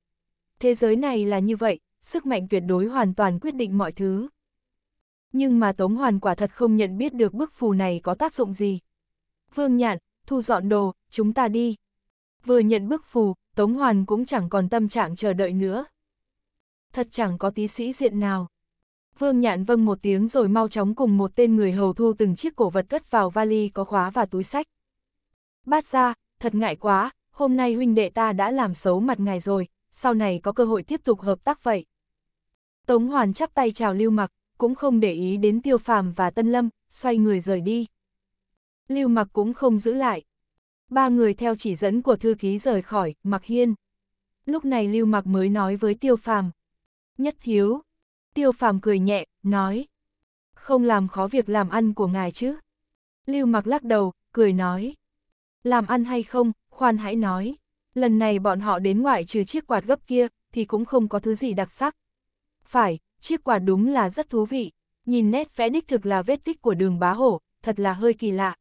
Speaker 1: Thế giới này là như vậy, sức mạnh tuyệt đối hoàn toàn quyết định mọi thứ. Nhưng mà Tống Hoàn quả thật không nhận biết được bức phù này có tác dụng gì. Vương Nhạn, thu dọn đồ, chúng ta đi. Vừa nhận bức phù, Tống Hoàn cũng chẳng còn tâm trạng chờ đợi nữa. Thật chẳng có tí sĩ diện nào. Vương Nhạn vâng một tiếng rồi mau chóng cùng một tên người hầu thu từng chiếc cổ vật cất vào vali có khóa và túi sách. Bát ra, thật ngại quá, hôm nay huynh đệ ta đã làm xấu mặt ngài rồi, sau này có cơ hội tiếp tục hợp tác vậy. Tống Hoàn chắp tay chào Lưu Mặc, cũng không để ý đến Tiêu Phàm và Tân Lâm, xoay người rời đi. Lưu Mặc cũng không giữ lại. Ba người theo chỉ dẫn của thư ký rời khỏi, Mặc Hiên. Lúc này Lưu Mặc mới nói với Tiêu Phàm, "Nhất thiếu, Tiêu phàm cười nhẹ, nói. Không làm khó việc làm ăn của ngài chứ. Lưu mặc lắc đầu, cười nói. Làm ăn hay không, khoan hãy nói. Lần này bọn họ đến ngoại trừ chiếc quạt gấp kia, thì cũng không có thứ gì đặc sắc. Phải, chiếc quạt đúng là rất thú vị. Nhìn nét vẽ đích thực là vết tích của đường bá hổ, thật là hơi kỳ lạ.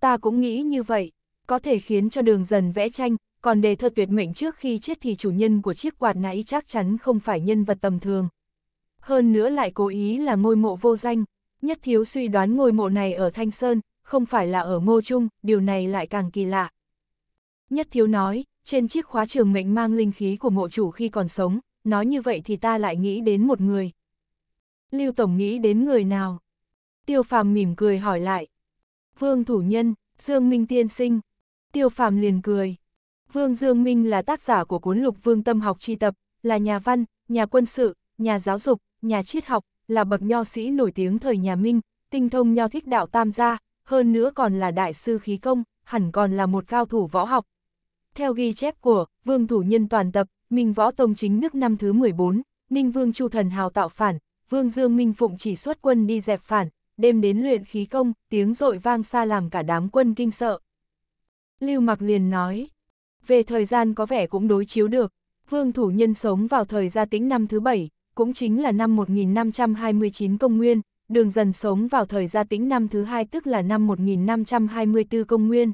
Speaker 1: Ta cũng nghĩ như vậy, có thể khiến cho đường dần vẽ tranh, còn đề thơ tuyệt mệnh trước khi chết thì chủ nhân của chiếc quạt nãy chắc chắn không phải nhân vật tầm thường hơn nữa lại cố ý là ngôi mộ vô danh, nhất thiếu suy đoán ngôi mộ này ở Thanh Sơn, không phải là ở Ngô Trung, điều này lại càng kỳ lạ. Nhất thiếu nói, trên chiếc khóa trường mệnh mang linh khí của mộ chủ khi còn sống, nói như vậy thì ta lại nghĩ đến một người. Lưu Tổng nghĩ đến người nào? Tiêu Phàm mỉm cười hỏi lại. Vương Thủ Nhân, Dương Minh Tiên Sinh. Tiêu Phàm liền cười. Vương Dương Minh là tác giả của cuốn lục Vương Tâm học tri tập, là nhà văn, nhà quân sự, nhà giáo dục, nhà triết học, là bậc nho sĩ nổi tiếng thời nhà Minh, tinh thông nho thích đạo tam gia, hơn nữa còn là đại sư khí công, hẳn còn là một cao thủ võ học. Theo ghi chép của Vương Thủ Nhân Toàn Tập, Minh Võ Tông chính nước năm thứ 14, Ninh Vương Chu Thần Hào tạo phản, Vương Dương Minh Phụng chỉ xuất quân đi dẹp phản, đêm đến luyện khí công, tiếng rội vang xa làm cả đám quân kinh sợ. Lưu Mặc liền nói, về thời gian có vẻ cũng đối chiếu được, Vương Thủ Nhân sống vào thời gia tĩnh năm thứ bảy cũng chính là năm 1529 công nguyên, đường dần sống vào thời gia tĩnh năm thứ hai tức là năm 1524 công nguyên.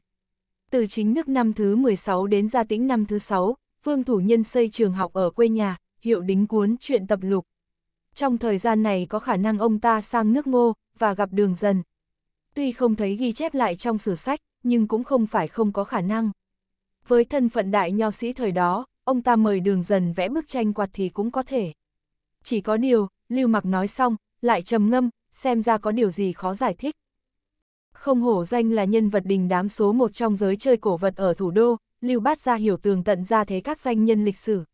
Speaker 1: Từ chính nước năm thứ 16 đến gia tĩnh năm thứ sáu, Vương Thủ Nhân xây trường học ở quê nhà, hiệu đính cuốn chuyện tập lục. Trong thời gian này có khả năng ông ta sang nước ngô, và gặp đường dần. Tuy không thấy ghi chép lại trong sử sách, nhưng cũng không phải không có khả năng. Với thân phận đại nho sĩ thời đó, ông ta mời đường dần vẽ bức tranh quạt thì cũng có thể chỉ có điều, Lưu Mặc nói xong, lại trầm ngâm, xem ra có điều gì khó giải thích. Không hổ danh là nhân vật đình đám số một trong giới chơi cổ vật ở thủ đô, Lưu Bát ra hiểu tường tận ra thế các danh nhân lịch sử.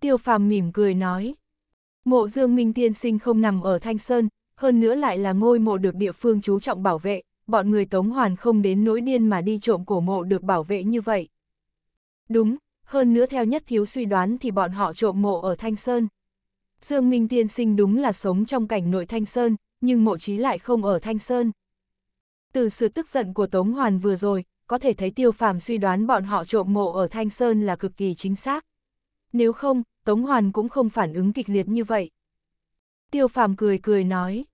Speaker 1: Tiêu Phàm mỉm cười nói, mộ Dương Minh Tiên Sinh không nằm ở Thanh Sơn, hơn nữa lại là ngôi mộ được địa phương chú trọng bảo vệ, bọn người Tống Hoàn không đến nỗi điên mà đi trộm cổ mộ được bảo vệ như vậy. Đúng, hơn nữa theo nhất thiếu suy đoán thì bọn họ trộm mộ ở Thanh Sơn. Dương Minh Tiên Sinh đúng là sống trong cảnh nội Thanh Sơn, nhưng mộ trí lại không ở Thanh Sơn. Từ sự tức giận của Tống Hoàn vừa rồi, có thể thấy tiêu phàm suy đoán bọn họ trộm mộ ở Thanh Sơn là cực kỳ chính xác. Nếu không, Tống Hoàn cũng không phản ứng kịch liệt như vậy. Tiêu phàm cười cười nói.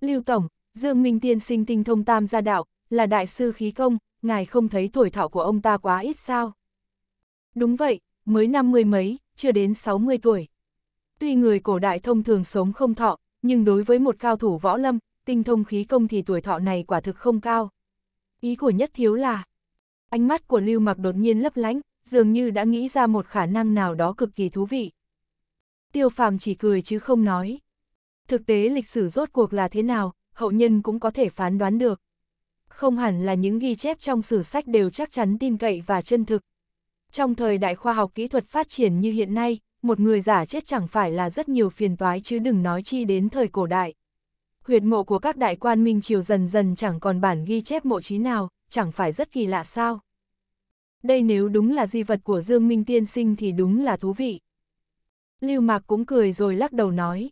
Speaker 1: Lưu Tổng, Dương Minh Tiên Sinh tinh thông tam gia đạo, là đại sư khí công, ngài không thấy tuổi thọ của ông ta quá ít sao? Đúng vậy, mới năm mươi mấy, chưa đến 60 tuổi. Tuy người cổ đại thông thường sống không thọ, nhưng đối với một cao thủ võ lâm, tinh thông khí công thì tuổi thọ này quả thực không cao. Ý của nhất thiếu là, ánh mắt của Lưu Mặc đột nhiên lấp lánh, dường như đã nghĩ ra một khả năng nào đó cực kỳ thú vị. Tiêu phàm chỉ cười chứ không nói. Thực tế lịch sử rốt cuộc là thế nào, hậu nhân cũng có thể phán đoán được. Không hẳn là những ghi chép trong sử sách đều chắc chắn tin cậy và chân thực. Trong thời đại khoa học kỹ thuật phát triển như hiện nay, một người giả chết chẳng phải là rất nhiều phiền toái chứ đừng nói chi đến thời cổ đại. Huyệt mộ của các đại quan minh triều dần dần chẳng còn bản ghi chép mộ trí nào, chẳng phải rất kỳ lạ sao. Đây nếu đúng là di vật của Dương Minh Tiên Sinh thì đúng là thú vị. Lưu Mạc cũng cười rồi lắc đầu nói.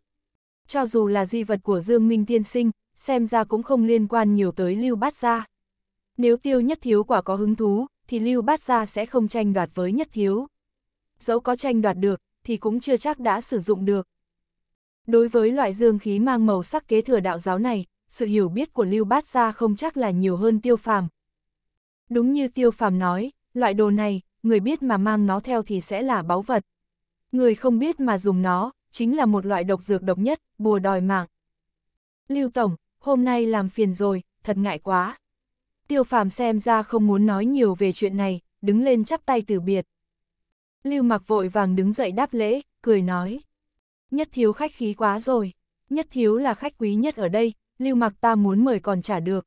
Speaker 1: Cho dù là di vật của Dương Minh Tiên Sinh, xem ra cũng không liên quan nhiều tới Lưu Bát Gia. Nếu tiêu nhất thiếu quả có hứng thú, thì Lưu Bát Gia sẽ không tranh đoạt với nhất thiếu. Dẫu có tranh đoạt được, thì cũng chưa chắc đã sử dụng được. Đối với loại dương khí mang màu sắc kế thừa đạo giáo này, sự hiểu biết của Lưu Bát Gia không chắc là nhiều hơn tiêu phàm. Đúng như tiêu phàm nói, loại đồ này, người biết mà mang nó theo thì sẽ là báu vật. Người không biết mà dùng nó, chính là một loại độc dược độc nhất, bùa đòi mạng. Lưu Tổng, hôm nay làm phiền rồi, thật ngại quá. Tiêu phàm xem ra không muốn nói nhiều về chuyện này, đứng lên chắp tay từ biệt. Lưu Mặc vội vàng đứng dậy đáp lễ, cười nói. Nhất thiếu khách khí quá rồi, nhất thiếu là khách quý nhất ở đây, Lưu Mặc ta muốn mời còn trả được.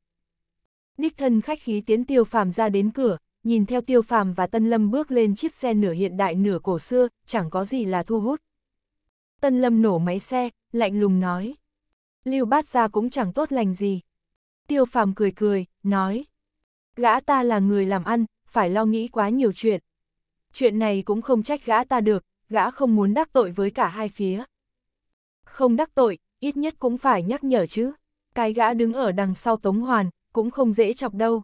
Speaker 1: Đích thân khách khí tiến tiêu phàm ra đến cửa, nhìn theo tiêu phàm và Tân Lâm bước lên chiếc xe nửa hiện đại nửa cổ xưa, chẳng có gì là thu hút. Tân Lâm nổ máy xe, lạnh lùng nói. Lưu bát ra cũng chẳng tốt lành gì. Tiêu phàm cười cười, nói. Gã ta là người làm ăn, phải lo nghĩ quá nhiều chuyện chuyện này cũng không trách gã ta được, gã không muốn đắc tội với cả hai phía. Không đắc tội, ít nhất cũng phải nhắc nhở chứ. Cái gã đứng ở đằng sau Tống Hoàn, cũng không dễ chọc đâu.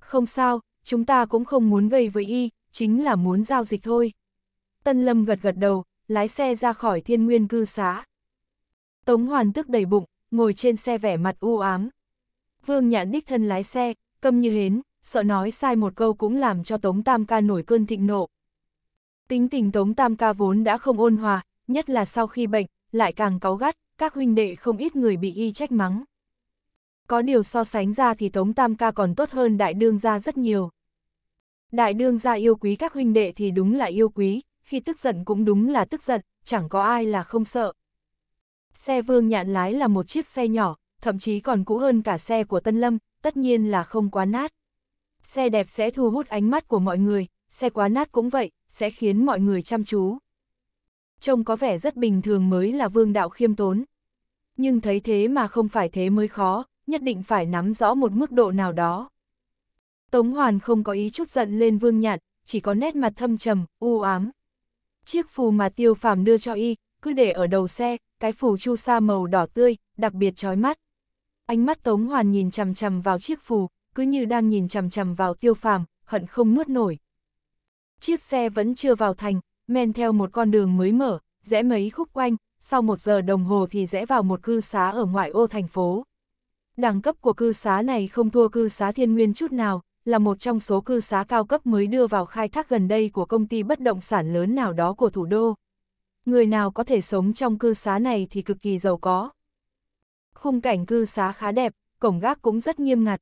Speaker 1: Không sao, chúng ta cũng không muốn gây với y, chính là muốn giao dịch thôi. Tân Lâm gật gật đầu, lái xe ra khỏi thiên nguyên cư xá. Tống Hoàn tức đầy bụng, ngồi trên xe vẻ mặt u ám. Vương Nhạn đích thân lái xe, câm như hến, sợ nói sai một câu cũng làm cho Tống Tam Ca nổi cơn thịnh nộ. Tính tình Tống Tam Ca vốn đã không ôn hòa, nhất là sau khi bệnh, lại càng cáu gắt, các huynh đệ không ít người bị y trách mắng. Có điều so sánh ra thì Tống Tam Ca còn tốt hơn Đại Đương Gia rất nhiều. Đại Đương Gia yêu quý các huynh đệ thì đúng là yêu quý, khi tức giận cũng đúng là tức giận, chẳng có ai là không sợ. Xe Vương Nhạn lái là một chiếc xe nhỏ, thậm chí còn cũ hơn cả xe của Tân Lâm, tất nhiên là không quá nát xe đẹp sẽ thu hút ánh mắt của mọi người, xe quá nát cũng vậy, sẽ khiến mọi người chăm chú. Trông có vẻ rất bình thường mới là vương đạo khiêm tốn. Nhưng thấy thế mà không phải thế mới khó, nhất định phải nắm rõ một mức độ nào đó. Tống Hoàn không có ý chút giận lên vương nhạn, chỉ có nét mặt thâm trầm, u ám. Chiếc phù mà tiêu phàm đưa cho y, cứ để ở đầu xe, cái phù chu sa màu đỏ tươi, đặc biệt chói mắt. Ánh mắt Tống Hoàn nhìn chằm chằm vào chiếc phù, cứ như đang nhìn chằm chằm vào tiêu phàm, hận không nuốt nổi. Chiếc xe vẫn chưa vào thành, men theo một con đường mới mở, rẽ mấy khúc quanh, sau một giờ đồng hồ thì rẽ vào một cư xá ở ngoại ô thành phố. Đẳng cấp của cư xá này không thua cư xá thiên nguyên chút nào, là một trong số cư xá cao cấp mới đưa vào khai thác gần đây của công ty bất động sản lớn nào đó của thủ đô. Người nào có thể sống trong cư xá này thì cực kỳ giàu có. Khung cảnh cư xá khá đẹp, cổng gác cũng rất nghiêm ngặt,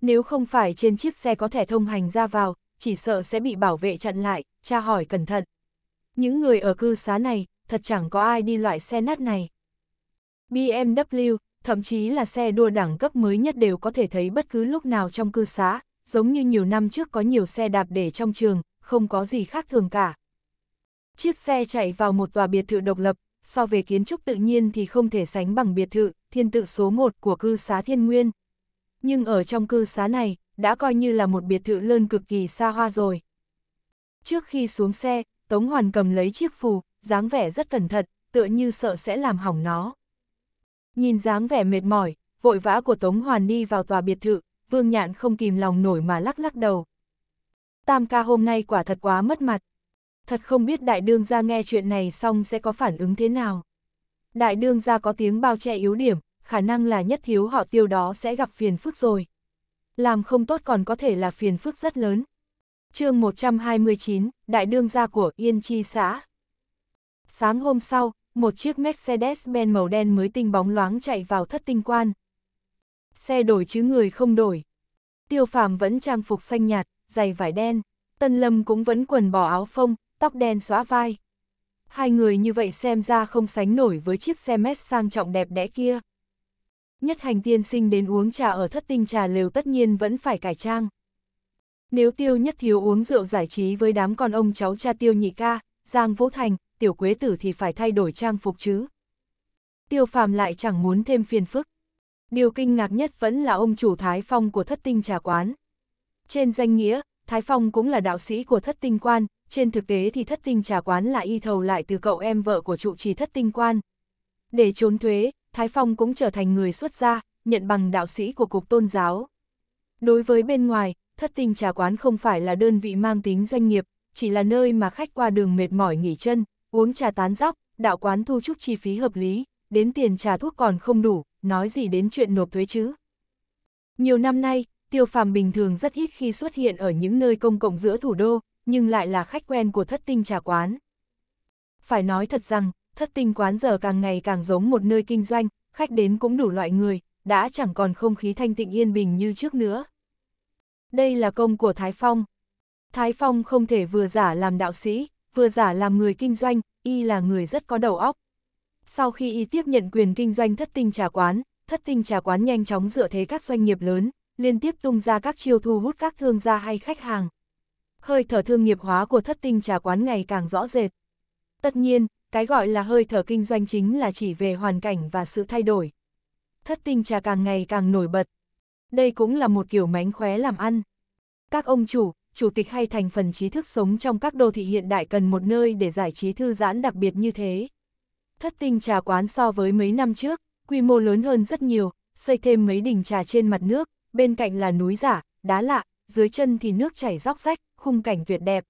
Speaker 1: nếu không phải trên chiếc xe có thẻ thông hành ra vào, chỉ sợ sẽ bị bảo vệ chặn lại, tra hỏi cẩn thận. Những người ở cư xá này, thật chẳng có ai đi loại xe nát này. BMW, thậm chí là xe đua đẳng cấp mới nhất đều có thể thấy bất cứ lúc nào trong cư xá, giống như nhiều năm trước có nhiều xe đạp để trong trường, không có gì khác thường cả. Chiếc xe chạy vào một tòa biệt thự độc lập, so về kiến trúc tự nhiên thì không thể sánh bằng biệt thự, thiên tự số 1 của cư xá thiên nguyên nhưng ở trong cư xá này, đã coi như là một biệt thự lớn cực kỳ xa hoa rồi. Trước khi xuống xe, Tống Hoàn cầm lấy chiếc phù, dáng vẻ rất cẩn thận, tựa như sợ sẽ làm hỏng nó. Nhìn dáng vẻ mệt mỏi, vội vã của Tống Hoàn đi vào tòa biệt thự, Vương Nhạn không kìm lòng nổi mà lắc lắc đầu. Tam ca hôm nay quả thật quá mất mặt. Thật không biết đại đương gia nghe chuyện này xong sẽ có phản ứng thế nào. Đại đương gia có tiếng bao che yếu điểm, khả năng là nhất thiếu họ tiêu đó sẽ gặp phiền phức rồi. Làm không tốt còn có thể là phiền phức rất lớn. chương 129, Đại đương gia của Yên Chi xã. Sáng hôm sau, một chiếc Mercedes-Benz màu đen mới tinh bóng loáng chạy vào thất tinh quan. Xe đổi chứ người không đổi. Tiêu phàm vẫn trang phục xanh nhạt, giày vải đen. Tân Lâm cũng vẫn quần bỏ áo phông, tóc đen xóa vai. Hai người như vậy xem ra không sánh nổi với chiếc xe mét sang trọng đẹp đẽ kia. Nhất hành tiên sinh đến uống trà ở thất tinh trà lều tất nhiên vẫn phải cải trang. Nếu tiêu nhất thiếu uống rượu giải trí với đám con ông cháu cha tiêu nhị ca, Giang Vũ Thành, tiểu quế tử thì phải thay đổi trang phục chứ. Tiêu phàm lại chẳng muốn thêm phiền phức. Điều kinh ngạc nhất vẫn là ông chủ Thái Phong của thất tinh trà quán. Trên danh nghĩa, Thái Phong cũng là đạo sĩ của thất tinh quan, trên thực tế thì thất tinh trà quán là y thầu lại từ cậu em vợ của trụ trì thất tinh quan. Để trốn thuế, Thái Phong cũng trở thành người xuất gia, nhận bằng đạo sĩ của Cục Tôn giáo. Đối với bên ngoài, thất tinh trà quán không phải là đơn vị mang tính doanh nghiệp, chỉ là nơi mà khách qua đường mệt mỏi nghỉ chân, uống trà tán dóc, đạo quán thu chúc chi phí hợp lý, đến tiền trà thuốc còn không đủ, nói gì đến chuyện nộp thuế chứ. Nhiều năm nay, Tiêu Phàm bình thường rất ít khi xuất hiện ở những nơi công cộng giữa thủ đô, nhưng lại là khách quen của thất tinh trà quán. Phải nói thật rằng, thất tinh quán giờ càng ngày càng giống một nơi kinh doanh, khách đến cũng đủ loại người, đã chẳng còn không khí thanh tịnh yên bình như trước nữa. Đây là công của Thái Phong. Thái Phong không thể vừa giả làm đạo sĩ, vừa giả làm người kinh doanh, y là người rất có đầu óc. Sau khi y tiếp nhận quyền kinh doanh thất tinh trà quán, thất tinh trà quán nhanh chóng dựa thế các doanh nghiệp lớn, liên tiếp tung ra các chiêu thu hút các thương gia hay khách hàng. Hơi thở thương nghiệp hóa của thất tinh trà quán ngày càng rõ rệt. Tất nhiên, cái gọi là hơi thở kinh doanh chính là chỉ về hoàn cảnh và sự thay đổi. Thất tinh trà càng ngày càng nổi bật. Đây cũng là một kiểu mánh khóe làm ăn. Các ông chủ, chủ tịch hay thành phần trí thức sống trong các đô thị hiện đại cần một nơi để giải trí thư giãn đặc biệt như thế. Thất tinh trà quán so với mấy năm trước, quy mô lớn hơn rất nhiều, xây thêm mấy đỉnh trà trên mặt nước, bên cạnh là núi giả, đá lạ, dưới chân thì nước chảy róc rách, khung cảnh tuyệt đẹp.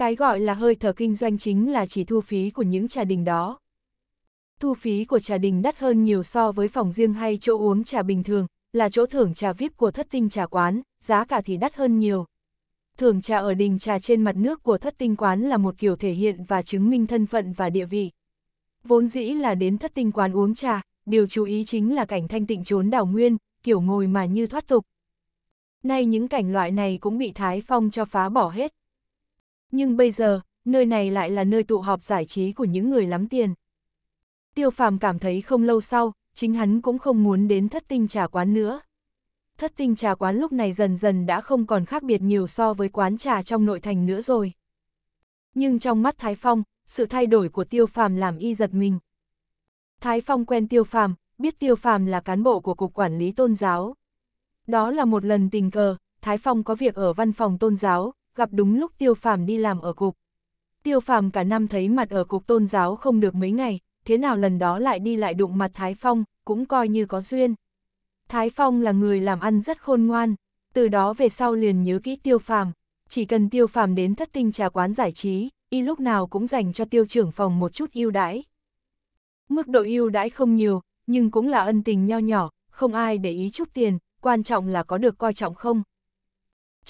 Speaker 1: Cái gọi là hơi thở kinh doanh chính là chỉ thu phí của những trà đình đó. Thu phí của trà đình đắt hơn nhiều so với phòng riêng hay chỗ uống trà bình thường, là chỗ thưởng trà VIP của thất tinh trà quán, giá cả thì đắt hơn nhiều. Thưởng trà ở đình trà trên mặt nước của thất tinh quán là một kiểu thể hiện và chứng minh thân phận và địa vị. Vốn dĩ là đến thất tinh quán uống trà, điều chú ý chính là cảnh thanh tịnh trốn đảo nguyên, kiểu ngồi mà như thoát tục. Nay những cảnh loại này cũng bị Thái Phong cho phá bỏ hết nhưng bây giờ, nơi này lại là nơi tụ họp giải trí của những người lắm tiền. Tiêu phàm cảm thấy không lâu sau, chính hắn cũng không muốn đến thất tinh trà quán nữa. Thất tinh trà quán lúc này dần dần đã không còn khác biệt nhiều so với quán trà trong nội thành nữa rồi. Nhưng trong mắt Thái Phong, sự thay đổi của Tiêu Phàm làm y giật mình. Thái Phong quen Tiêu Phàm, biết Tiêu Phàm là cán bộ của Cục Quản lý Tôn giáo. Đó là một lần tình cờ, Thái Phong có việc ở văn phòng tôn giáo, gặp đúng lúc tiêu phàm đi làm ở cục. Tiêu phàm cả năm thấy mặt ở cục tôn giáo không được mấy ngày, thế nào lần đó lại đi lại đụng mặt Thái Phong, cũng coi như có duyên. Thái Phong là người làm ăn rất khôn ngoan, từ đó về sau liền nhớ kỹ tiêu phàm, chỉ cần tiêu phàm đến thất tinh trà quán giải trí, y lúc nào cũng dành cho tiêu trưởng phòng một chút ưu đãi. Mức độ ưu đãi không nhiều, nhưng cũng là ân tình nho nhỏ, không ai để ý chút tiền, quan trọng là có được coi trọng không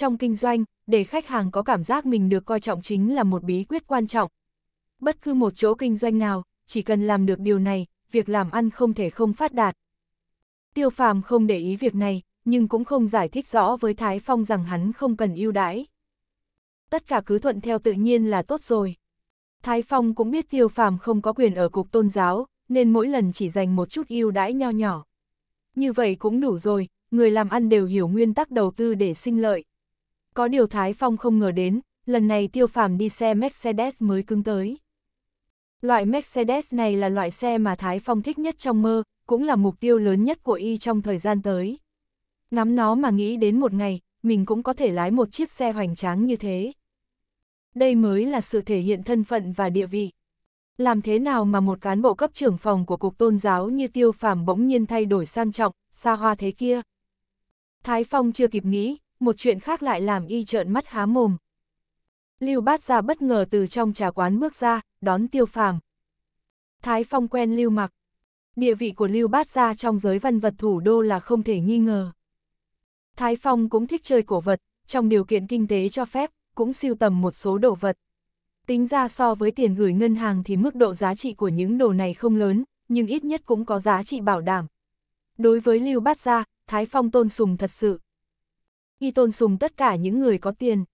Speaker 1: trong kinh doanh, để khách hàng có cảm giác mình được coi trọng chính là một bí quyết quan trọng. Bất cứ một chỗ kinh doanh nào, chỉ cần làm được điều này, việc làm ăn không thể không phát đạt. Tiêu phàm không để ý việc này, nhưng cũng không giải thích rõ với Thái Phong rằng hắn không cần ưu đãi. Tất cả cứ thuận theo tự nhiên là tốt rồi. Thái Phong cũng biết tiêu phàm không có quyền ở cục tôn giáo, nên mỗi lần chỉ dành một chút ưu đãi nho nhỏ. Như vậy cũng đủ rồi, người làm ăn đều hiểu nguyên tắc đầu tư để sinh lợi có điều Thái Phong không ngờ đến, lần này tiêu phàm đi xe Mercedes mới cưng tới. Loại Mercedes này là loại xe mà Thái Phong thích nhất trong mơ, cũng là mục tiêu lớn nhất của y trong thời gian tới. Ngắm nó mà nghĩ đến một ngày, mình cũng có thể lái một chiếc xe hoành tráng như thế. Đây mới là sự thể hiện thân phận và địa vị. Làm thế nào mà một cán bộ cấp trưởng phòng của cục tôn giáo như tiêu phàm bỗng nhiên thay đổi sang trọng, xa hoa thế kia? Thái Phong chưa kịp nghĩ, một chuyện khác lại làm y trợn mắt há mồm. Lưu Bát Gia bất ngờ từ trong trà quán bước ra, đón Tiêu Phàm. Thái Phong quen Lưu Mặc. Địa vị của Lưu Bát Gia trong giới văn vật thủ đô là không thể nghi ngờ. Thái Phong cũng thích chơi cổ vật, trong điều kiện kinh tế cho phép, cũng siêu tầm một số đồ vật. Tính ra so với tiền gửi ngân hàng thì mức độ giá trị của những đồ này không lớn, nhưng ít nhất cũng có giá trị bảo đảm. Đối với Lưu Bát Gia, Thái Phong tôn sùng thật sự y tôn sùng tất cả những người có tiền.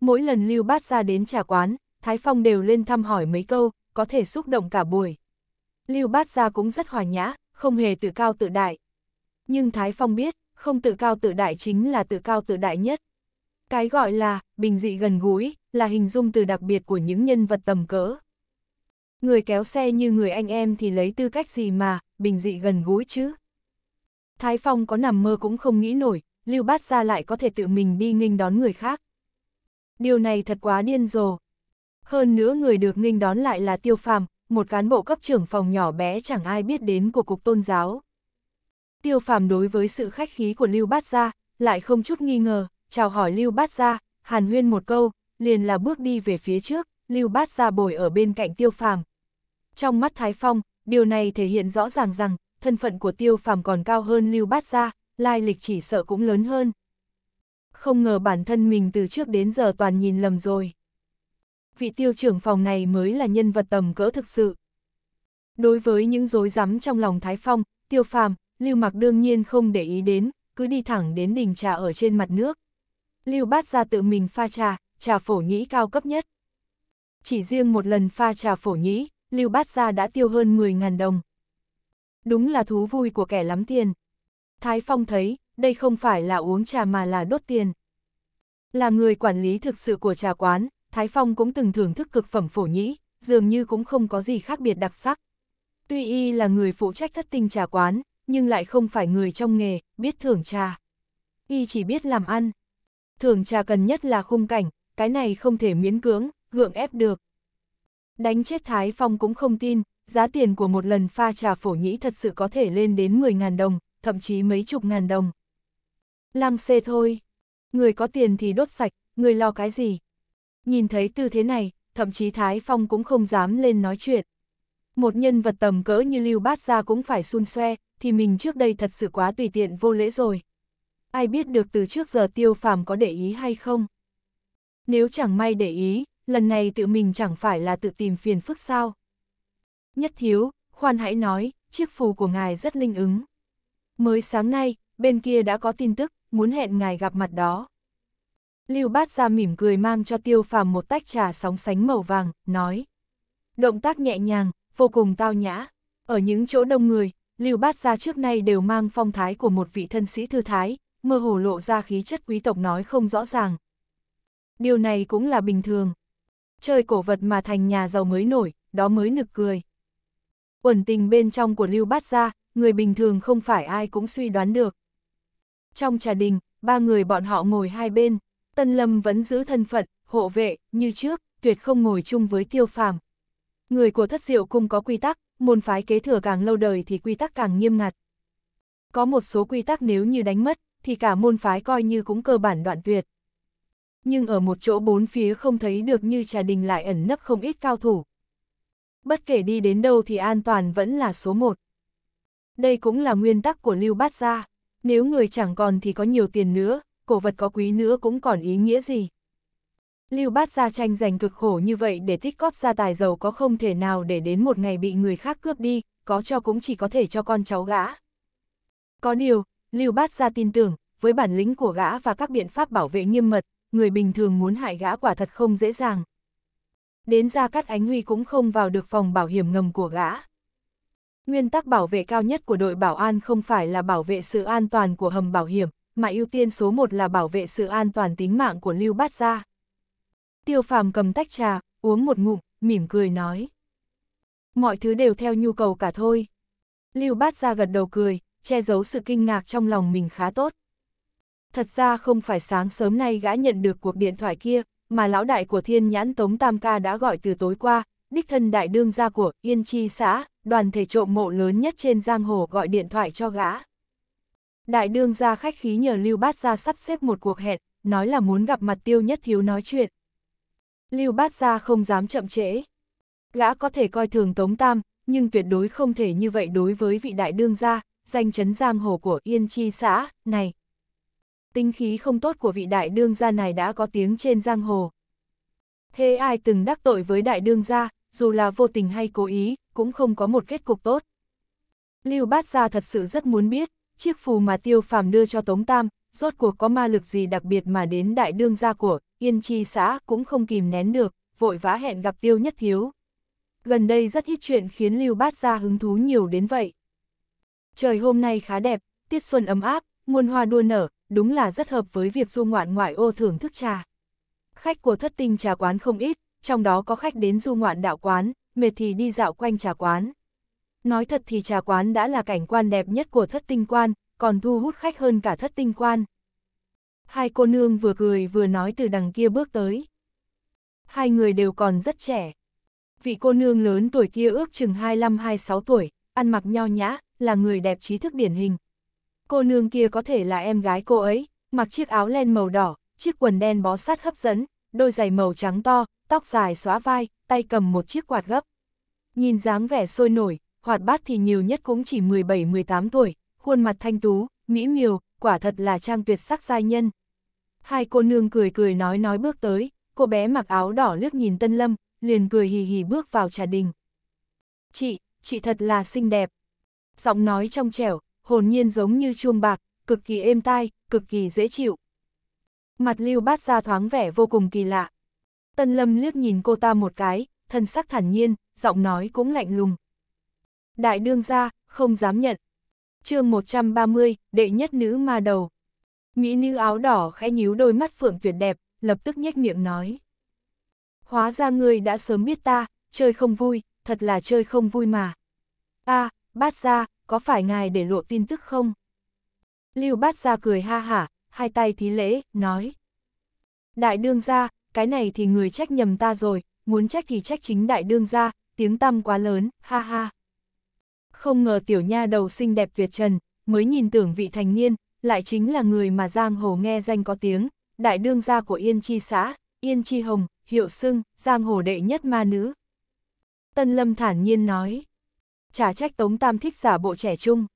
Speaker 1: Mỗi lần Lưu Bát ra đến trà quán, Thái Phong đều lên thăm hỏi mấy câu, có thể xúc động cả buổi. Lưu Bát ra cũng rất hòa nhã, không hề tự cao tự đại. Nhưng Thái Phong biết, không tự cao tự đại chính là tự cao tự đại nhất. Cái gọi là, bình dị gần gũi, là hình dung từ đặc biệt của những nhân vật tầm cỡ. Người kéo xe như người anh em thì lấy tư cách gì mà, bình dị gần gũi chứ. Thái Phong có nằm mơ cũng không nghĩ nổi, Lưu Bát Gia lại có thể tự mình đi nghinh đón người khác. Điều này thật quá điên rồ. Hơn nữa người được nghinh đón lại là Tiêu Phàm, một cán bộ cấp trưởng phòng nhỏ bé chẳng ai biết đến của cục tôn giáo. Tiêu Phàm đối với sự khách khí của Lưu Bát Gia, lại không chút nghi ngờ, chào hỏi Lưu Bát Gia, Hàn Huyên một câu, liền là bước đi về phía trước, Lưu Bát Gia bồi ở bên cạnh Tiêu Phàm. Trong mắt Thái Phong, điều này thể hiện rõ ràng rằng, thân phận của Tiêu Phàm còn cao hơn Lưu Bát Gia, lai lịch chỉ sợ cũng lớn hơn. Không ngờ bản thân mình từ trước đến giờ toàn nhìn lầm rồi. Vị tiêu trưởng phòng này mới là nhân vật tầm cỡ thực sự. Đối với những dối rắm trong lòng Thái Phong, tiêu phàm, Lưu Mặc đương nhiên không để ý đến, cứ đi thẳng đến đỉnh trà ở trên mặt nước. Lưu Bát ra tự mình pha trà, trà phổ nhĩ cao cấp nhất. Chỉ riêng một lần pha trà phổ nhĩ, Lưu Bát ra đã tiêu hơn 10.000 đồng. Đúng là thú vui của kẻ lắm tiền. Thái Phong thấy, đây không phải là uống trà mà là đốt tiền. Là người quản lý thực sự của trà quán, Thái Phong cũng từng thưởng thức cực phẩm phổ nhĩ, dường như cũng không có gì khác biệt đặc sắc. Tuy y là người phụ trách thất tinh trà quán, nhưng lại không phải người trong nghề, biết thưởng trà. Y chỉ biết làm ăn. Thưởng trà cần nhất là khung cảnh, cái này không thể miễn cưỡng, gượng ép được. Đánh chết Thái Phong cũng không tin, giá tiền của một lần pha trà phổ nhĩ thật sự có thể lên đến 10.000 đồng, thậm chí mấy chục ngàn đồng. Lăng xê thôi, người có tiền thì đốt sạch, người lo cái gì? Nhìn thấy tư thế này, thậm chí Thái Phong cũng không dám lên nói chuyện. Một nhân vật tầm cỡ như Lưu Bát Gia cũng phải xun xoe, thì mình trước đây thật sự quá tùy tiện vô lễ rồi. Ai biết được từ trước giờ tiêu phàm có để ý hay không? Nếu chẳng may để ý, lần này tự mình chẳng phải là tự tìm phiền phức sao? Nhất thiếu, khoan hãy nói, chiếc phù của ngài rất linh ứng. Mới sáng nay, bên kia đã có tin tức, muốn hẹn ngài gặp mặt đó. Lưu bát ra mỉm cười mang cho tiêu phàm một tách trà sóng sánh màu vàng, nói. Động tác nhẹ nhàng, vô cùng tao nhã. Ở những chỗ đông người, lưu bát ra trước nay đều mang phong thái của một vị thân sĩ thư thái, mơ hồ lộ ra khí chất quý tộc nói không rõ ràng. Điều này cũng là bình thường. Chơi cổ vật mà thành nhà giàu mới nổi, đó mới nực cười. Quẩn tình bên trong của lưu bát ra, người bình thường không phải ai cũng suy đoán được. Trong trà đình, ba người bọn họ ngồi hai bên, Tân Lâm vẫn giữ thân phận, hộ vệ, như trước, tuyệt không ngồi chung với tiêu phàm. Người của thất diệu cung có quy tắc, môn phái kế thừa càng lâu đời thì quy tắc càng nghiêm ngặt. Có một số quy tắc nếu như đánh mất, thì cả môn phái coi như cũng cơ bản đoạn tuyệt. Nhưng ở một chỗ bốn phía không thấy được như trà đình lại ẩn nấp không ít cao thủ. Bất kể đi đến đâu thì an toàn vẫn là số một. Đây cũng là nguyên tắc của Lưu Bát Gia. Nếu người chẳng còn thì có nhiều tiền nữa, cổ vật có quý nữa cũng còn ý nghĩa gì. Lưu Bát Gia tranh giành cực khổ như vậy để tích góp gia tài giàu có không thể nào để đến một ngày bị người khác cướp đi, có cho cũng chỉ có thể cho con cháu gã. Có điều, Lưu Bát Gia tin tưởng, với bản lĩnh của gã và các biện pháp bảo vệ nghiêm mật, người bình thường muốn hại gã quả thật không dễ dàng. Đến ra cắt ánh huy cũng không vào được phòng bảo hiểm ngầm của gã. Nguyên tắc bảo vệ cao nhất của đội bảo an không phải là bảo vệ sự an toàn của hầm bảo hiểm, mà ưu tiên số một là bảo vệ sự an toàn tính mạng của Lưu Bát Gia. Tiêu phàm cầm tách trà, uống một ngụm, mỉm cười nói. Mọi thứ đều theo nhu cầu cả thôi. Lưu Bát Gia gật đầu cười, che giấu sự kinh ngạc trong lòng mình khá tốt. Thật ra không phải sáng sớm nay gã nhận được cuộc điện thoại kia, mà lão đại của thiên nhãn Tống Tam Ca đã gọi từ tối qua, đích thân đại đương gia của Yên Chi xã, đoàn thể trộm mộ lớn nhất trên giang hồ gọi điện thoại cho gã. Đại đương gia khách khí nhờ Lưu Bát Gia sắp xếp một cuộc hẹn, nói là muốn gặp mặt Tiêu Nhất Thiếu nói chuyện. Lưu Bát Gia không dám chậm trễ. Gã có thể coi thường Tống Tam, nhưng tuyệt đối không thể như vậy đối với vị đại đương gia, danh chấn giang hồ của Yên Chi xã, này. Tinh khí không tốt của vị đại đương gia này đã có tiếng trên giang hồ. Thế ai từng đắc tội với đại đương gia, dù là vô tình hay cố ý, cũng không có một kết cục tốt. Lưu Bát Gia thật sự rất muốn biết, chiếc phù mà Tiêu Phàm đưa cho Tống Tam, rốt cuộc có ma lực gì đặc biệt mà đến đại đương gia của Yên Chi xã cũng không kìm nén được, vội vã hẹn gặp Tiêu Nhất Thiếu. Gần đây rất ít chuyện khiến Lưu Bát Gia hứng thú nhiều đến vậy. Trời hôm nay khá đẹp, tiết xuân ấm áp, muôn hoa đua nở, đúng là rất hợp với việc du ngoạn ngoại ô thưởng thức trà. Khách của thất tinh trà quán không ít, trong đó có khách đến du ngoạn đạo quán, mệt thì đi dạo quanh trà quán. Nói thật thì trà quán đã là cảnh quan đẹp nhất của thất tinh quan, còn thu hút khách hơn cả thất tinh quan. Hai cô nương vừa cười vừa nói từ đằng kia bước tới. Hai người đều còn rất trẻ. Vị cô nương lớn tuổi kia ước chừng 25-26 tuổi, ăn mặc nho nhã, là người đẹp trí thức điển hình. Cô nương kia có thể là em gái cô ấy, mặc chiếc áo len màu đỏ, chiếc quần đen bó sát hấp dẫn, đôi giày màu trắng to, tóc dài xóa vai, tay cầm một chiếc quạt gấp. Nhìn dáng vẻ sôi nổi, hoạt bát thì nhiều nhất cũng chỉ 17-18 tuổi, khuôn mặt thanh tú, mỹ miều, quả thật là trang tuyệt sắc giai nhân. Hai cô nương cười cười nói nói bước tới, cô bé mặc áo đỏ liếc nhìn Tân Lâm, liền cười hì hì bước vào trà đình. Chị, chị thật là xinh đẹp. Giọng nói trong trẻo, hồn nhiên giống như chuông bạc, cực kỳ êm tai, cực kỳ dễ chịu. Mặt lưu bát ra thoáng vẻ vô cùng kỳ lạ, Tân Lâm liếc nhìn cô ta một cái, thân sắc thản nhiên, giọng nói cũng lạnh lùng. Đại đương gia, không dám nhận. chương 130, đệ nhất nữ ma đầu. Mỹ nữ áo đỏ khẽ nhíu đôi mắt phượng tuyệt đẹp, lập tức nhếch miệng nói. Hóa ra người đã sớm biết ta, chơi không vui, thật là chơi không vui mà. a à, bát ra, có phải ngài để lộ tin tức không? Lưu bát ra cười ha hả, hai tay thí lễ, nói. Đại đương gia, cái này thì người trách nhầm ta rồi, muốn trách thì trách chính đại đương gia, tiếng tăm quá lớn, ha ha. Không ngờ tiểu nha đầu xinh đẹp tuyệt trần, mới nhìn tưởng vị thành niên, lại chính là người mà giang hồ nghe danh có tiếng, đại đương gia của Yên Chi xã, Yên Chi Hồng, Hiệu Sưng, giang hồ đệ nhất ma nữ. Tân Lâm thản nhiên nói, trả trách Tống Tam thích giả bộ trẻ trung.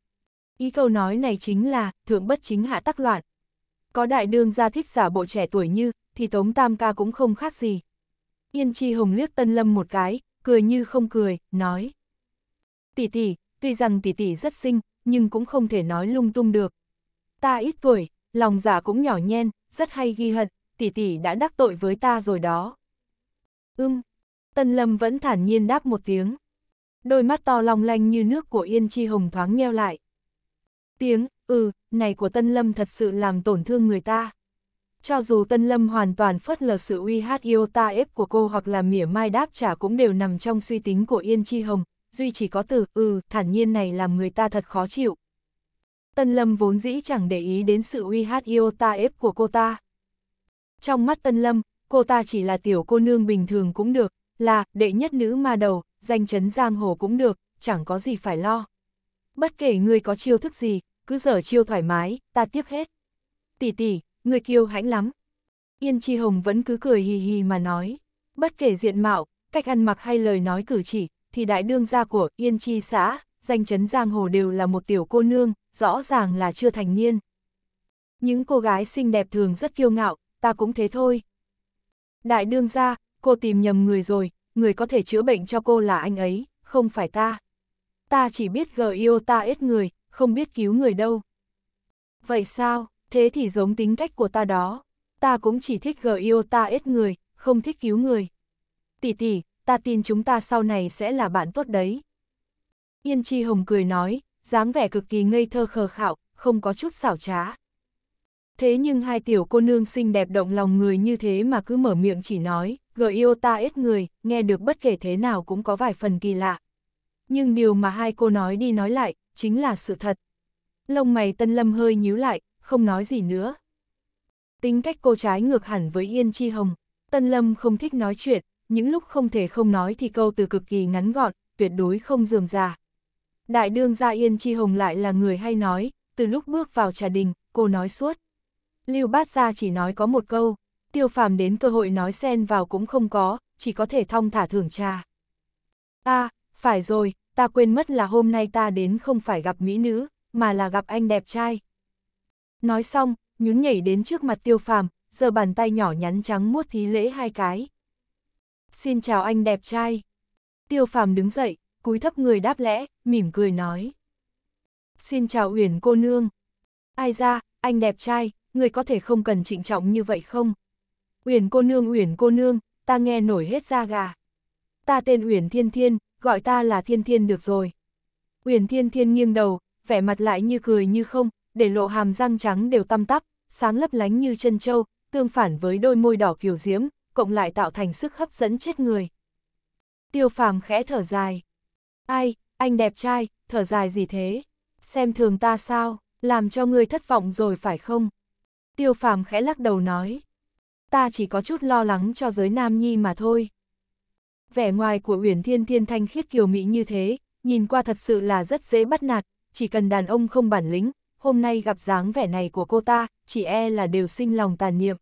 Speaker 1: Ý câu nói này chính là, thượng bất chính hạ tắc loạn. Có đại đương gia thích giả bộ trẻ tuổi như, thì Tống Tam Ca cũng không khác gì. Yên Chi Hồng liếc Tân Lâm một cái, cười như không cười, nói. Tỷ tỷ, tuy rằng tỷ tỷ rất xinh, nhưng cũng không thể nói lung tung được. Ta ít tuổi, lòng giả dạ cũng nhỏ nhen, rất hay ghi hận, tỷ tỷ đã đắc tội với ta rồi đó. Ưm, Tân Lâm vẫn thản nhiên đáp một tiếng. Đôi mắt to long lanh như nước của Yên Chi Hồng thoáng nheo lại. Tiếng, ừ, này của Tân Lâm thật sự làm tổn thương người ta cho dù Tân Lâm hoàn toàn phớt lờ sự uy hát yêu ta ép của cô hoặc là mỉa mai đáp trả cũng đều nằm trong suy tính của Yên Chi Hồng, duy chỉ có từ ừ thản nhiên này làm người ta thật khó chịu. Tân Lâm vốn dĩ chẳng để ý đến sự uy hát yêu ta ép của cô ta. Trong mắt Tân Lâm, cô ta chỉ là tiểu cô nương bình thường cũng được, là đệ nhất nữ ma đầu, danh chấn giang hồ cũng được, chẳng có gì phải lo. Bất kể người có chiêu thức gì, cứ dở chiêu thoải mái, ta tiếp hết. Tỷ tỷ, người kiêu hãnh lắm. Yên Chi Hồng vẫn cứ cười hì hì mà nói, bất kể diện mạo, cách ăn mặc hay lời nói cử chỉ, thì đại đương gia của Yên Chi xã, danh chấn giang hồ đều là một tiểu cô nương, rõ ràng là chưa thành niên. Những cô gái xinh đẹp thường rất kiêu ngạo, ta cũng thế thôi. Đại đương gia, cô tìm nhầm người rồi, người có thể chữa bệnh cho cô là anh ấy, không phải ta. Ta chỉ biết gờ yêu ta ít người, không biết cứu người đâu. Vậy sao? Thế thì giống tính cách của ta đó, ta cũng chỉ thích gờ yêu ta ít người, không thích cứu người. Tỷ tỷ, ta tin chúng ta sau này sẽ là bạn tốt đấy. Yên Chi Hồng cười nói, dáng vẻ cực kỳ ngây thơ khờ khạo, không có chút xảo trá. Thế nhưng hai tiểu cô nương xinh đẹp động lòng người như thế mà cứ mở miệng chỉ nói, gợi yêu ta ít người, nghe được bất kể thế nào cũng có vài phần kỳ lạ. Nhưng điều mà hai cô nói đi nói lại, chính là sự thật. Lông mày tân lâm hơi nhíu lại, không nói gì nữa. Tính cách cô trái ngược hẳn với Yên Chi Hồng, Tân Lâm không thích nói chuyện, những lúc không thể không nói thì câu từ cực kỳ ngắn gọn, tuyệt đối không dườm già. Đại đương gia Yên Chi Hồng lại là người hay nói, từ lúc bước vào trà đình, cô nói suốt. Lưu Bát Gia chỉ nói có một câu, tiêu phàm đến cơ hội nói xen vào cũng không có, chỉ có thể thong thả thưởng trà. À, phải rồi, ta quên mất là hôm nay ta đến không phải gặp mỹ nữ, mà là gặp anh đẹp trai, Nói xong, nhún nhảy đến trước mặt tiêu phàm, giờ bàn tay nhỏ nhắn trắng muốt thí lễ hai cái. Xin chào anh đẹp trai. Tiêu phàm đứng dậy, cúi thấp người đáp lẽ, mỉm cười nói. Xin chào Uyển cô nương. Ai ra, anh đẹp trai, người có thể không cần trịnh trọng như vậy không? Uyển cô nương Uyển cô nương, ta nghe nổi hết da gà. Ta tên Uyển Thiên Thiên, gọi ta là Thiên Thiên được rồi. Uyển Thiên Thiên nghiêng đầu, vẻ mặt lại như cười như không, để lộ hàm răng trắng đều tăm tắp, sáng lấp lánh như chân châu, tương phản với đôi môi đỏ kiều diễm, cộng lại tạo thành sức hấp dẫn chết người. Tiêu phàm khẽ thở dài. Ai, anh đẹp trai, thở dài gì thế? Xem thường ta sao, làm cho ngươi thất vọng rồi phải không? Tiêu phàm khẽ lắc đầu nói. Ta chỉ có chút lo lắng cho giới nam nhi mà thôi. Vẻ ngoài của Uyển Thiên Thiên thanh khiết kiều mỹ như thế, nhìn qua thật sự là rất dễ bắt nạt, chỉ cần đàn ông không bản lĩnh, hôm nay gặp dáng vẻ này của cô ta, chỉ e là đều sinh lòng tàn niệm.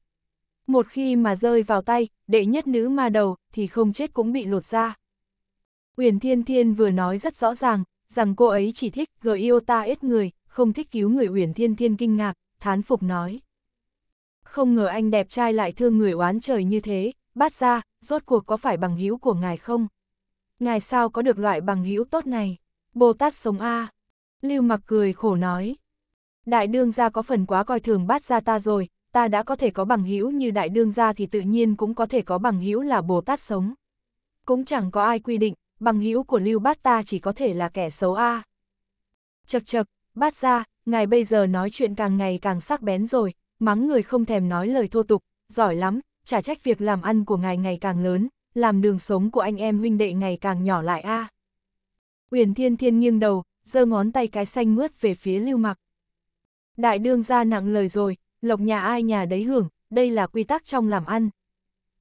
Speaker 1: Một khi mà rơi vào tay, đệ nhất nữ ma đầu, thì không chết cũng bị lột ra. Uyển Thiên Thiên vừa nói rất rõ ràng, rằng cô ấy chỉ thích gợi yêu ta ít người, không thích cứu người Uyển Thiên Thiên kinh ngạc, thán phục nói. Không ngờ anh đẹp trai lại thương người oán trời như thế, bát ra, rốt cuộc có phải bằng hữu của ngài không? Ngài sao có được loại bằng hữu tốt này? Bồ Tát sống a Lưu mặc cười khổ nói. Đại đương gia có phần quá coi thường bát gia ta rồi, ta đã có thể có bằng hữu như đại đương gia thì tự nhiên cũng có thể có bằng hữu là Bồ Tát sống. Cũng chẳng có ai quy định, bằng hữu của Lưu Bát ta chỉ có thể là kẻ xấu a. À. Chậc chậc, Bát gia, ngài bây giờ nói chuyện càng ngày càng sắc bén rồi, mắng người không thèm nói lời thô tục, giỏi lắm, trả trách việc làm ăn của ngài ngày càng lớn, làm đường sống của anh em huynh đệ ngày càng nhỏ lại a. À. Uyển Thiên Thiên nghiêng đầu, giơ ngón tay cái xanh mướt về phía Lưu Mặc. Đại đương ra nặng lời rồi, lộc nhà ai nhà đấy hưởng, đây là quy tắc trong làm ăn.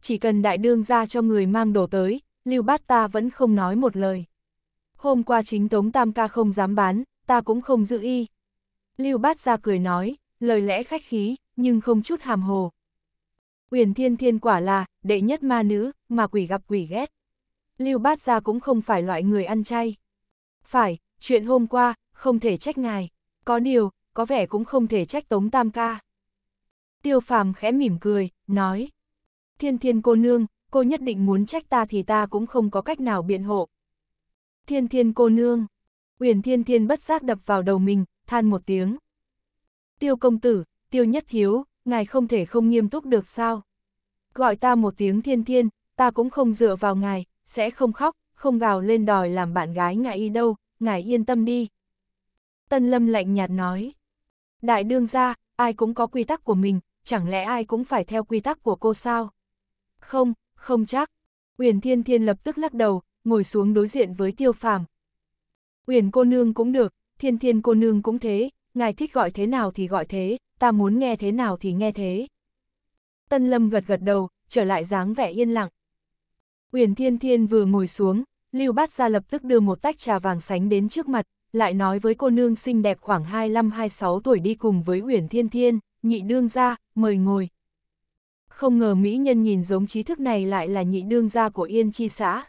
Speaker 1: Chỉ cần đại đương ra cho người mang đồ tới, Lưu Bát ta vẫn không nói một lời. Hôm qua chính Tống Tam ca không dám bán, ta cũng không giữ y. Lưu Bát ra cười nói, lời lẽ khách khí, nhưng không chút hàm hồ. Uyển Thiên Thiên quả là đệ nhất ma nữ, mà quỷ gặp quỷ ghét. Lưu Bát ra cũng không phải loại người ăn chay. Phải, chuyện hôm qua, không thể trách ngài. Có điều, có vẻ cũng không thể trách Tống Tam ca. Tiêu phàm khẽ mỉm cười, nói. Thiên thiên cô nương, cô nhất định muốn trách ta thì ta cũng không có cách nào biện hộ. Thiên thiên cô nương, uyển thiên thiên bất giác đập vào đầu mình, than một tiếng. Tiêu công tử, tiêu nhất hiếu, ngài không thể không nghiêm túc được sao? Gọi ta một tiếng thiên thiên, ta cũng không dựa vào ngài, sẽ không khóc, không gào lên đòi làm bạn gái ngài y đâu, ngài yên tâm đi. Tân lâm lạnh nhạt nói. Đại đương gia, ai cũng có quy tắc của mình, chẳng lẽ ai cũng phải theo quy tắc của cô sao? Không, không chắc. Uyển Thiên Thiên lập tức lắc đầu, ngồi xuống đối diện với Tiêu Phàm. Uyển cô nương cũng được, Thiên Thiên cô nương cũng thế, ngài thích gọi thế nào thì gọi thế, ta muốn nghe thế nào thì nghe thế. Tân Lâm gật gật đầu, trở lại dáng vẻ yên lặng. Uyển Thiên Thiên vừa ngồi xuống, Lưu Bát ra lập tức đưa một tách trà vàng sánh đến trước mặt, lại nói với cô nương xinh đẹp khoảng 25-26 tuổi đi cùng với Uyển Thiên Thiên, nhị đương gia, mời ngồi. Không ngờ mỹ nhân nhìn giống trí thức này lại là nhị đương gia của Yên Chi xã.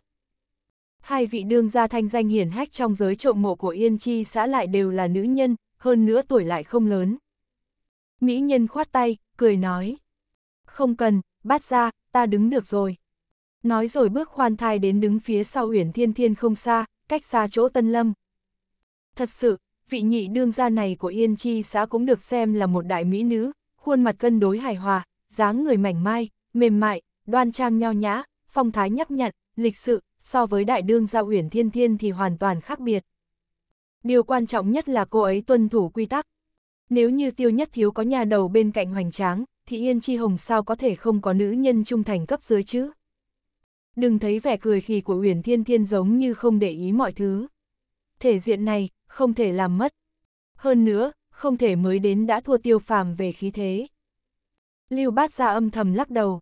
Speaker 1: Hai vị đương gia thanh danh hiển hách trong giới trộm mộ của Yên Chi xã lại đều là nữ nhân, hơn nữa tuổi lại không lớn. Mỹ nhân khoát tay, cười nói. Không cần, bát ra, ta đứng được rồi. Nói rồi bước khoan thai đến đứng phía sau Uyển Thiên Thiên không xa, cách xa chỗ Tân Lâm. Thật sự, vị nhị đương gia này của Yên Chi xã cũng được xem là một đại mỹ nữ, khuôn mặt cân đối hài hòa, dáng người mảnh mai, mềm mại, đoan trang nho nhã, phong thái nhấp nhặn, lịch sự, so với đại đương gia Uyển Thiên Thiên thì hoàn toàn khác biệt. Điều quan trọng nhất là cô ấy tuân thủ quy tắc. Nếu như tiêu nhất thiếu có nhà đầu bên cạnh hoành tráng, thì Yên Chi Hồng sao có thể không có nữ nhân trung thành cấp dưới chứ? Đừng thấy vẻ cười khì của Uyển Thiên Thiên giống như không để ý mọi thứ. Thể diện này, không thể làm mất. Hơn nữa, không thể mới đến đã thua tiêu phàm về khí thế. Lưu bát ra âm thầm lắc đầu.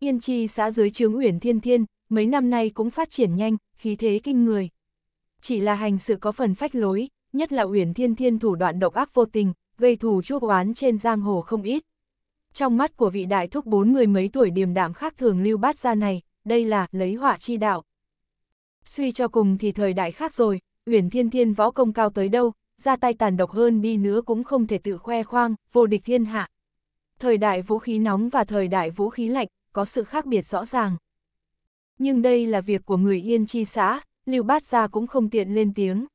Speaker 1: Yên chi xã dưới trướng Uyển Thiên Thiên, mấy năm nay cũng phát triển nhanh, khí thế kinh người. Chỉ là hành sự có phần phách lối, nhất là Uyển Thiên Thiên thủ đoạn độc ác vô tình, gây thù chuốc oán trên giang hồ không ít. Trong mắt của vị đại thúc bốn người mấy tuổi điềm đạm khác thường lưu bát ra này, đây là lấy họa chi đạo. Suy cho cùng thì thời đại khác rồi, Uyển Thiên Thiên võ công cao tới đâu, ra tay tàn độc hơn đi nữa cũng không thể tự khoe khoang, vô địch thiên hạ. Thời đại vũ khí nóng và thời đại vũ khí lạnh có sự khác biệt rõ ràng. Nhưng đây là việc của người Yên Chi xã, Lưu Bát Gia cũng không tiện lên tiếng.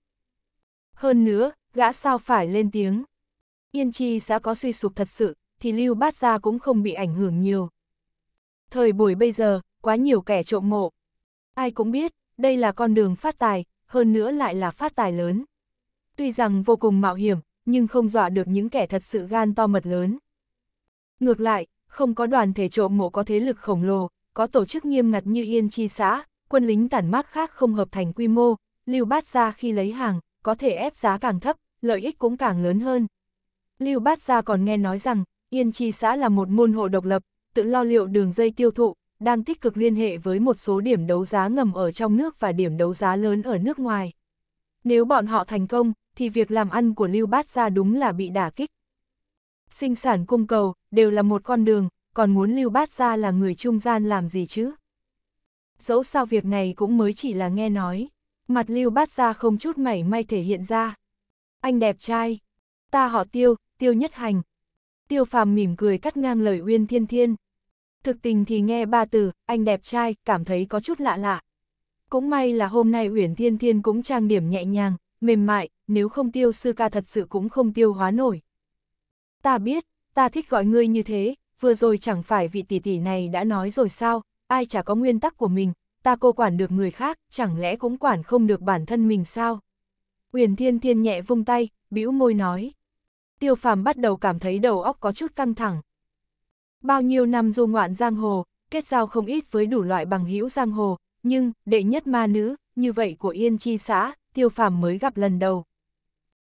Speaker 1: Hơn nữa, gã sao phải lên tiếng. Yên Chi xã có suy sụp thật sự, thì Lưu Bát Gia cũng không bị ảnh hưởng nhiều. Thời buổi bây giờ, quá nhiều kẻ trộm mộ. Ai cũng biết, đây là con đường phát tài, hơn nữa lại là phát tài lớn. Tuy rằng vô cùng mạo hiểm, nhưng không dọa được những kẻ thật sự gan to mật lớn. Ngược lại, không có đoàn thể trộm mộ có thế lực khổng lồ, có tổ chức nghiêm ngặt như Yên Chi xã, quân lính tản mát khác không hợp thành quy mô, Lưu Bát Gia khi lấy hàng, có thể ép giá càng thấp, lợi ích cũng càng lớn hơn. Lưu Bát Gia còn nghe nói rằng, Yên Chi xã là một môn hộ độc lập, tự lo liệu đường dây tiêu thụ, đang tích cực liên hệ với một số điểm đấu giá ngầm ở trong nước và điểm đấu giá lớn ở nước ngoài. Nếu bọn họ thành công, thì việc làm ăn của Lưu Bát Gia đúng là bị đả kích. Sinh sản cung cầu đều là một con đường, còn muốn Lưu Bát Gia là người trung gian làm gì chứ? Dẫu sao việc này cũng mới chỉ là nghe nói, mặt Lưu Bát Gia không chút mảy may thể hiện ra. Anh đẹp trai, ta họ tiêu, tiêu nhất hành. Tiêu phàm mỉm cười cắt ngang lời Uyên Thiên Thiên, Thực tình thì nghe ba từ, anh đẹp trai, cảm thấy có chút lạ lạ. Cũng may là hôm nay Uyển Thiên Thiên cũng trang điểm nhẹ nhàng, mềm mại, nếu không tiêu sư ca thật sự cũng không tiêu hóa nổi. Ta biết, ta thích gọi ngươi như thế, vừa rồi chẳng phải vị tỷ tỷ này đã nói rồi sao, ai chả có nguyên tắc của mình, ta cô quản được người khác, chẳng lẽ cũng quản không được bản thân mình sao? Uyển Thiên Thiên nhẹ vung tay, bĩu môi nói. Tiêu Phàm bắt đầu cảm thấy đầu óc có chút căng thẳng. Bao nhiêu năm du ngoạn giang hồ, kết giao không ít với đủ loại bằng hữu giang hồ, nhưng, đệ nhất ma nữ, như vậy của Yên Chi xã, tiêu phàm mới gặp lần đầu.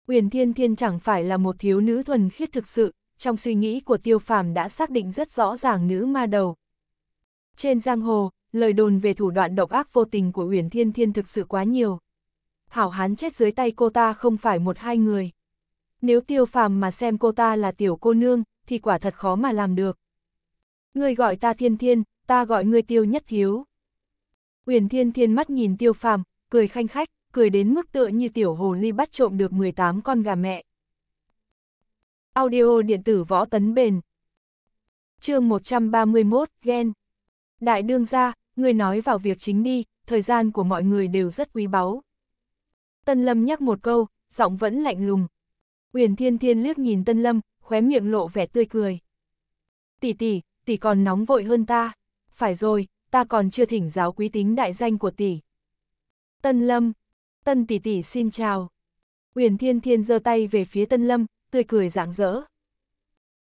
Speaker 1: Uyển Thiên Thiên chẳng phải là một thiếu nữ thuần khiết thực sự, trong suy nghĩ của tiêu phàm đã xác định rất rõ ràng nữ ma đầu. Trên giang hồ, lời đồn về thủ đoạn độc ác vô tình của Uyển Thiên Thiên thực sự quá nhiều. Hảo hán chết dưới tay cô ta không phải một hai người. Nếu tiêu phàm mà xem cô ta là tiểu cô nương, thì quả thật khó mà làm được ngươi gọi ta thiên thiên, ta gọi ngươi tiêu nhất thiếu. Uyển thiên thiên mắt nhìn tiêu phàm, cười khanh khách, cười đến mức tựa như tiểu hồ ly bắt trộm được 18 con gà mẹ. Audio điện tử võ tấn bền chương 131, ghen. Đại đương gia, người nói vào việc chính đi, thời gian của mọi người đều rất quý báu. Tân Lâm nhắc một câu, giọng vẫn lạnh lùng. Uyển Thiên Thiên liếc nhìn Tân Lâm, khóe miệng lộ vẻ tươi cười. Tỷ tỷ, tỷ còn nóng vội hơn ta. Phải rồi, ta còn chưa thỉnh giáo quý tính đại danh của tỷ. Tân Lâm, Tân tỷ tỷ xin chào. Uyển Thiên Thiên giơ tay về phía Tân Lâm, tươi cười rạng rỡ.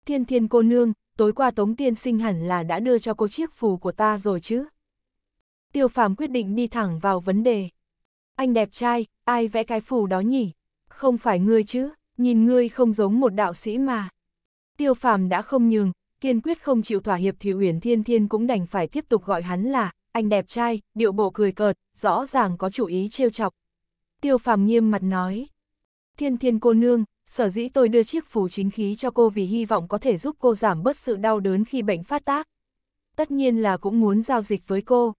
Speaker 1: Thiên Thiên cô nương, tối qua Tống Tiên sinh hẳn là đã đưa cho cô chiếc phù của ta rồi chứ. Tiêu Phàm quyết định đi thẳng vào vấn đề. Anh đẹp trai, ai vẽ cái phù đó nhỉ? Không phải ngươi chứ, nhìn ngươi không giống một đạo sĩ mà. Tiêu Phàm đã không nhường, kiên quyết không chịu thỏa hiệp thì Uyển Thiên Thiên cũng đành phải tiếp tục gọi hắn là anh đẹp trai, điệu bộ cười cợt, rõ ràng có chủ ý trêu chọc. Tiêu Phàm nghiêm mặt nói, Thiên Thiên cô nương, sở dĩ tôi đưa chiếc phù chính khí cho cô vì hy vọng có thể giúp cô giảm bớt sự đau đớn khi bệnh phát tác. Tất nhiên là cũng muốn giao dịch với cô.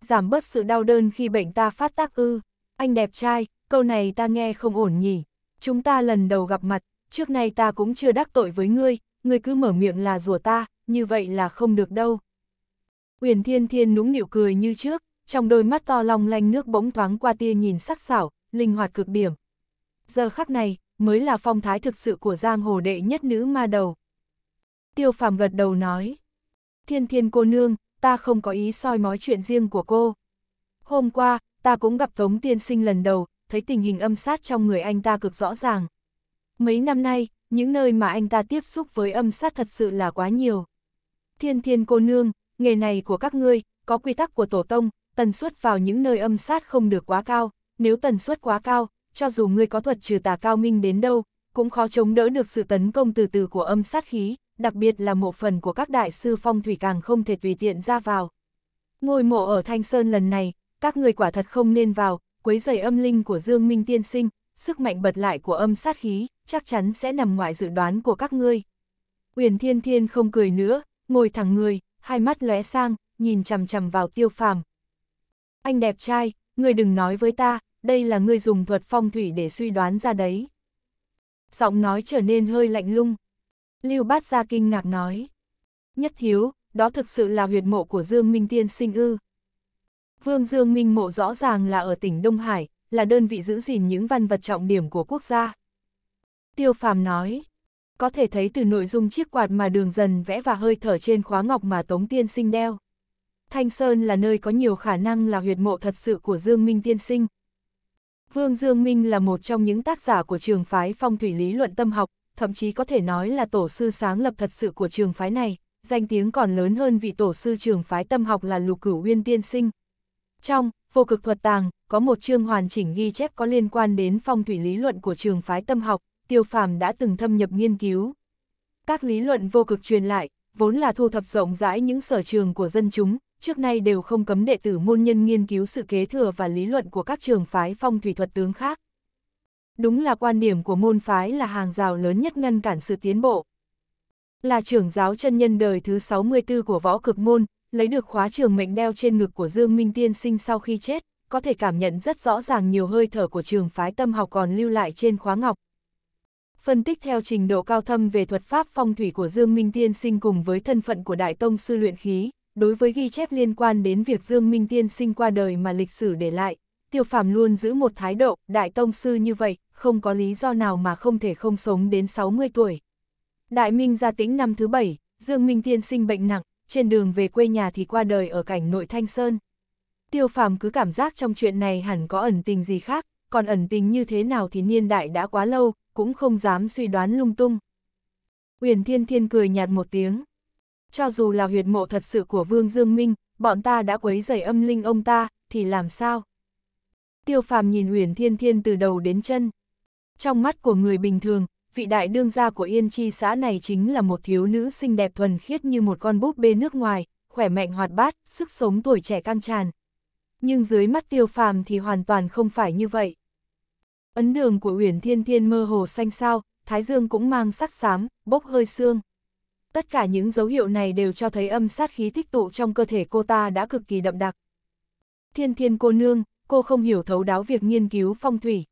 Speaker 1: Giảm bớt sự đau đơn khi bệnh ta phát tác ư. Anh đẹp trai, câu này ta nghe không ổn nhỉ. Chúng ta lần đầu gặp mặt, trước nay ta cũng chưa đắc tội với ngươi, người cứ mở miệng là rủa ta, như vậy là không được đâu. Uyển Thiên Thiên nũng nịu cười như trước, trong đôi mắt to long lanh nước bỗng thoáng qua tia nhìn sắc sảo, linh hoạt cực điểm. Giờ khắc này, mới là phong thái thực sự của giang hồ đệ nhất nữ ma đầu. Tiêu phàm gật đầu nói, Thiên Thiên cô nương, ta không có ý soi mói chuyện riêng của cô. Hôm qua, ta cũng gặp Tống Tiên Sinh lần đầu, thấy tình hình âm sát trong người anh ta cực rõ ràng. Mấy năm nay, những nơi mà anh ta tiếp xúc với âm sát thật sự là quá nhiều. Thiên thiên cô nương, nghề này của các ngươi, có quy tắc của tổ tông, tần suất vào những nơi âm sát không được quá cao, nếu tần suất quá cao, cho dù ngươi có thuật trừ tà cao minh đến đâu, cũng khó chống đỡ được sự tấn công từ từ của âm sát khí, đặc biệt là một phần của các đại sư phong thủy càng không thể tùy tiện ra vào. Ngôi mộ ở Thanh Sơn lần này, các người quả thật không nên vào, quấy rầy âm linh của Dương Minh Tiên Sinh, sức mạnh bật lại của âm sát khí, chắc chắn sẽ nằm ngoài dự đoán của các ngươi. Uyển Thiên Thiên không cười nữa, ngồi thẳng người, hai mắt lóe sang, nhìn chằm chằm vào tiêu phàm. Anh đẹp trai, ngươi đừng nói với ta, đây là ngươi dùng thuật phong thủy để suy đoán ra đấy. Giọng nói trở nên hơi lạnh lung. Lưu Bát Gia kinh ngạc nói. Nhất thiếu, đó thực sự là huyệt mộ của Dương Minh Tiên sinh ư. Vương Dương Minh mộ rõ ràng là ở tỉnh Đông Hải, là đơn vị giữ gìn những văn vật trọng điểm của quốc gia. Tiêu phàm nói, có thể thấy từ nội dung chiếc quạt mà đường dần vẽ và hơi thở trên khóa ngọc mà Tống Tiên Sinh đeo. Thanh Sơn là nơi có nhiều khả năng là huyệt mộ thật sự của Dương Minh Tiên Sinh. Vương Dương Minh là một trong những tác giả của trường phái phong thủy lý luận tâm học, thậm chí có thể nói là tổ sư sáng lập thật sự của trường phái này, danh tiếng còn lớn hơn vị tổ sư trường phái tâm học là Lục Cửu Uyên Tiên Sinh. Trong, vô cực thuật tàng, có một chương hoàn chỉnh ghi chép có liên quan đến phong thủy lý luận của trường phái tâm học tiêu phàm đã từng thâm nhập nghiên cứu. Các lý luận vô cực truyền lại, vốn là thu thập rộng rãi những sở trường của dân chúng, trước nay đều không cấm đệ tử môn nhân nghiên cứu sự kế thừa và lý luận của các trường phái phong thủy thuật tướng khác. Đúng là quan điểm của môn phái là hàng rào lớn nhất ngăn cản sự tiến bộ. Là trưởng giáo chân nhân đời thứ 64 của võ cực môn, lấy được khóa trường mệnh đeo trên ngực của Dương Minh Tiên sinh sau khi chết, có thể cảm nhận rất rõ ràng nhiều hơi thở của trường phái tâm học còn lưu lại trên khóa ngọc, phân tích theo trình độ cao thâm về thuật pháp phong thủy của Dương Minh Tiên Sinh cùng với thân phận của Đại Tông Sư Luyện Khí, đối với ghi chép liên quan đến việc Dương Minh Tiên Sinh qua đời mà lịch sử để lại, Tiêu Phàm luôn giữ một thái độ, Đại Tông Sư như vậy, không có lý do nào mà không thể không sống đến 60 tuổi. Đại Minh gia tĩnh năm thứ bảy, Dương Minh Tiên Sinh bệnh nặng, trên đường về quê nhà thì qua đời ở cảnh nội Thanh Sơn. Tiêu Phàm cứ cảm giác trong chuyện này hẳn có ẩn tình gì khác, còn ẩn tình như thế nào thì niên đại đã quá lâu, cũng không dám suy đoán lung tung. Uyển Thiên Thiên cười nhạt một tiếng. Cho dù là huyệt mộ thật sự của Vương Dương Minh, bọn ta đã quấy rầy âm linh ông ta, thì làm sao? Tiêu phàm nhìn Uyển Thiên Thiên từ đầu đến chân. Trong mắt của người bình thường, vị đại đương gia của Yên Chi xã này chính là một thiếu nữ xinh đẹp thuần khiết như một con búp bê nước ngoài, khỏe mạnh hoạt bát, sức sống tuổi trẻ căng tràn. Nhưng dưới mắt tiêu phàm thì hoàn toàn không phải như vậy ấn đường của Uyển Thiên Thiên mơ hồ xanh sao, Thái Dương cũng mang sắc xám, bốc hơi xương. Tất cả những dấu hiệu này đều cho thấy âm sát khí tích tụ trong cơ thể cô ta đã cực kỳ đậm đặc. Thiên Thiên cô nương, cô không hiểu thấu đáo việc nghiên cứu phong thủy.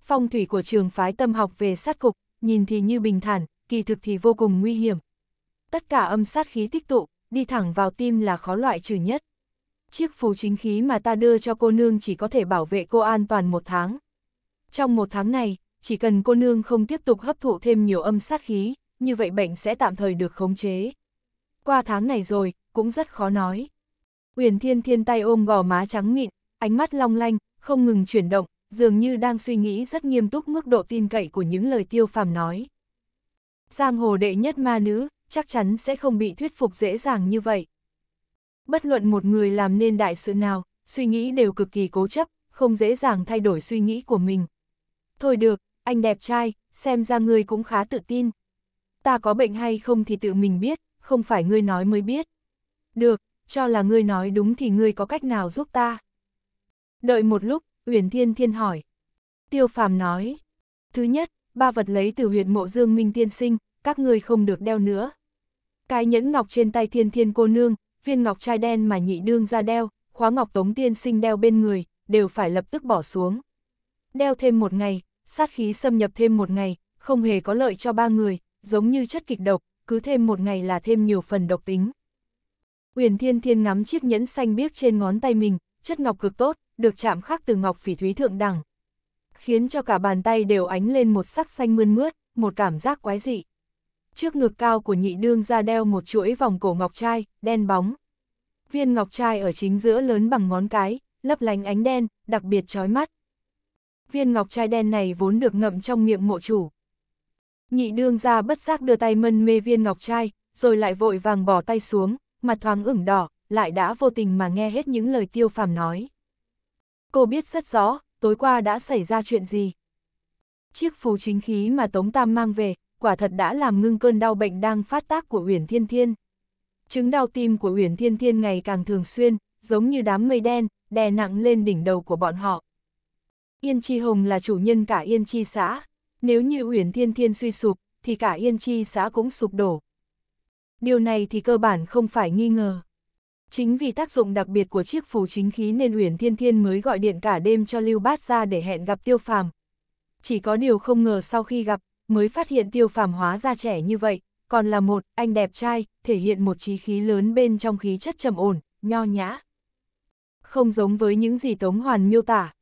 Speaker 1: Phong thủy của trường phái tâm học về sát cục, nhìn thì như bình thản, kỳ thực thì vô cùng nguy hiểm. Tất cả âm sát khí tích tụ, đi thẳng vào tim là khó loại trừ nhất. Chiếc phù chính khí mà ta đưa cho cô nương chỉ có thể bảo vệ cô an toàn một tháng. Trong một tháng này, chỉ cần cô nương không tiếp tục hấp thụ thêm nhiều âm sát khí, như vậy bệnh sẽ tạm thời được khống chế. Qua tháng này rồi, cũng rất khó nói. Uyển Thiên Thiên tay ôm gò má trắng mịn, ánh mắt long lanh, không ngừng chuyển động, dường như đang suy nghĩ rất nghiêm túc mức độ tin cậy của những lời tiêu phàm nói. Giang hồ đệ nhất ma nữ, chắc chắn sẽ không bị thuyết phục dễ dàng như vậy. Bất luận một người làm nên đại sự nào, suy nghĩ đều cực kỳ cố chấp, không dễ dàng thay đổi suy nghĩ của mình. Thôi được, anh đẹp trai, xem ra ngươi cũng khá tự tin. Ta có bệnh hay không thì tự mình biết, không phải ngươi nói mới biết. Được, cho là ngươi nói đúng thì ngươi có cách nào giúp ta? Đợi một lúc, Uyển Thiên Thiên hỏi. Tiêu Phàm nói. Thứ nhất, ba vật lấy từ huyệt mộ Dương Minh Tiên Sinh, các ngươi không được đeo nữa. Cái nhẫn ngọc trên tay Thiên Thiên cô nương, viên ngọc trai đen mà nhị đương ra đeo, khóa ngọc Tống Tiên Sinh đeo bên người, đều phải lập tức bỏ xuống đeo thêm một ngày, sát khí xâm nhập thêm một ngày, không hề có lợi cho ba người, giống như chất kịch độc, cứ thêm một ngày là thêm nhiều phần độc tính. Uyển Thiên Thiên ngắm chiếc nhẫn xanh biếc trên ngón tay mình, chất ngọc cực tốt, được chạm khắc từ ngọc phỉ thúy thượng đẳng. Khiến cho cả bàn tay đều ánh lên một sắc xanh mươn mướt, một cảm giác quái dị. Trước ngực cao của nhị đương ra đeo một chuỗi vòng cổ ngọc trai, đen bóng. Viên ngọc trai ở chính giữa lớn bằng ngón cái, lấp lánh ánh đen, đặc biệt chói mắt viên ngọc trai đen này vốn được ngậm trong miệng mộ chủ. Nhị đương ra bất giác đưa tay mân mê viên ngọc trai, rồi lại vội vàng bỏ tay xuống, mặt thoáng ửng đỏ, lại đã vô tình mà nghe hết những lời tiêu phàm nói. Cô biết rất rõ, tối qua đã xảy ra chuyện gì. Chiếc phù chính khí mà Tống Tam mang về, quả thật đã làm ngưng cơn đau bệnh đang phát tác của Uyển Thiên Thiên. Chứng đau tim của Uyển Thiên Thiên ngày càng thường xuyên, giống như đám mây đen, đè nặng lên đỉnh đầu của bọn họ. Yên Chi Hồng là chủ nhân cả Yên Chi xã, nếu như Uyển Thiên Thiên suy sụp, thì cả Yên Chi xã cũng sụp đổ. Điều này thì cơ bản không phải nghi ngờ. Chính vì tác dụng đặc biệt của chiếc phù chính khí nên Uyển Thiên Thiên mới gọi điện cả đêm cho Lưu Bát ra để hẹn gặp Tiêu Phàm. Chỉ có điều không ngờ sau khi gặp, mới phát hiện Tiêu Phàm hóa ra trẻ như vậy, còn là một anh đẹp trai, thể hiện một trí khí lớn bên trong khí chất trầm ổn, nho nhã. Không giống với những gì Tống Hoàn miêu tả,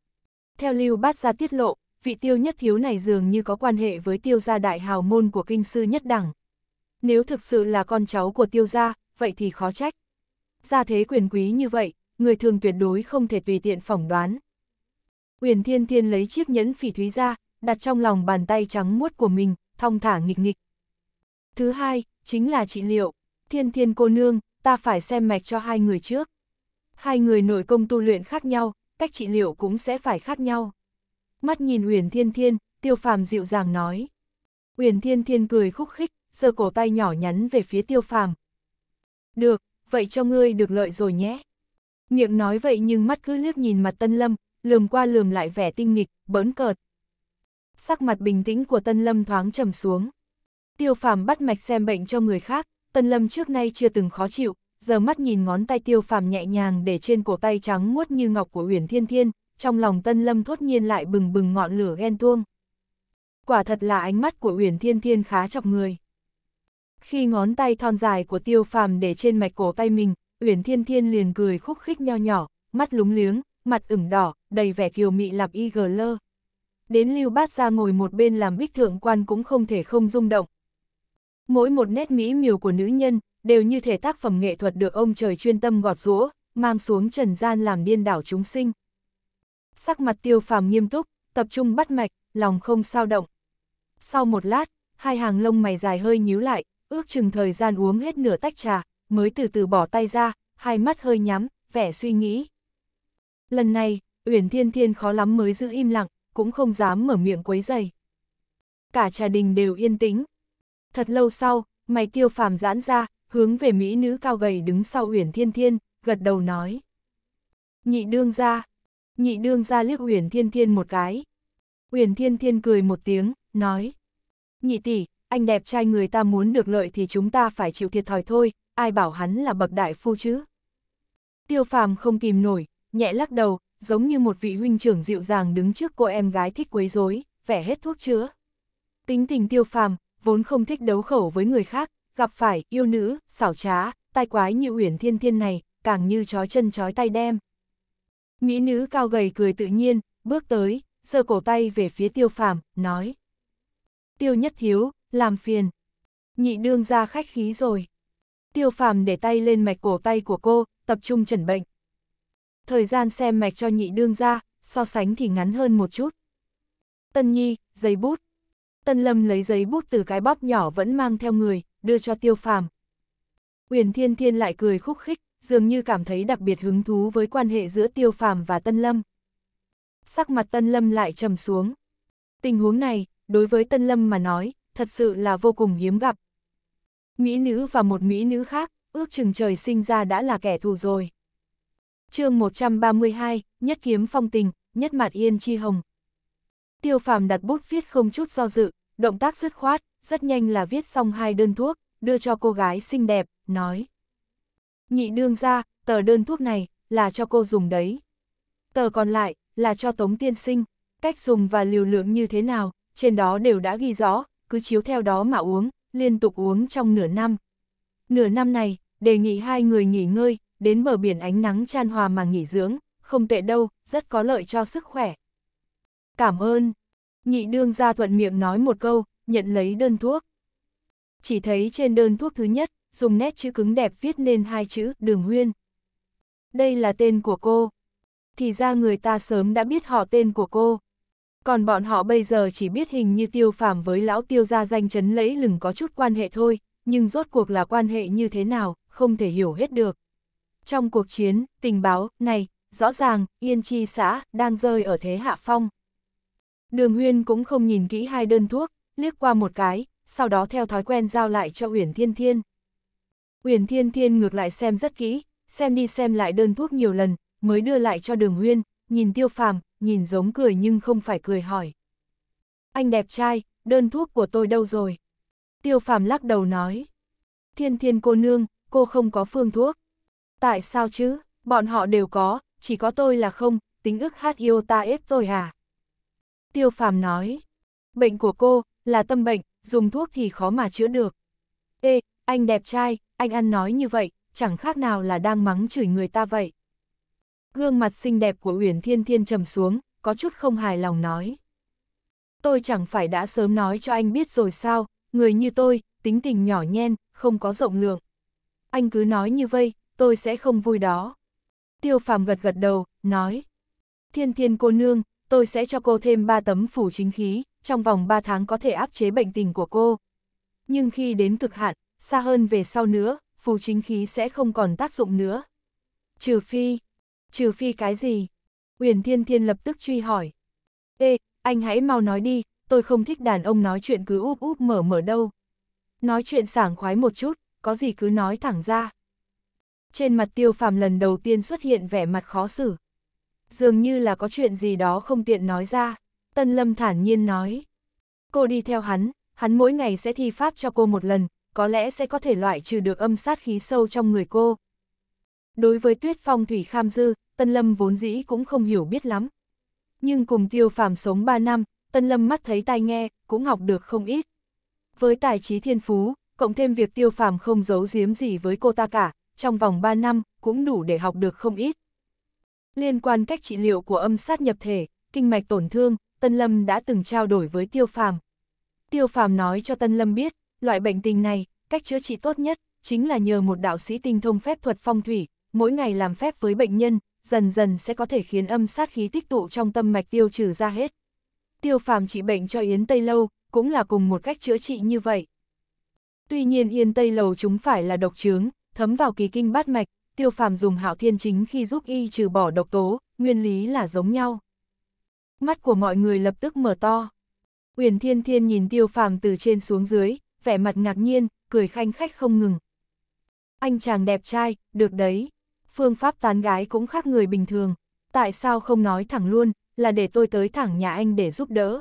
Speaker 1: theo Lưu Bát Gia tiết lộ, vị tiêu nhất thiếu này dường như có quan hệ với tiêu gia đại hào môn của kinh sư nhất đẳng. Nếu thực sự là con cháu của tiêu gia, vậy thì khó trách. Gia thế quyền quý như vậy, người thường tuyệt đối không thể tùy tiện phỏng đoán. Quyền Thiên Thiên lấy chiếc nhẫn phỉ thúy ra, đặt trong lòng bàn tay trắng muốt của mình, thong thả nghịch nghịch. Thứ hai, chính là trị liệu. Thiên Thiên cô nương, ta phải xem mạch cho hai người trước. Hai người nội công tu luyện khác nhau, cách trị liệu cũng sẽ phải khác nhau. Mắt nhìn Huyền Thiên Thiên, Tiêu Phàm dịu dàng nói. Huyền Thiên Thiên cười khúc khích, giơ cổ tay nhỏ nhắn về phía Tiêu Phàm. Được, vậy cho ngươi được lợi rồi nhé. Miệng nói vậy nhưng mắt cứ liếc nhìn mặt Tân Lâm, lườm qua lườm lại vẻ tinh nghịch, bỡn cợt. Sắc mặt bình tĩnh của Tân Lâm thoáng trầm xuống. Tiêu Phàm bắt mạch xem bệnh cho người khác, Tân Lâm trước nay chưa từng khó chịu, giờ mắt nhìn ngón tay tiêu phàm nhẹ nhàng để trên cổ tay trắng muốt như ngọc của Uyển Thiên Thiên, trong lòng Tân Lâm thốt nhiên lại bừng bừng ngọn lửa ghen tuông. Quả thật là ánh mắt của Uyển Thiên Thiên khá chọc người. Khi ngón tay thon dài của tiêu phàm để trên mạch cổ tay mình, Uyển Thiên Thiên liền cười khúc khích nho nhỏ, mắt lúng liếng, mặt ửng đỏ, đầy vẻ kiều mị lạp y gờ lơ. Đến lưu bát ra ngồi một bên làm bích thượng quan cũng không thể không rung động. Mỗi một nét mỹ miều của nữ nhân, đều như thể tác phẩm nghệ thuật được ông trời chuyên tâm gọt rũa, mang xuống trần gian làm điên đảo chúng sinh. Sắc mặt tiêu phàm nghiêm túc, tập trung bắt mạch, lòng không sao động. Sau một lát, hai hàng lông mày dài hơi nhíu lại, ước chừng thời gian uống hết nửa tách trà, mới từ từ bỏ tay ra, hai mắt hơi nhắm, vẻ suy nghĩ. Lần này, Uyển Thiên Thiên khó lắm mới giữ im lặng, cũng không dám mở miệng quấy dày. Cả trà đình đều yên tĩnh. Thật lâu sau, mày tiêu phàm giãn ra, hướng về mỹ nữ cao gầy đứng sau Uyển Thiên Thiên, gật đầu nói. Nhị đương ra, nhị đương ra liếc Uyển Thiên Thiên một cái. Uyển Thiên Thiên cười một tiếng, nói. Nhị tỷ, anh đẹp trai người ta muốn được lợi thì chúng ta phải chịu thiệt thòi thôi, ai bảo hắn là bậc đại phu chứ. Tiêu phàm không kìm nổi, nhẹ lắc đầu, giống như một vị huynh trưởng dịu dàng đứng trước cô em gái thích quấy rối, vẻ hết thuốc chữa. Tính tình tiêu phàm, vốn không thích đấu khẩu với người khác, gặp phải yêu nữ, xảo trá, tai quái như uyển thiên thiên này, càng như chói chân chói tay đem. Mỹ nữ cao gầy cười tự nhiên, bước tới, sơ cổ tay về phía tiêu phàm, nói. Tiêu nhất thiếu, làm phiền. Nhị đương ra khách khí rồi. Tiêu phàm để tay lên mạch cổ tay của cô, tập trung chẩn bệnh. Thời gian xem mạch cho nhị đương ra, so sánh thì ngắn hơn một chút. Tân Nhi, giấy bút. Tân Lâm lấy giấy bút từ cái bóp nhỏ vẫn mang theo người, đưa cho tiêu phàm. Uyển Thiên Thiên lại cười khúc khích, dường như cảm thấy đặc biệt hứng thú với quan hệ giữa tiêu phàm và Tân Lâm. Sắc mặt Tân Lâm lại trầm xuống. Tình huống này, đối với Tân Lâm mà nói, thật sự là vô cùng hiếm gặp. Mỹ nữ và một Mỹ nữ khác, ước chừng trời sinh ra đã là kẻ thù rồi. chương 132, Nhất Kiếm Phong Tình, Nhất Mạt Yên Chi Hồng. Tiêu phàm đặt bút viết không chút do dự, động tác dứt khoát, rất nhanh là viết xong hai đơn thuốc, đưa cho cô gái xinh đẹp, nói. Nhị đương ra, tờ đơn thuốc này, là cho cô dùng đấy. Tờ còn lại, là cho Tống Tiên Sinh, cách dùng và liều lượng như thế nào, trên đó đều đã ghi rõ, cứ chiếu theo đó mà uống, liên tục uống trong nửa năm. Nửa năm này, đề nghị hai người nghỉ ngơi, đến bờ biển ánh nắng chan hòa mà nghỉ dưỡng, không tệ đâu, rất có lợi cho sức khỏe. Cảm ơn. Nhị đương ra thuận miệng nói một câu, nhận lấy đơn thuốc. Chỉ thấy trên đơn thuốc thứ nhất, dùng nét chữ cứng đẹp viết nên hai chữ Đường Huyên. Đây là tên của cô. Thì ra người ta sớm đã biết họ tên của cô. Còn bọn họ bây giờ chỉ biết hình như tiêu phàm với lão tiêu gia danh chấn lẫy lừng có chút quan hệ thôi, nhưng rốt cuộc là quan hệ như thế nào, không thể hiểu hết được. Trong cuộc chiến, tình báo, này, rõ ràng, Yên Chi xã đang rơi ở thế hạ phong. Đường Huyên cũng không nhìn kỹ hai đơn thuốc, liếc qua một cái, sau đó theo thói quen giao lại cho Uyển Thiên Thiên. Uyển Thiên Thiên ngược lại xem rất kỹ, xem đi xem lại đơn thuốc nhiều lần, mới đưa lại cho Đường Huyên, nhìn Tiêu Phàm, nhìn giống cười nhưng không phải cười hỏi. Anh đẹp trai, đơn thuốc của tôi đâu rồi? Tiêu Phàm lắc đầu nói. Thiên Thiên cô nương, cô không có phương thuốc. Tại sao chứ, bọn họ đều có, chỉ có tôi là không, tính ức hát yêu ta ép tôi hả? Tiêu Phàm nói, bệnh của cô, là tâm bệnh, dùng thuốc thì khó mà chữa được. Ê, anh đẹp trai, anh ăn nói như vậy, chẳng khác nào là đang mắng chửi người ta vậy. Gương mặt xinh đẹp của Uyển Thiên Thiên trầm xuống, có chút không hài lòng nói. Tôi chẳng phải đã sớm nói cho anh biết rồi sao, người như tôi, tính tình nhỏ nhen, không có rộng lượng. Anh cứ nói như vậy, tôi sẽ không vui đó. Tiêu phàm gật gật đầu, nói. Thiên thiên cô nương, tôi sẽ cho cô thêm ba tấm phủ chính khí, trong vòng 3 tháng có thể áp chế bệnh tình của cô. Nhưng khi đến cực hạn, xa hơn về sau nữa, phù chính khí sẽ không còn tác dụng nữa. Trừ phi, trừ phi cái gì? Uyển Thiên Thiên lập tức truy hỏi. Ê, anh hãy mau nói đi, tôi không thích đàn ông nói chuyện cứ úp úp mở mở đâu. Nói chuyện sảng khoái một chút, có gì cứ nói thẳng ra. Trên mặt tiêu phàm lần đầu tiên xuất hiện vẻ mặt khó xử. Dường như là có chuyện gì đó không tiện nói ra. Tân Lâm thản nhiên nói. Cô đi theo hắn, hắn mỗi ngày sẽ thi pháp cho cô một lần, có lẽ sẽ có thể loại trừ được âm sát khí sâu trong người cô. Đối với tuyết phong thủy kham dư, Tân Lâm vốn dĩ cũng không hiểu biết lắm. Nhưng cùng tiêu phàm sống 3 năm, Tân Lâm mắt thấy tai nghe, cũng học được không ít. Với tài trí thiên phú, cộng thêm việc tiêu phàm không giấu giếm gì với cô ta cả, trong vòng 3 năm, cũng đủ để học được không ít. Liên quan cách trị liệu của âm sát nhập thể, kinh mạch tổn thương, Tân Lâm đã từng trao đổi với Tiêu Phàm. Tiêu Phàm nói cho Tân Lâm biết, loại bệnh tình này, cách chữa trị tốt nhất, chính là nhờ một đạo sĩ tinh thông phép thuật phong thủy, mỗi ngày làm phép với bệnh nhân, dần dần sẽ có thể khiến âm sát khí tích tụ trong tâm mạch tiêu trừ ra hết. Tiêu Phàm trị bệnh cho Yến Tây Lâu, cũng là cùng một cách chữa trị như vậy. Tuy nhiên Yến Tây Lầu chúng phải là độc chứng thấm vào kỳ kinh bát mạch, Tiêu Phàm dùng Hạo Thiên Chính khi giúp y trừ bỏ độc tố, nguyên lý là giống nhau mắt của mọi người lập tức mở to. Uyển Thiên Thiên nhìn Tiêu Phàm từ trên xuống dưới, vẻ mặt ngạc nhiên, cười khanh khách không ngừng. Anh chàng đẹp trai, được đấy. Phương pháp tán gái cũng khác người bình thường. Tại sao không nói thẳng luôn, là để tôi tới thẳng nhà anh để giúp đỡ.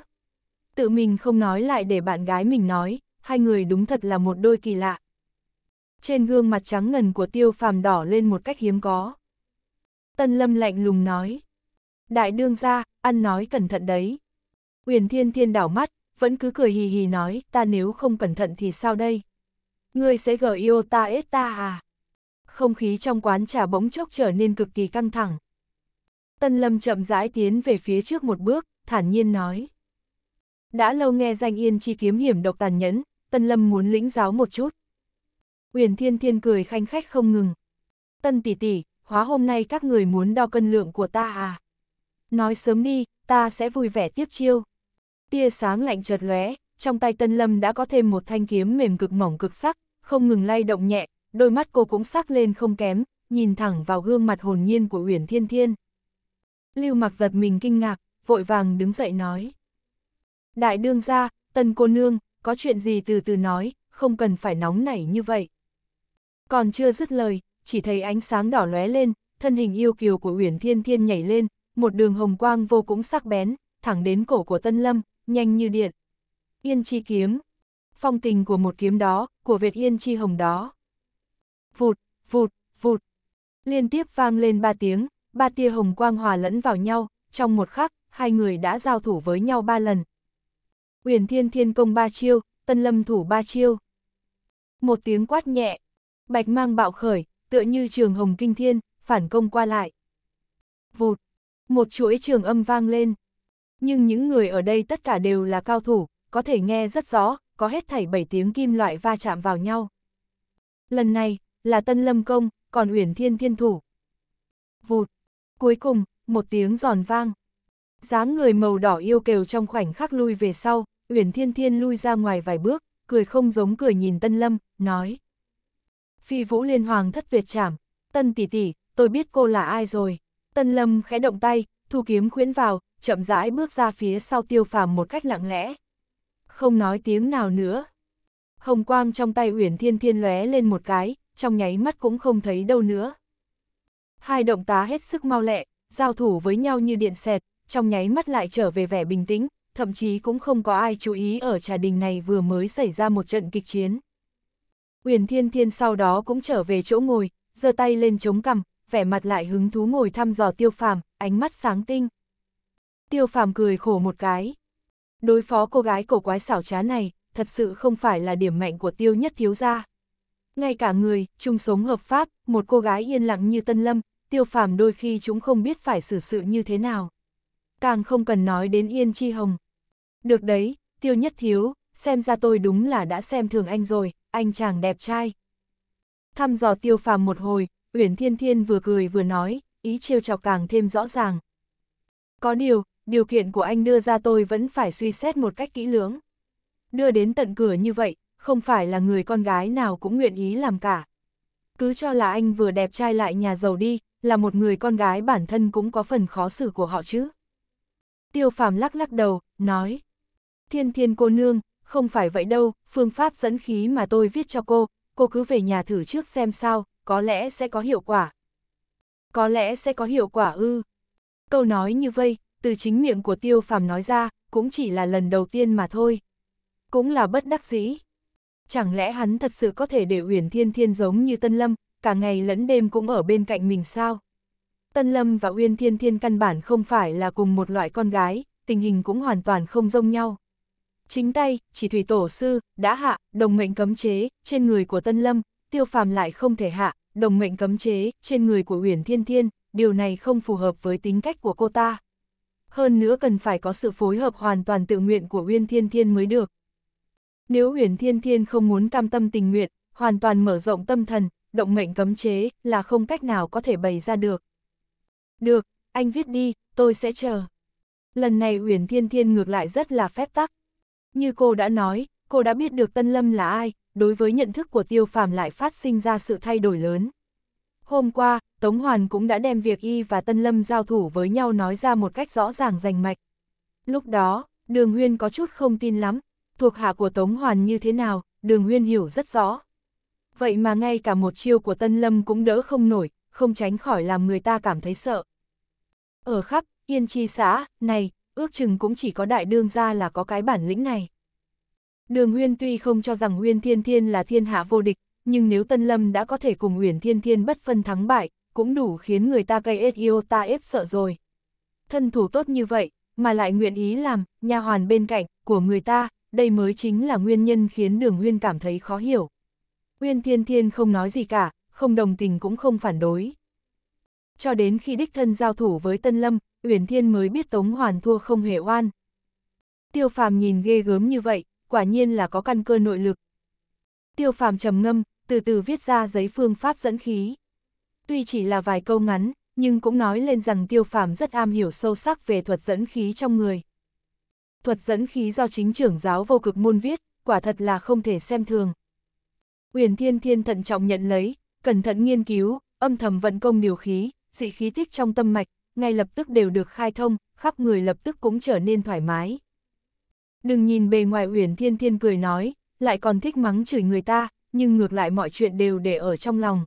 Speaker 1: Tự mình không nói lại để bạn gái mình nói, hai người đúng thật là một đôi kỳ lạ. Trên gương mặt trắng ngần của tiêu phàm đỏ lên một cách hiếm có. Tân Lâm lạnh lùng nói. Đại đương gia ăn nói cẩn thận đấy. Uyển Thiên Thiên đảo mắt, vẫn cứ cười hì hì nói, ta nếu không cẩn thận thì sao đây? Ngươi sẽ gờ yêu ta ết ta à? Không khí trong quán trà bỗng chốc trở nên cực kỳ căng thẳng. Tân Lâm chậm rãi tiến về phía trước một bước, thản nhiên nói. Đã lâu nghe danh yên chi kiếm hiểm độc tàn nhẫn, Tân Lâm muốn lĩnh giáo một chút. Uyển Thiên Thiên cười khanh khách không ngừng. Tân tỷ tỷ, hóa hôm nay các người muốn đo cân lượng của ta à? nói sớm đi, ta sẽ vui vẻ tiếp chiêu. Tia sáng lạnh chợt lóe, trong tay Tân Lâm đã có thêm một thanh kiếm mềm cực mỏng cực sắc, không ngừng lay động nhẹ, đôi mắt cô cũng sắc lên không kém, nhìn thẳng vào gương mặt hồn nhiên của Uyển Thiên Thiên. Lưu Mặc giật mình kinh ngạc, vội vàng đứng dậy nói: "Đại đương gia, Tân cô nương, có chuyện gì từ từ nói, không cần phải nóng nảy như vậy." Còn chưa dứt lời, chỉ thấy ánh sáng đỏ lóe lên, thân hình yêu kiều của Uyển Thiên Thiên nhảy lên, một đường hồng quang vô cũng sắc bén, thẳng đến cổ của Tân Lâm, nhanh như điện. Yên chi kiếm. Phong tình của một kiếm đó, của Việt Yên chi hồng đó. Vụt, vụt, vụt. Liên tiếp vang lên ba tiếng, ba tia hồng quang hòa lẫn vào nhau, trong một khắc, hai người đã giao thủ với nhau ba lần. Uyển Thiên Thiên công ba chiêu, Tân Lâm thủ ba chiêu. Một tiếng quát nhẹ, bạch mang bạo khởi, tựa như trường hồng kinh thiên, phản công qua lại. Vụt, một chuỗi trường âm vang lên. Nhưng những người ở đây tất cả đều là cao thủ, có thể nghe rất rõ, có hết thảy bảy tiếng kim loại va chạm vào nhau. Lần này, là Tân Lâm Công, còn Uyển Thiên Thiên Thủ. Vụt. Cuối cùng, một tiếng giòn vang. dáng người màu đỏ yêu kiều trong khoảnh khắc lui về sau, Uyển Thiên Thiên lui ra ngoài vài bước, cười không giống cười nhìn Tân Lâm, nói. Phi vũ liên hoàng thất tuyệt trảm, Tân tỷ tỷ, tôi biết cô là ai rồi. Tân Lâm khẽ động tay, thu kiếm khuyến vào, chậm rãi bước ra phía sau tiêu phàm một cách lặng lẽ. Không nói tiếng nào nữa. Hồng quang trong tay Uyển Thiên Thiên lóe lên một cái, trong nháy mắt cũng không thấy đâu nữa. Hai động tá hết sức mau lẹ, giao thủ với nhau như điện xẹt, trong nháy mắt lại trở về vẻ bình tĩnh, thậm chí cũng không có ai chú ý ở trà đình này vừa mới xảy ra một trận kịch chiến. Uyển Thiên Thiên sau đó cũng trở về chỗ ngồi, giơ tay lên chống cằm, vẻ mặt lại hứng thú ngồi thăm dò tiêu phàm, ánh mắt sáng tinh. Tiêu phàm cười khổ một cái. Đối phó cô gái cổ quái xảo trá này, thật sự không phải là điểm mạnh của tiêu nhất thiếu gia. Ngay cả người, chung sống hợp pháp, một cô gái yên lặng như Tân Lâm, tiêu phàm đôi khi chúng không biết phải xử sự như thế nào. Càng không cần nói đến Yên Chi Hồng. Được đấy, tiêu nhất thiếu, xem ra tôi đúng là đã xem thường anh rồi, anh chàng đẹp trai. Thăm dò tiêu phàm một hồi, Uyển Thiên Thiên vừa cười vừa nói, ý trêu chọc càng thêm rõ ràng. Có điều, điều kiện của anh đưa ra tôi vẫn phải suy xét một cách kỹ lưỡng. Đưa đến tận cửa như vậy, không phải là người con gái nào cũng nguyện ý làm cả. Cứ cho là anh vừa đẹp trai lại nhà giàu đi, là một người con gái bản thân cũng có phần khó xử của họ chứ. Tiêu phàm lắc lắc đầu, nói. Thiên thiên cô nương, không phải vậy đâu, phương pháp dẫn khí mà tôi viết cho cô, cô cứ về nhà thử trước xem sao, có lẽ sẽ có hiệu quả. Có lẽ sẽ có hiệu quả ư. Câu nói như vây từ chính miệng của tiêu phàm nói ra, cũng chỉ là lần đầu tiên mà thôi. Cũng là bất đắc dĩ. Chẳng lẽ hắn thật sự có thể để Uyển Thiên Thiên giống như Tân Lâm, cả ngày lẫn đêm cũng ở bên cạnh mình sao? Tân Lâm và uyển Thiên Thiên căn bản không phải là cùng một loại con gái, tình hình cũng hoàn toàn không giống nhau. Chính tay, chỉ thủy tổ sư, đã hạ, đồng mệnh cấm chế, trên người của Tân Lâm, tiêu phàm lại không thể hạ, đồng mệnh cấm chế, trên người của Uyển Thiên Thiên, điều này không phù hợp với tính cách của cô ta. Hơn nữa cần phải có sự phối hợp hoàn toàn tự nguyện của Uyển Thiên Thiên mới được. Nếu Uyển Thiên Thiên không muốn cam tâm tình nguyện, hoàn toàn mở rộng tâm thần, động mệnh cấm chế là không cách nào có thể bày ra được. Được, anh viết đi, tôi sẽ chờ. Lần này Uyển Thiên Thiên ngược lại rất là phép tắc. Như cô đã nói, cô đã biết được Tân Lâm là ai, đối với nhận thức của Tiêu Phàm lại phát sinh ra sự thay đổi lớn. Hôm qua, Tống Hoàn cũng đã đem việc y và Tân Lâm giao thủ với nhau nói ra một cách rõ ràng rành mạch. Lúc đó, Đường Huyên có chút không tin lắm, thuộc hạ của Tống Hoàn như thế nào, Đường Huyên hiểu rất rõ. Vậy mà ngay cả một chiêu của Tân Lâm cũng đỡ không nổi, không tránh khỏi làm người ta cảm thấy sợ. Ở khắp, Yên Chi xã, này, ước chừng cũng chỉ có đại đương gia là có cái bản lĩnh này. Đường Huyên tuy không cho rằng Huyên Thiên Thiên là thiên hạ vô địch, nhưng nếu Tân Lâm đã có thể cùng Huyền Thiên Thiên bất phân thắng bại, cũng đủ khiến người ta gây yêu ta ép sợ rồi. Thân thủ tốt như vậy, mà lại nguyện ý làm, nha hoàn bên cạnh, của người ta, đây mới chính là nguyên nhân khiến đường Huyên cảm thấy khó hiểu. Huyên Thiên Thiên không nói gì cả, không đồng tình cũng không phản đối. Cho đến khi đích thân giao thủ với Tân Lâm, Huyền Thiên mới biết Tống Hoàn thua không hề oan. Tiêu phàm nhìn ghê gớm như vậy, quả nhiên là có căn cơ nội lực. Tiêu phàm trầm ngâm, từ từ viết ra giấy phương pháp dẫn khí. Tuy chỉ là vài câu ngắn, nhưng cũng nói lên rằng tiêu phàm rất am hiểu sâu sắc về thuật dẫn khí trong người. Thuật dẫn khí do chính trưởng giáo vô cực môn viết, quả thật là không thể xem thường. Uyển Thiên Thiên thận trọng nhận lấy, cẩn thận nghiên cứu, âm thầm vận công điều khí, dị khí tích trong tâm mạch, ngay lập tức đều được khai thông, khắp người lập tức cũng trở nên thoải mái. Đừng nhìn bề ngoài Uyển Thiên Thiên cười nói, lại còn thích mắng chửi người ta, nhưng ngược lại mọi chuyện đều để ở trong lòng.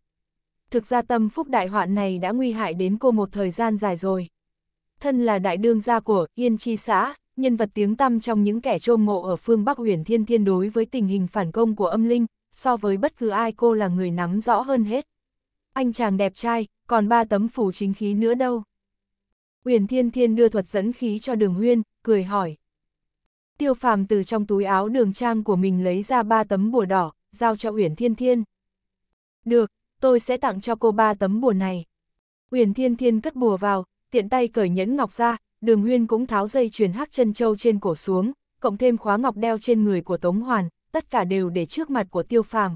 Speaker 1: Thực ra tâm phúc đại hoạn này đã nguy hại đến cô một thời gian dài rồi. Thân là đại đương gia của Yên Chi xã, nhân vật tiếng tăm trong những kẻ trôm mộ ở phương Bắc Uyển Thiên Thiên đối với tình hình phản công của âm linh, so với bất cứ ai cô là người nắm rõ hơn hết. Anh chàng đẹp trai, còn ba tấm phủ chính khí nữa đâu. Uyển Thiên Thiên đưa thuật dẫn khí cho Đường Huyên, cười hỏi, Tiêu phàm từ trong túi áo đường trang của mình lấy ra ba tấm bùa đỏ, giao cho Uyển Thiên Thiên. Được, tôi sẽ tặng cho cô ba tấm bùa này. Uyển Thiên Thiên cất bùa vào, tiện tay cởi nhẫn ngọc ra, đường huyên cũng tháo dây chuyền hắc chân châu trên cổ xuống, cộng thêm khóa ngọc đeo trên người của Tống Hoàn, tất cả đều để trước mặt của tiêu phàm.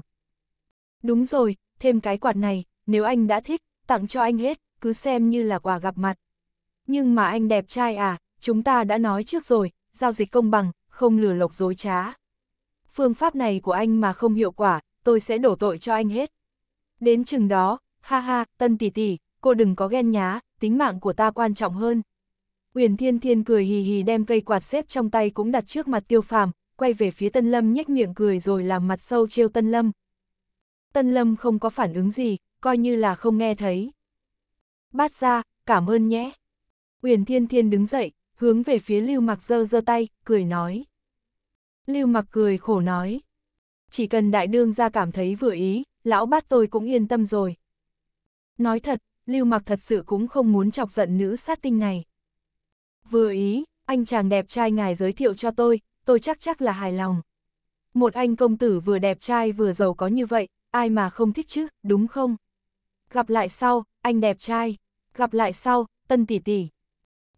Speaker 1: Đúng rồi, thêm cái quạt này, nếu anh đã thích, tặng cho anh hết, cứ xem như là quà gặp mặt. Nhưng mà anh đẹp trai à, chúng ta đã nói trước rồi, giao dịch công bằng, không lừa lộc dối trá. Phương pháp này của anh mà không hiệu quả, tôi sẽ đổ tội cho anh hết. Đến chừng đó, ha ha, tân tỷ tỷ, cô đừng có ghen nhá, tính mạng của ta quan trọng hơn. Uyển Thiên Thiên cười hì hì đem cây quạt xếp trong tay cũng đặt trước mặt Tiêu Phàm, quay về phía Tân Lâm nhếch miệng cười rồi làm mặt sâu trêu Tân Lâm. Tân Lâm không có phản ứng gì, coi như là không nghe thấy. Bát ra, cảm ơn nhé. Uyển Thiên Thiên đứng dậy, hướng về phía Lưu Mặc giơ giơ tay, cười nói. Lưu Mặc cười khổ nói. Chỉ cần đại đương gia cảm thấy vừa ý, lão bát tôi cũng yên tâm rồi. Nói thật, Lưu Mặc thật sự cũng không muốn chọc giận nữ sát tinh này. Vừa ý, anh chàng đẹp trai ngài giới thiệu cho tôi, tôi chắc chắc là hài lòng. Một anh công tử vừa đẹp trai vừa giàu có như vậy, ai mà không thích chứ, đúng không? Gặp lại sau, anh đẹp trai. Gặp lại sau, tân tỷ tỷ.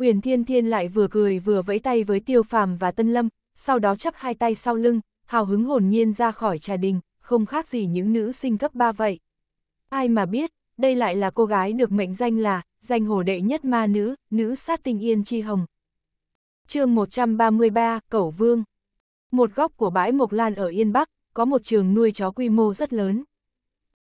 Speaker 1: Uyển Thiên Thiên lại vừa cười vừa vẫy tay với Tiêu Phàm và Tân Lâm, sau đó chắp hai tay sau lưng, hào hứng hồn nhiên ra khỏi trà đình, không khác gì những nữ sinh cấp 3 vậy. Ai mà biết, đây lại là cô gái được mệnh danh là danh hồ đệ nhất ma nữ, nữ sát tinh yên chi hồng. chương 133, Cẩu Vương Một góc của bãi Mộc Lan ở Yên Bắc, có một trường nuôi chó quy mô rất lớn.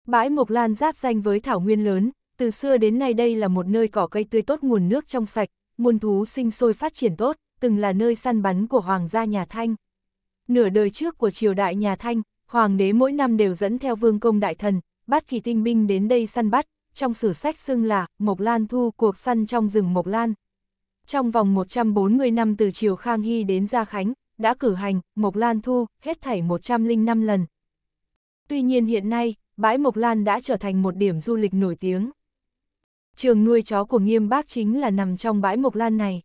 Speaker 1: Bãi Mộc Lan giáp danh với Thảo Nguyên lớn, từ xưa đến nay đây là một nơi cỏ cây tươi tốt nguồn nước trong sạch, muôn thú sinh sôi phát triển tốt, từng là nơi săn bắn của hoàng gia nhà Thanh. Nửa đời trước của triều đại nhà Thanh, hoàng đế mỗi năm đều dẫn theo vương công đại thần, bắt kỳ tinh binh đến đây săn bắt, trong sử sách xưng là Mộc Lan thu cuộc săn trong rừng Mộc Lan. Trong vòng 140 năm từ triều Khang Hy đến Gia Khánh, đã cử hành Mộc Lan thu hết thảy 105 lần. Tuy nhiên hiện nay, bãi Mộc Lan đã trở thành một điểm du lịch nổi tiếng. Trường nuôi chó của nghiêm bác chính là nằm trong bãi mộc lan này.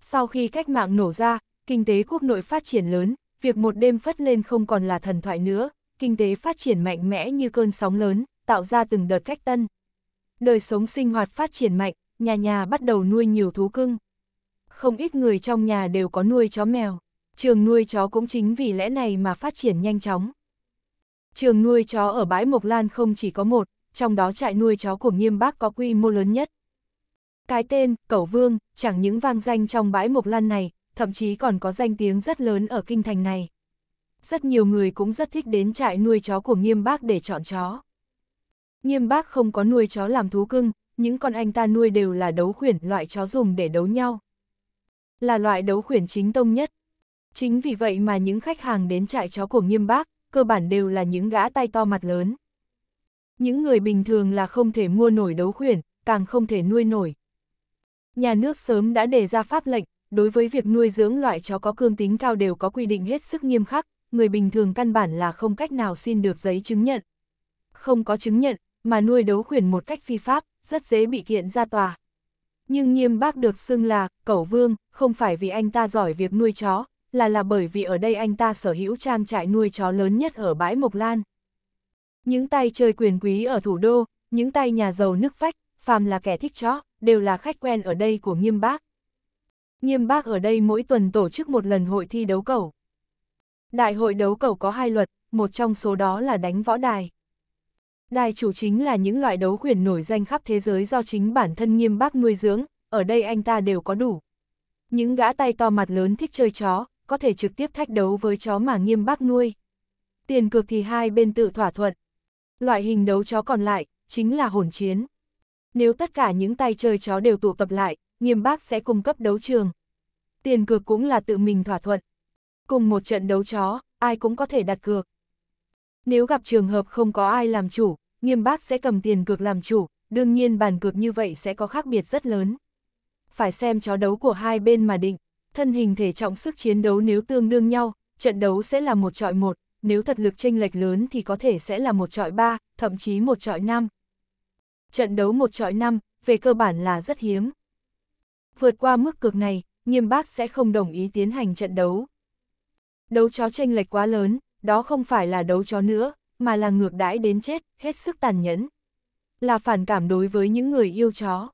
Speaker 1: Sau khi cách mạng nổ ra, kinh tế quốc nội phát triển lớn, việc một đêm phất lên không còn là thần thoại nữa, kinh tế phát triển mạnh mẽ như cơn sóng lớn, tạo ra từng đợt cách tân. Đời sống sinh hoạt phát triển mạnh, nhà nhà bắt đầu nuôi nhiều thú cưng. Không ít người trong nhà đều có nuôi chó mèo, trường nuôi chó cũng chính vì lẽ này mà phát triển nhanh chóng. Trường nuôi chó ở bãi Mộc Lan không chỉ có một, trong đó trại nuôi chó của nghiêm bác có quy mô lớn nhất. Cái tên, Cẩu Vương, chẳng những vang danh trong bãi mộc lăn này, thậm chí còn có danh tiếng rất lớn ở kinh thành này. Rất nhiều người cũng rất thích đến trại nuôi chó của nghiêm bác để chọn chó. Nghiêm bác không có nuôi chó làm thú cưng, những con anh ta nuôi đều là đấu khuyển loại chó dùng để đấu nhau. Là loại đấu khuyển chính tông nhất. Chính vì vậy mà những khách hàng đến trại chó của nghiêm bác, cơ bản đều là những gã tay to mặt lớn những người bình thường là không thể mua nổi đấu khuyển, càng không thể nuôi nổi. Nhà nước sớm đã đề ra pháp lệnh, đối với việc nuôi dưỡng loại chó có cương tính cao đều có quy định hết sức nghiêm khắc, người bình thường căn bản là không cách nào xin được giấy chứng nhận. Không có chứng nhận, mà nuôi đấu khuyển một cách phi pháp, rất dễ bị kiện ra tòa. Nhưng nghiêm bác được xưng là, cẩu vương, không phải vì anh ta giỏi việc nuôi chó, là là bởi vì ở đây anh ta sở hữu trang trại nuôi chó lớn nhất ở bãi Mộc Lan. Những tay chơi quyền quý ở thủ đô, những tay nhà giàu nước phách, phàm là kẻ thích chó, đều là khách quen ở đây của nghiêm bác. Nghiêm bác ở đây mỗi tuần tổ chức một lần hội thi đấu cầu. Đại hội đấu cầu có hai luật, một trong số đó là đánh võ đài. Đài chủ chính là những loại đấu quyền nổi danh khắp thế giới do chính bản thân nghiêm bác nuôi dưỡng, ở đây anh ta đều có đủ. Những gã tay to mặt lớn thích chơi chó, có thể trực tiếp thách đấu với chó mà nghiêm bác nuôi. Tiền cược thì hai bên tự thỏa thuận, Loại hình đấu chó còn lại, chính là hồn chiến. Nếu tất cả những tay chơi chó đều tụ tập lại, nghiêm bác sẽ cung cấp đấu trường. Tiền cược cũng là tự mình thỏa thuận. Cùng một trận đấu chó, ai cũng có thể đặt cược. Nếu gặp trường hợp không có ai làm chủ, nghiêm bác sẽ cầm tiền cược làm chủ, đương nhiên bàn cược như vậy sẽ có khác biệt rất lớn. Phải xem chó đấu của hai bên mà định, thân hình thể trọng sức chiến đấu nếu tương đương nhau, trận đấu sẽ là một trọi một, nếu thật lực chênh lệch lớn thì có thể sẽ là một trọi ba, thậm chí một trọi năm. Trận đấu một trọi năm, về cơ bản là rất hiếm. Vượt qua mức cực này, nghiêm bác sẽ không đồng ý tiến hành trận đấu. Đấu chó chênh lệch quá lớn, đó không phải là đấu chó nữa, mà là ngược đãi đến chết, hết sức tàn nhẫn. Là phản cảm đối với những người yêu chó.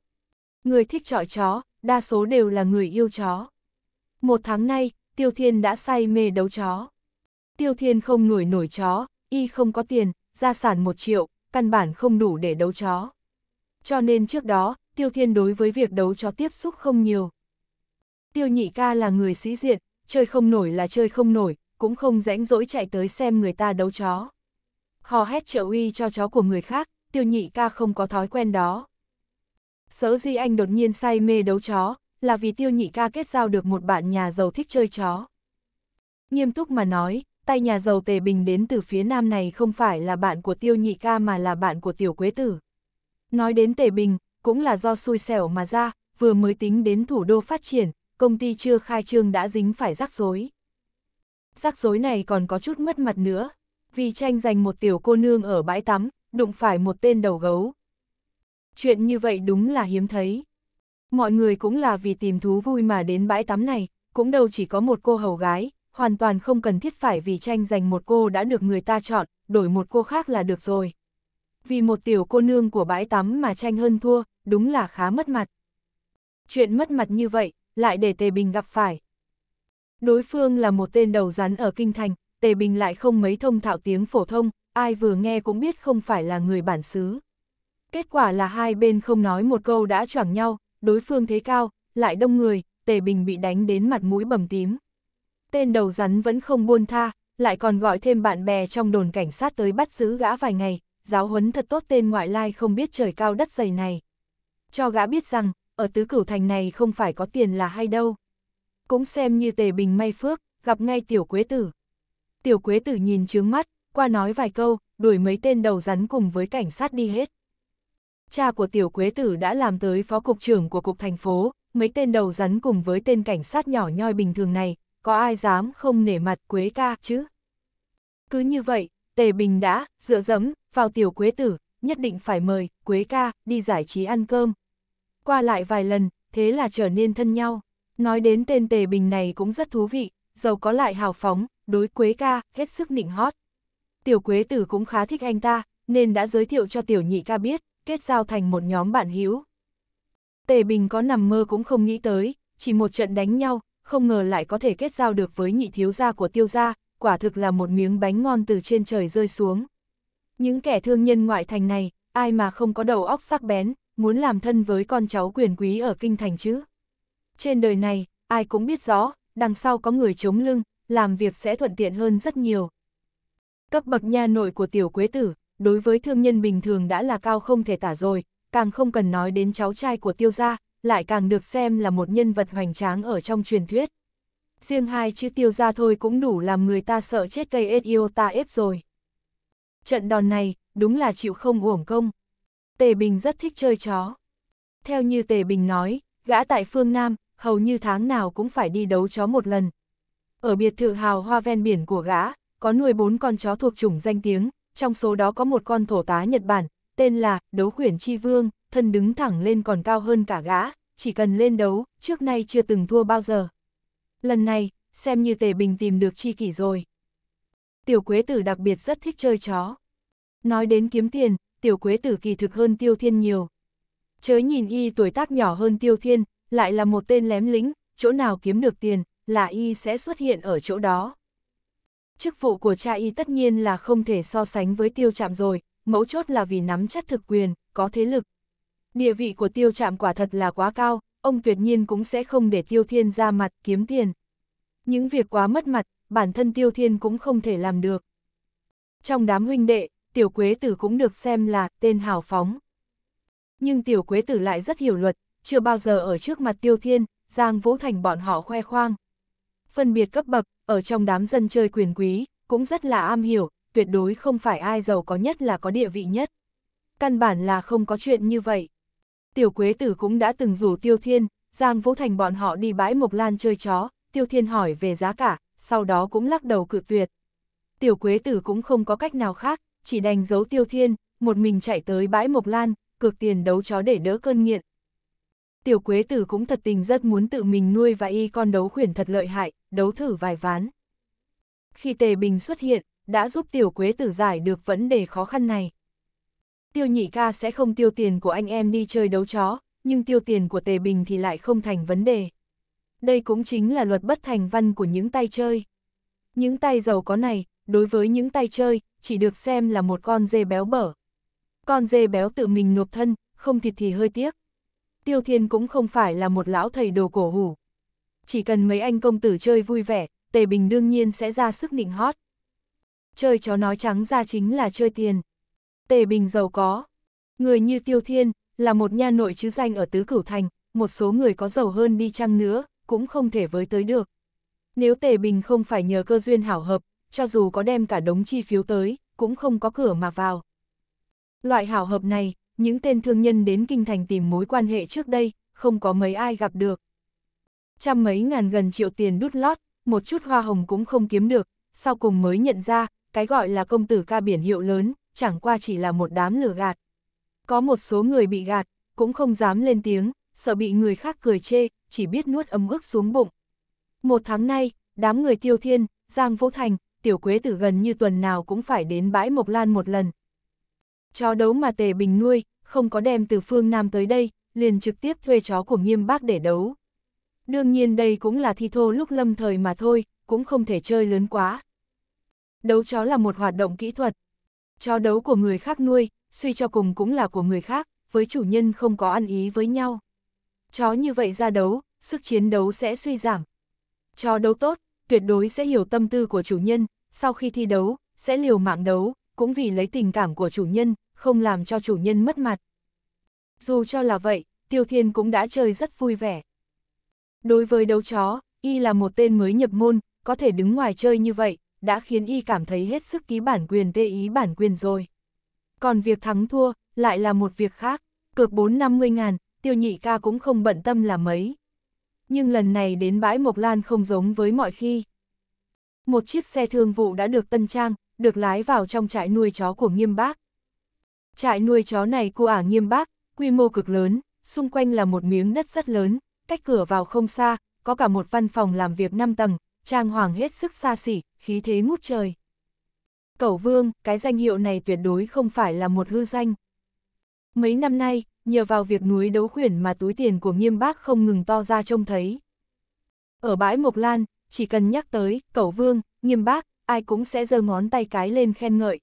Speaker 1: Người thích trọi chó, đa số đều là người yêu chó. Một tháng nay, Tiêu Thiên đã say mê đấu chó. Tiêu Thiên không nổi nổi chó, y không có tiền, gia sản một triệu, căn bản không đủ để đấu chó. Cho nên trước đó, Tiêu Thiên đối với việc đấu chó tiếp xúc không nhiều. Tiêu Nhị Ca là người sĩ diện, chơi không nổi là chơi không nổi, cũng không rãnh rỗi chạy tới xem người ta đấu chó. Hò hét trợ uy cho chó của người khác, Tiêu Nhị Ca không có thói quen đó. Sở di anh đột nhiên say mê đấu chó, là vì Tiêu Nhị Ca kết giao được một bạn nhà giàu thích chơi chó. Nghiêm túc mà nói, tay nhà giàu Tề Bình đến từ phía nam này không phải là bạn của Tiêu Nhị Ca mà là bạn của Tiểu Quế Tử. Nói đến Tề Bình, cũng là do xui xẻo mà ra, vừa mới tính đến thủ đô phát triển, công ty chưa khai trương đã dính phải rắc rối. Rắc rối này còn có chút mất mặt nữa, vì tranh giành một tiểu cô nương ở bãi tắm, đụng phải một tên đầu gấu. Chuyện như vậy đúng là hiếm thấy. Mọi người cũng là vì tìm thú vui mà đến bãi tắm này, cũng đâu chỉ có một cô hầu gái, hoàn toàn không cần thiết phải vì tranh giành một cô đã được người ta chọn, đổi một cô khác là được rồi. Vì một tiểu cô nương của bãi tắm mà tranh hơn thua, đúng là khá mất mặt. Chuyện mất mặt như vậy, lại để Tề Bình gặp phải. Đối phương là một tên đầu rắn ở Kinh Thành, Tề Bình lại không mấy thông thạo tiếng phổ thông, ai vừa nghe cũng biết không phải là người bản xứ. Kết quả là hai bên không nói một câu đã choảng nhau, đối phương thế cao, lại đông người, Tề Bình bị đánh đến mặt mũi bầm tím tên đầu rắn vẫn không buôn tha, lại còn gọi thêm bạn bè trong đồn cảnh sát tới bắt giữ gã vài ngày, giáo huấn thật tốt tên ngoại lai không biết trời cao đất dày này. Cho gã biết rằng, ở tứ cửu thành này không phải có tiền là hay đâu. Cũng xem như tề bình may phước, gặp ngay tiểu quế tử. Tiểu quế tử nhìn trướng mắt, qua nói vài câu, đuổi mấy tên đầu rắn cùng với cảnh sát đi hết. Cha của tiểu quế tử đã làm tới phó cục trưởng của cục thành phố, mấy tên đầu rắn cùng với tên cảnh sát nhỏ nhoi bình thường này, có ai dám không nể mặt Quế ca chứ? Cứ như vậy, Tề Bình đã, dựa dẫm, vào tiểu Quế tử, nhất định phải mời Quế ca đi giải trí ăn cơm. Qua lại vài lần, thế là trở nên thân nhau. Nói đến tên Tề Bình này cũng rất thú vị, giàu có lại hào phóng, đối Quế ca hết sức nịnh hót. Tiểu Quế tử cũng khá thích anh ta, nên đã giới thiệu cho tiểu nhị ca biết, kết giao thành một nhóm bạn hữu. Tề Bình có nằm mơ cũng không nghĩ tới, chỉ một trận đánh nhau, không ngờ lại có thể kết giao được với nhị thiếu gia của tiêu gia, quả thực là một miếng bánh ngon từ trên trời rơi xuống. Những kẻ thương nhân ngoại thành này, ai mà không có đầu óc sắc bén, muốn làm thân với con cháu quyền quý ở kinh thành chứ. Trên đời này, ai cũng biết rõ, đằng sau có người chống lưng, làm việc sẽ thuận tiện hơn rất nhiều. Cấp bậc nha nội của tiểu quế tử, đối với thương nhân bình thường đã là cao không thể tả rồi, càng không cần nói đến cháu trai của tiêu gia, lại càng được xem là một nhân vật hoành tráng ở trong truyền thuyết. Riêng hai chữ tiêu ra thôi cũng đủ làm người ta sợ chết cây SEO ta ép rồi. Trận đòn này, đúng là chịu không uổng công. Tề Bình rất thích chơi chó. Theo như Tề Bình nói, gã tại phương Nam, hầu như tháng nào cũng phải đi đấu chó một lần. Ở biệt thự hào hoa ven biển của gã, có nuôi bốn con chó thuộc chủng danh tiếng, trong số đó có một con thổ tá Nhật Bản, tên là Đấu Khuyển Chi Vương, thân đứng thẳng lên còn cao hơn cả gã, chỉ cần lên đấu, trước nay chưa từng thua bao giờ. Lần này, xem như Tề Bình tìm được chi kỷ rồi. Tiểu Quế Tử đặc biệt rất thích chơi chó. Nói đến kiếm tiền, Tiểu Quế Tử kỳ thực hơn Tiêu Thiên nhiều. Chớ nhìn y tuổi tác nhỏ hơn Tiêu Thiên, lại là một tên lém lính, chỗ nào kiếm được tiền, là y sẽ xuất hiện ở chỗ đó. Chức vụ của cha y tất nhiên là không thể so sánh với tiêu trạm rồi, mẫu chốt là vì nắm chắc thực quyền, có thế lực địa vị của tiêu chạm quả thật là quá cao, ông tuyệt nhiên cũng sẽ không để tiêu thiên ra mặt kiếm tiền. Những việc quá mất mặt, bản thân tiêu thiên cũng không thể làm được. Trong đám huynh đệ, tiểu quế tử cũng được xem là tên hào phóng. Nhưng tiểu quế tử lại rất hiểu luật, chưa bao giờ ở trước mặt tiêu thiên, giang vũ thành bọn họ khoe khoang. Phân biệt cấp bậc, ở trong đám dân chơi quyền quý, cũng rất là am hiểu, tuyệt đối không phải ai giàu có nhất là có địa vị nhất. Căn bản là không có chuyện như vậy tiểu quế tử cũng đã từng rủ Tiêu Thiên, Giang Vũ Thành bọn họ đi bãi Mộc Lan chơi chó, Tiêu Thiên hỏi về giá cả, sau đó cũng lắc đầu cự tuyệt. Tiểu quế tử cũng không có cách nào khác, chỉ đành giấu Tiêu Thiên, một mình chạy tới bãi Mộc Lan, cược tiền đấu chó để đỡ cơn nghiện. Tiểu quế tử cũng thật tình rất muốn tự mình nuôi và y con đấu khuyển thật lợi hại, đấu thử vài ván. Khi Tề Bình xuất hiện, đã giúp tiểu quế tử giải được vấn đề khó khăn này tiêu nhị ca sẽ không tiêu tiền của anh em đi chơi đấu chó, nhưng tiêu tiền của tề bình thì lại không thành vấn đề. Đây cũng chính là luật bất thành văn của những tay chơi. Những tay giàu có này, đối với những tay chơi, chỉ được xem là một con dê béo bở. Con dê béo tự mình nộp thân, không thịt thì hơi tiếc. Tiêu Thiên cũng không phải là một lão thầy đồ cổ hủ. Chỉ cần mấy anh công tử chơi vui vẻ, Tề Bình đương nhiên sẽ ra sức nịnh hót. Chơi chó nói trắng ra chính là chơi tiền. Tề Bình giàu có. Người như Tiêu Thiên, là một nha nội chứ danh ở Tứ Cửu Thành, một số người có giàu hơn đi chăng nữa, cũng không thể với tới được. Nếu Tề Bình không phải nhờ cơ duyên hảo hợp, cho dù có đem cả đống chi phiếu tới, cũng không có cửa mà vào. Loại hảo hợp này, những tên thương nhân đến kinh thành tìm mối quan hệ trước đây, không có mấy ai gặp được. Trăm mấy ngàn gần triệu tiền đút lót, một chút hoa hồng cũng không kiếm được, sau cùng mới nhận ra, cái gọi là công tử ca biển hiệu lớn, chẳng qua chỉ là một đám lừa gạt. Có một số người bị gạt, cũng không dám lên tiếng, sợ bị người khác cười chê, chỉ biết nuốt ấm ức xuống bụng. Một tháng nay, đám người tiêu thiên, Giang Vũ Thành, Tiểu Quế Tử gần như tuần nào cũng phải đến bãi Mộc Lan một lần. Chó đấu mà Tề Bình nuôi, không có đem từ phương Nam tới đây, liền trực tiếp thuê chó của nghiêm bác để đấu. Đương nhiên đây cũng là thi thô lúc lâm thời mà thôi, cũng không thể chơi lớn quá. Đấu chó là một hoạt động kỹ thuật, Chó đấu của người khác nuôi, suy cho cùng cũng là của người khác, với chủ nhân không có ăn ý với nhau. Chó như vậy ra đấu, sức chiến đấu sẽ suy giảm. Chó đấu tốt, tuyệt đối sẽ hiểu tâm tư của chủ nhân, sau khi thi đấu, sẽ liều mạng đấu, cũng vì lấy tình cảm của chủ nhân, không làm cho chủ nhân mất mặt. Dù cho là vậy, Tiêu Thiên cũng đã chơi rất vui vẻ. Đối với đấu chó, y là một tên mới nhập môn, có thể đứng ngoài chơi như vậy, đã khiến y cảm thấy hết sức ký bản quyền tê ý bản quyền rồi. Còn việc thắng thua, lại là một việc khác, cược 4-50 ngàn, tiêu nhị ca cũng không bận tâm là mấy. Nhưng lần này đến bãi Mộc Lan không giống với mọi khi. Một chiếc xe thương vụ đã được tân trang, được lái vào trong trại nuôi chó của nghiêm bác. Trại nuôi chó này của ả nghiêm bác, quy mô cực lớn, xung quanh là một miếng đất rất lớn, cách cửa vào không xa, có cả một văn phòng làm việc 5 tầng, trang hoàng hết sức xa xỉ, khí thế ngút trời. Cẩu vương, cái danh hiệu này tuyệt đối không phải là một hư danh. Mấy năm nay, nhờ vào việc núi đấu khuyển mà túi tiền của nghiêm bác không ngừng to ra trông thấy. Ở bãi Mộc Lan, chỉ cần nhắc tới, cẩu vương, nghiêm bác, ai cũng sẽ giơ ngón tay cái lên khen ngợi.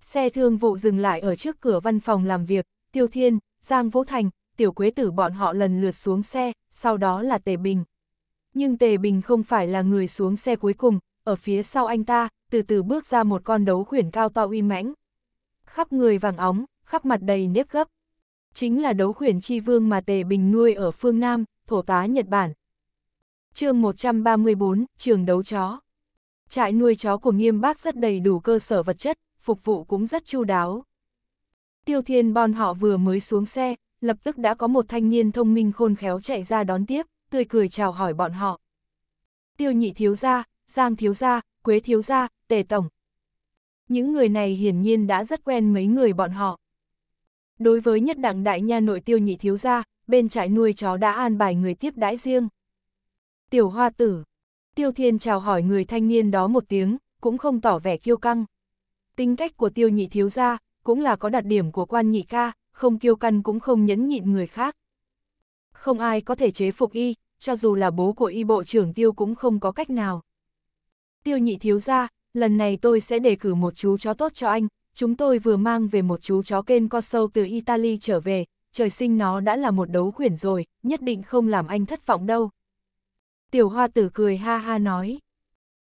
Speaker 1: Xe thương vụ dừng lại ở trước cửa văn phòng làm việc, Tiêu Thiên, Giang Vũ Thành, Tiểu Quế Tử bọn họ lần lượt xuống xe, sau đó là Tề Bình nhưng Tề Bình không phải là người xuống xe cuối cùng, ở phía sau anh ta, từ từ bước ra một con đấu khuyển cao to uy mãnh. Khắp người vàng óng, khắp mặt đầy nếp gấp. Chính là đấu khuyển chi vương mà Tề Bình nuôi ở phương Nam, thổ tá Nhật Bản. chương 134, trường đấu chó. Trại nuôi chó của nghiêm bác rất đầy đủ cơ sở vật chất, phục vụ cũng rất chu đáo. Tiêu Thiên bọn họ vừa mới xuống xe, lập tức đã có một thanh niên thông minh khôn khéo chạy ra đón tiếp tươi cười chào hỏi bọn họ. Tiêu nhị thiếu gia, Giang thiếu gia, Quế thiếu gia, Tề Tổng. Những người này hiển nhiên đã rất quen mấy người bọn họ. Đối với nhất đẳng đại nha nội tiêu nhị thiếu gia, bên trại nuôi chó đã an bài người tiếp đãi riêng. Tiểu hoa tử. Tiêu thiên chào hỏi người thanh niên đó một tiếng, cũng không tỏ vẻ kiêu căng. Tính cách của tiêu nhị thiếu gia, cũng là có đặc điểm của quan nhị ca, không kiêu căng cũng không nhẫn nhịn người khác. Không ai có thể chế phục y, cho dù là bố của y bộ trưởng tiêu cũng không có cách nào. Tiêu nhị thiếu ra, lần này tôi sẽ đề cử một chú chó tốt cho anh, chúng tôi vừa mang về một chú chó kên sâu từ Italy trở về, trời sinh nó đã là một đấu khuyển rồi, nhất định không làm anh thất vọng đâu. Tiểu hoa tử cười ha ha nói.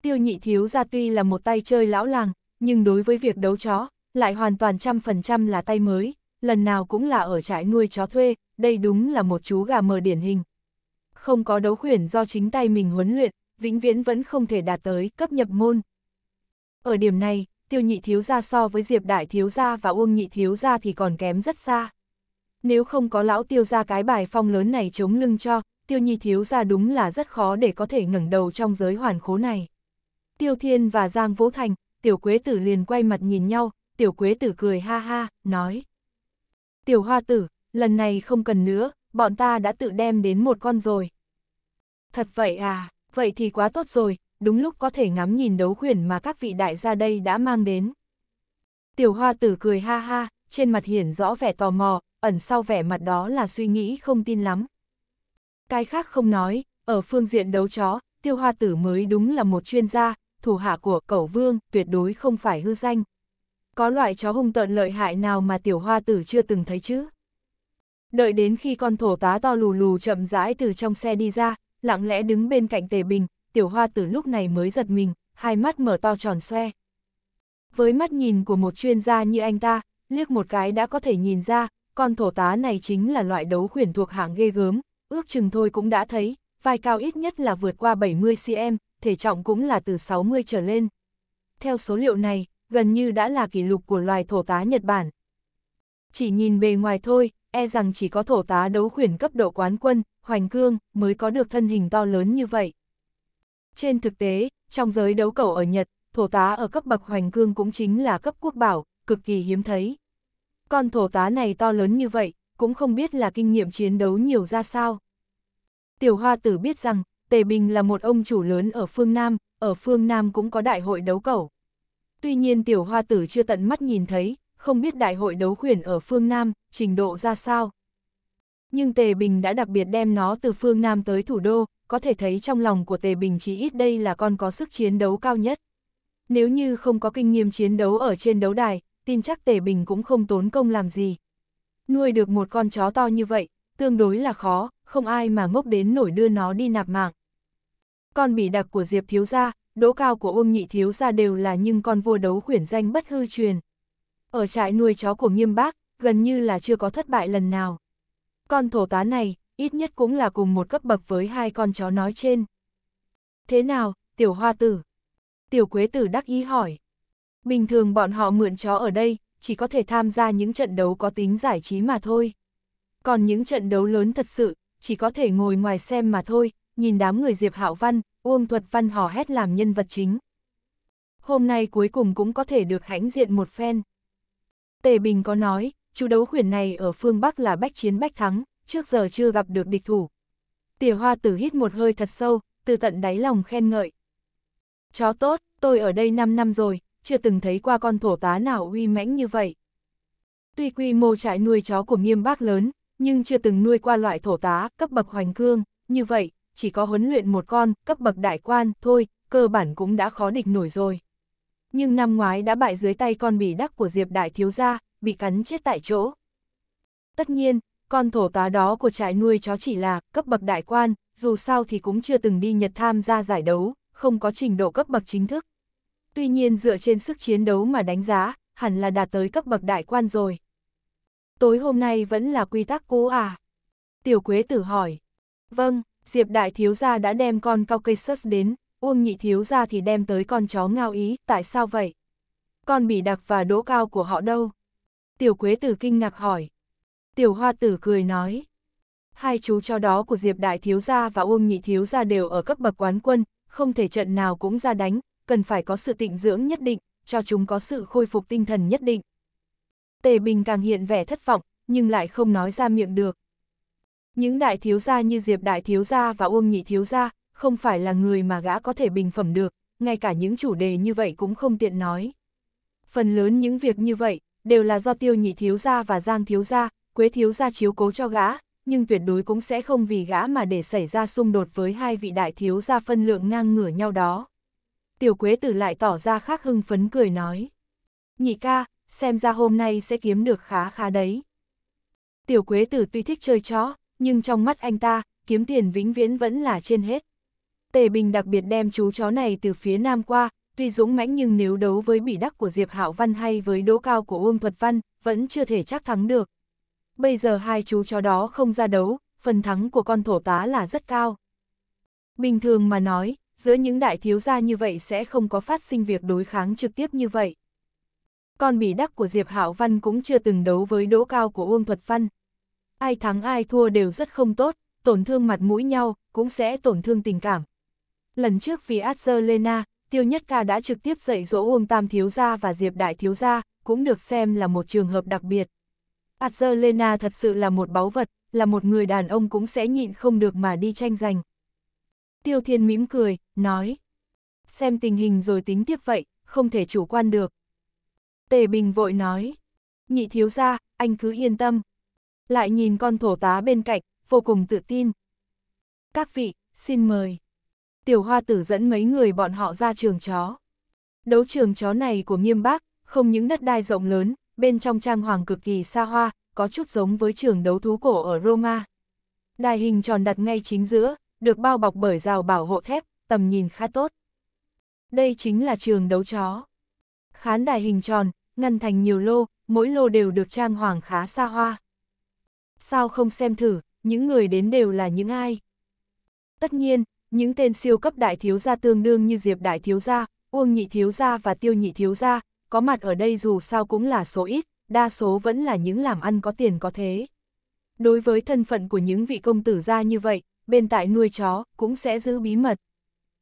Speaker 1: Tiêu nhị thiếu ra tuy là một tay chơi lão làng, nhưng đối với việc đấu chó, lại hoàn toàn trăm phần trăm là tay mới, lần nào cũng là ở trại nuôi chó thuê, đây đúng là một chú gà mờ điển hình, không có đấu khuyển do chính tay mình huấn luyện, vĩnh viễn vẫn không thể đạt tới cấp nhập môn. Ở điểm này, tiêu nhị thiếu gia so với Diệp Đại thiếu gia và Uông nhị thiếu gia thì còn kém rất xa. Nếu không có lão tiêu gia cái bài phong lớn này chống lưng cho, tiêu nhị thiếu gia đúng là rất khó để có thể ngẩng đầu trong giới hoàn khố này. Tiêu Thiên và Giang Vũ Thành, tiểu quế tử liền quay mặt nhìn nhau, tiểu quế tử cười ha ha, nói. Tiểu hoa tử, lần này không cần nữa, bọn ta đã tự đem đến một con rồi. Thật vậy à, vậy thì quá tốt rồi, đúng lúc có thể ngắm nhìn đấu khuyển mà các vị đại gia đây đã mang đến. Tiểu hoa tử cười ha ha, trên mặt hiển rõ vẻ tò mò, ẩn sau vẻ mặt đó là suy nghĩ không tin lắm. Cái khác không nói, ở phương diện đấu chó, tiêu hoa tử mới đúng là một chuyên gia, thủ hạ của cẩu vương tuyệt đối không phải hư danh. Có loại chó hung tợn lợi hại nào mà tiểu hoa tử chưa từng thấy chứ? Đợi đến khi con thổ tá to lù lù chậm rãi từ trong xe đi ra, lặng lẽ đứng bên cạnh tề bình, tiểu hoa từ lúc này mới giật mình, hai mắt mở to tròn xoe. Với mắt nhìn của một chuyên gia như anh ta, liếc một cái đã có thể nhìn ra, con thổ tá này chính là loại đấu khuyển thuộc hạng ghê gớm, ước chừng thôi cũng đã thấy, vai cao ít nhất là vượt qua 70cm, thể trọng cũng là từ 60 trở lên. Theo số liệu này, gần như đã là kỷ lục của loài thổ tá Nhật Bản. Chỉ nhìn bề ngoài thôi, e rằng chỉ có thổ tá đấu khuyển cấp độ quán quân, hoành cương, mới có được thân hình to lớn như vậy. Trên thực tế, trong giới đấu cầu ở Nhật, thổ tá ở cấp bậc hoành cương cũng chính là cấp quốc bảo, cực kỳ hiếm thấy. Con thổ tá này to lớn như vậy, cũng không biết là kinh nghiệm chiến đấu nhiều ra sao. Tiểu Hoa Tử biết rằng, Tề Bình là một ông chủ lớn ở phương Nam, ở phương Nam cũng có đại hội đấu cầu. Tuy nhiên Tiểu Hoa Tử chưa tận mắt nhìn thấy, không biết đại hội đấu khuyển ở phương Nam, trình độ ra sao. Nhưng Tề Bình đã đặc biệt đem nó từ phương Nam tới thủ đô, có thể thấy trong lòng của Tề Bình chỉ ít đây là con có sức chiến đấu cao nhất. Nếu như không có kinh nghiệm chiến đấu ở trên đấu đài, tin chắc Tề Bình cũng không tốn công làm gì. Nuôi được một con chó to như vậy, tương đối là khó, không ai mà ngốc đến nổi đưa nó đi nạp mạng. Con bỉ đặc của Diệp Thiếu Gia, đỗ cao của Uông Nhị Thiếu Gia đều là những con vua đấu khuyển danh bất hư truyền. Ở trại nuôi chó của nghiêm bác, gần như là chưa có thất bại lần nào. Con thổ tá này, ít nhất cũng là cùng một cấp bậc với hai con chó nói trên. Thế nào, tiểu hoa tử? Tiểu quế tử đắc ý hỏi. Bình thường bọn họ mượn chó ở đây, chỉ có thể tham gia những trận đấu có tính giải trí mà thôi. Còn những trận đấu lớn thật sự, chỉ có thể ngồi ngoài xem mà thôi, nhìn đám người Diệp Hạo Văn, Uông Thuật Văn hò hét làm nhân vật chính. Hôm nay cuối cùng cũng có thể được hãnh diện một phen. Tề Bình có nói, chú đấu khuyển này ở phương Bắc là bách chiến bách thắng, trước giờ chưa gặp được địch thủ. Tỉa hoa tử hít một hơi thật sâu, từ tận đáy lòng khen ngợi. Chó tốt, tôi ở đây 5 năm rồi, chưa từng thấy qua con thổ tá nào uy mãnh như vậy. Tuy quy mô trại nuôi chó của nghiêm bác lớn, nhưng chưa từng nuôi qua loại thổ tá cấp bậc hoành cương, như vậy, chỉ có huấn luyện một con cấp bậc đại quan thôi, cơ bản cũng đã khó địch nổi rồi nhưng năm ngoái đã bại dưới tay con bỉ đắc của Diệp Đại Thiếu Gia, bị cắn chết tại chỗ. Tất nhiên, con thổ tá đó của trại nuôi chó chỉ là cấp bậc đại quan, dù sao thì cũng chưa từng đi Nhật tham gia giải đấu, không có trình độ cấp bậc chính thức. Tuy nhiên dựa trên sức chiến đấu mà đánh giá, hẳn là đạt tới cấp bậc đại quan rồi. Tối hôm nay vẫn là quy tắc cũ à? Tiểu Quế tử hỏi. Vâng, Diệp Đại Thiếu Gia đã đem con cao cây sớt đến, Uông nhị thiếu ra thì đem tới con chó ngao ý, tại sao vậy? Con bị đặc và đỗ cao của họ đâu? Tiểu quế tử kinh ngạc hỏi. Tiểu hoa tử cười nói. Hai chú chó đó của Diệp Đại Thiếu Gia và Uông Nhị Thiếu Gia đều ở cấp bậc quán quân, không thể trận nào cũng ra đánh, cần phải có sự tịnh dưỡng nhất định, cho chúng có sự khôi phục tinh thần nhất định. Tề Bình càng hiện vẻ thất vọng, nhưng lại không nói ra miệng được. Những đại thiếu gia như Diệp Đại Thiếu Gia và Uông Nhị Thiếu Gia, không phải là người mà gã có thể bình phẩm được, ngay cả những chủ đề như vậy cũng không tiện nói. Phần lớn những việc như vậy, đều là do tiêu nhị thiếu gia và giang thiếu gia, quế thiếu gia chiếu cố cho gã, nhưng tuyệt đối cũng sẽ không vì gã mà để xảy ra xung đột với hai vị đại thiếu gia phân lượng ngang ngửa nhau đó. Tiểu quế tử lại tỏ ra khác hưng phấn cười nói. Nhị ca, xem ra hôm nay sẽ kiếm được khá khá đấy. Tiểu quế tử tuy thích chơi chó, nhưng trong mắt anh ta, kiếm tiền vĩnh viễn vẫn là trên hết. Tề Bình đặc biệt đem chú chó này từ phía Nam qua, tuy dũng mãnh nhưng nếu đấu với bỉ đắc của Diệp Hạo Văn hay với đỗ cao của Uông Thuật Văn, vẫn chưa thể chắc thắng được. Bây giờ hai chú chó đó không ra đấu, phần thắng của con thổ tá là rất cao. Bình thường mà nói, giữa những đại thiếu gia như vậy sẽ không có phát sinh việc đối kháng trực tiếp như vậy. Con bỉ đắc của Diệp Hạo Văn cũng chưa từng đấu với đỗ cao của Uông Thuật Văn. Ai thắng ai thua đều rất không tốt, tổn thương mặt mũi nhau, cũng sẽ tổn thương tình cảm, Lần trước vì Azelena, Tiêu Nhất Ca đã trực tiếp dạy dỗ Uông Tam Thiếu Gia và Diệp Đại Thiếu Gia, cũng được xem là một trường hợp đặc biệt. Azelena thật sự là một báu vật, là một người đàn ông cũng sẽ nhịn không được mà đi tranh giành. Tiêu Thiên mỉm cười, nói. Xem tình hình rồi tính tiếp vậy, không thể chủ quan được. Tề Bình vội nói. Nhị thiếu gia, anh cứ yên tâm. Lại nhìn con thổ tá bên cạnh, vô cùng tự tin. Các vị, xin mời tiểu hoa tử dẫn mấy người bọn họ ra trường chó. Đấu trường chó này của nghiêm bác, không những đất đai rộng lớn, bên trong trang hoàng cực kỳ xa hoa, có chút giống với trường đấu thú cổ ở Roma. Đài hình tròn đặt ngay chính giữa, được bao bọc bởi rào bảo hộ thép, tầm nhìn khá tốt. Đây chính là trường đấu chó. Khán đài hình tròn, ngăn thành nhiều lô, mỗi lô đều được trang hoàng khá xa hoa. Sao không xem thử, những người đến đều là những ai? Tất nhiên, những tên siêu cấp đại thiếu gia tương đương như Diệp đại thiếu gia, Uông nhị thiếu gia và Tiêu nhị thiếu gia, có mặt ở đây dù sao cũng là số ít, đa số vẫn là những làm ăn có tiền có thế. Đối với thân phận của những vị công tử gia như vậy, bên tại nuôi chó cũng sẽ giữ bí mật.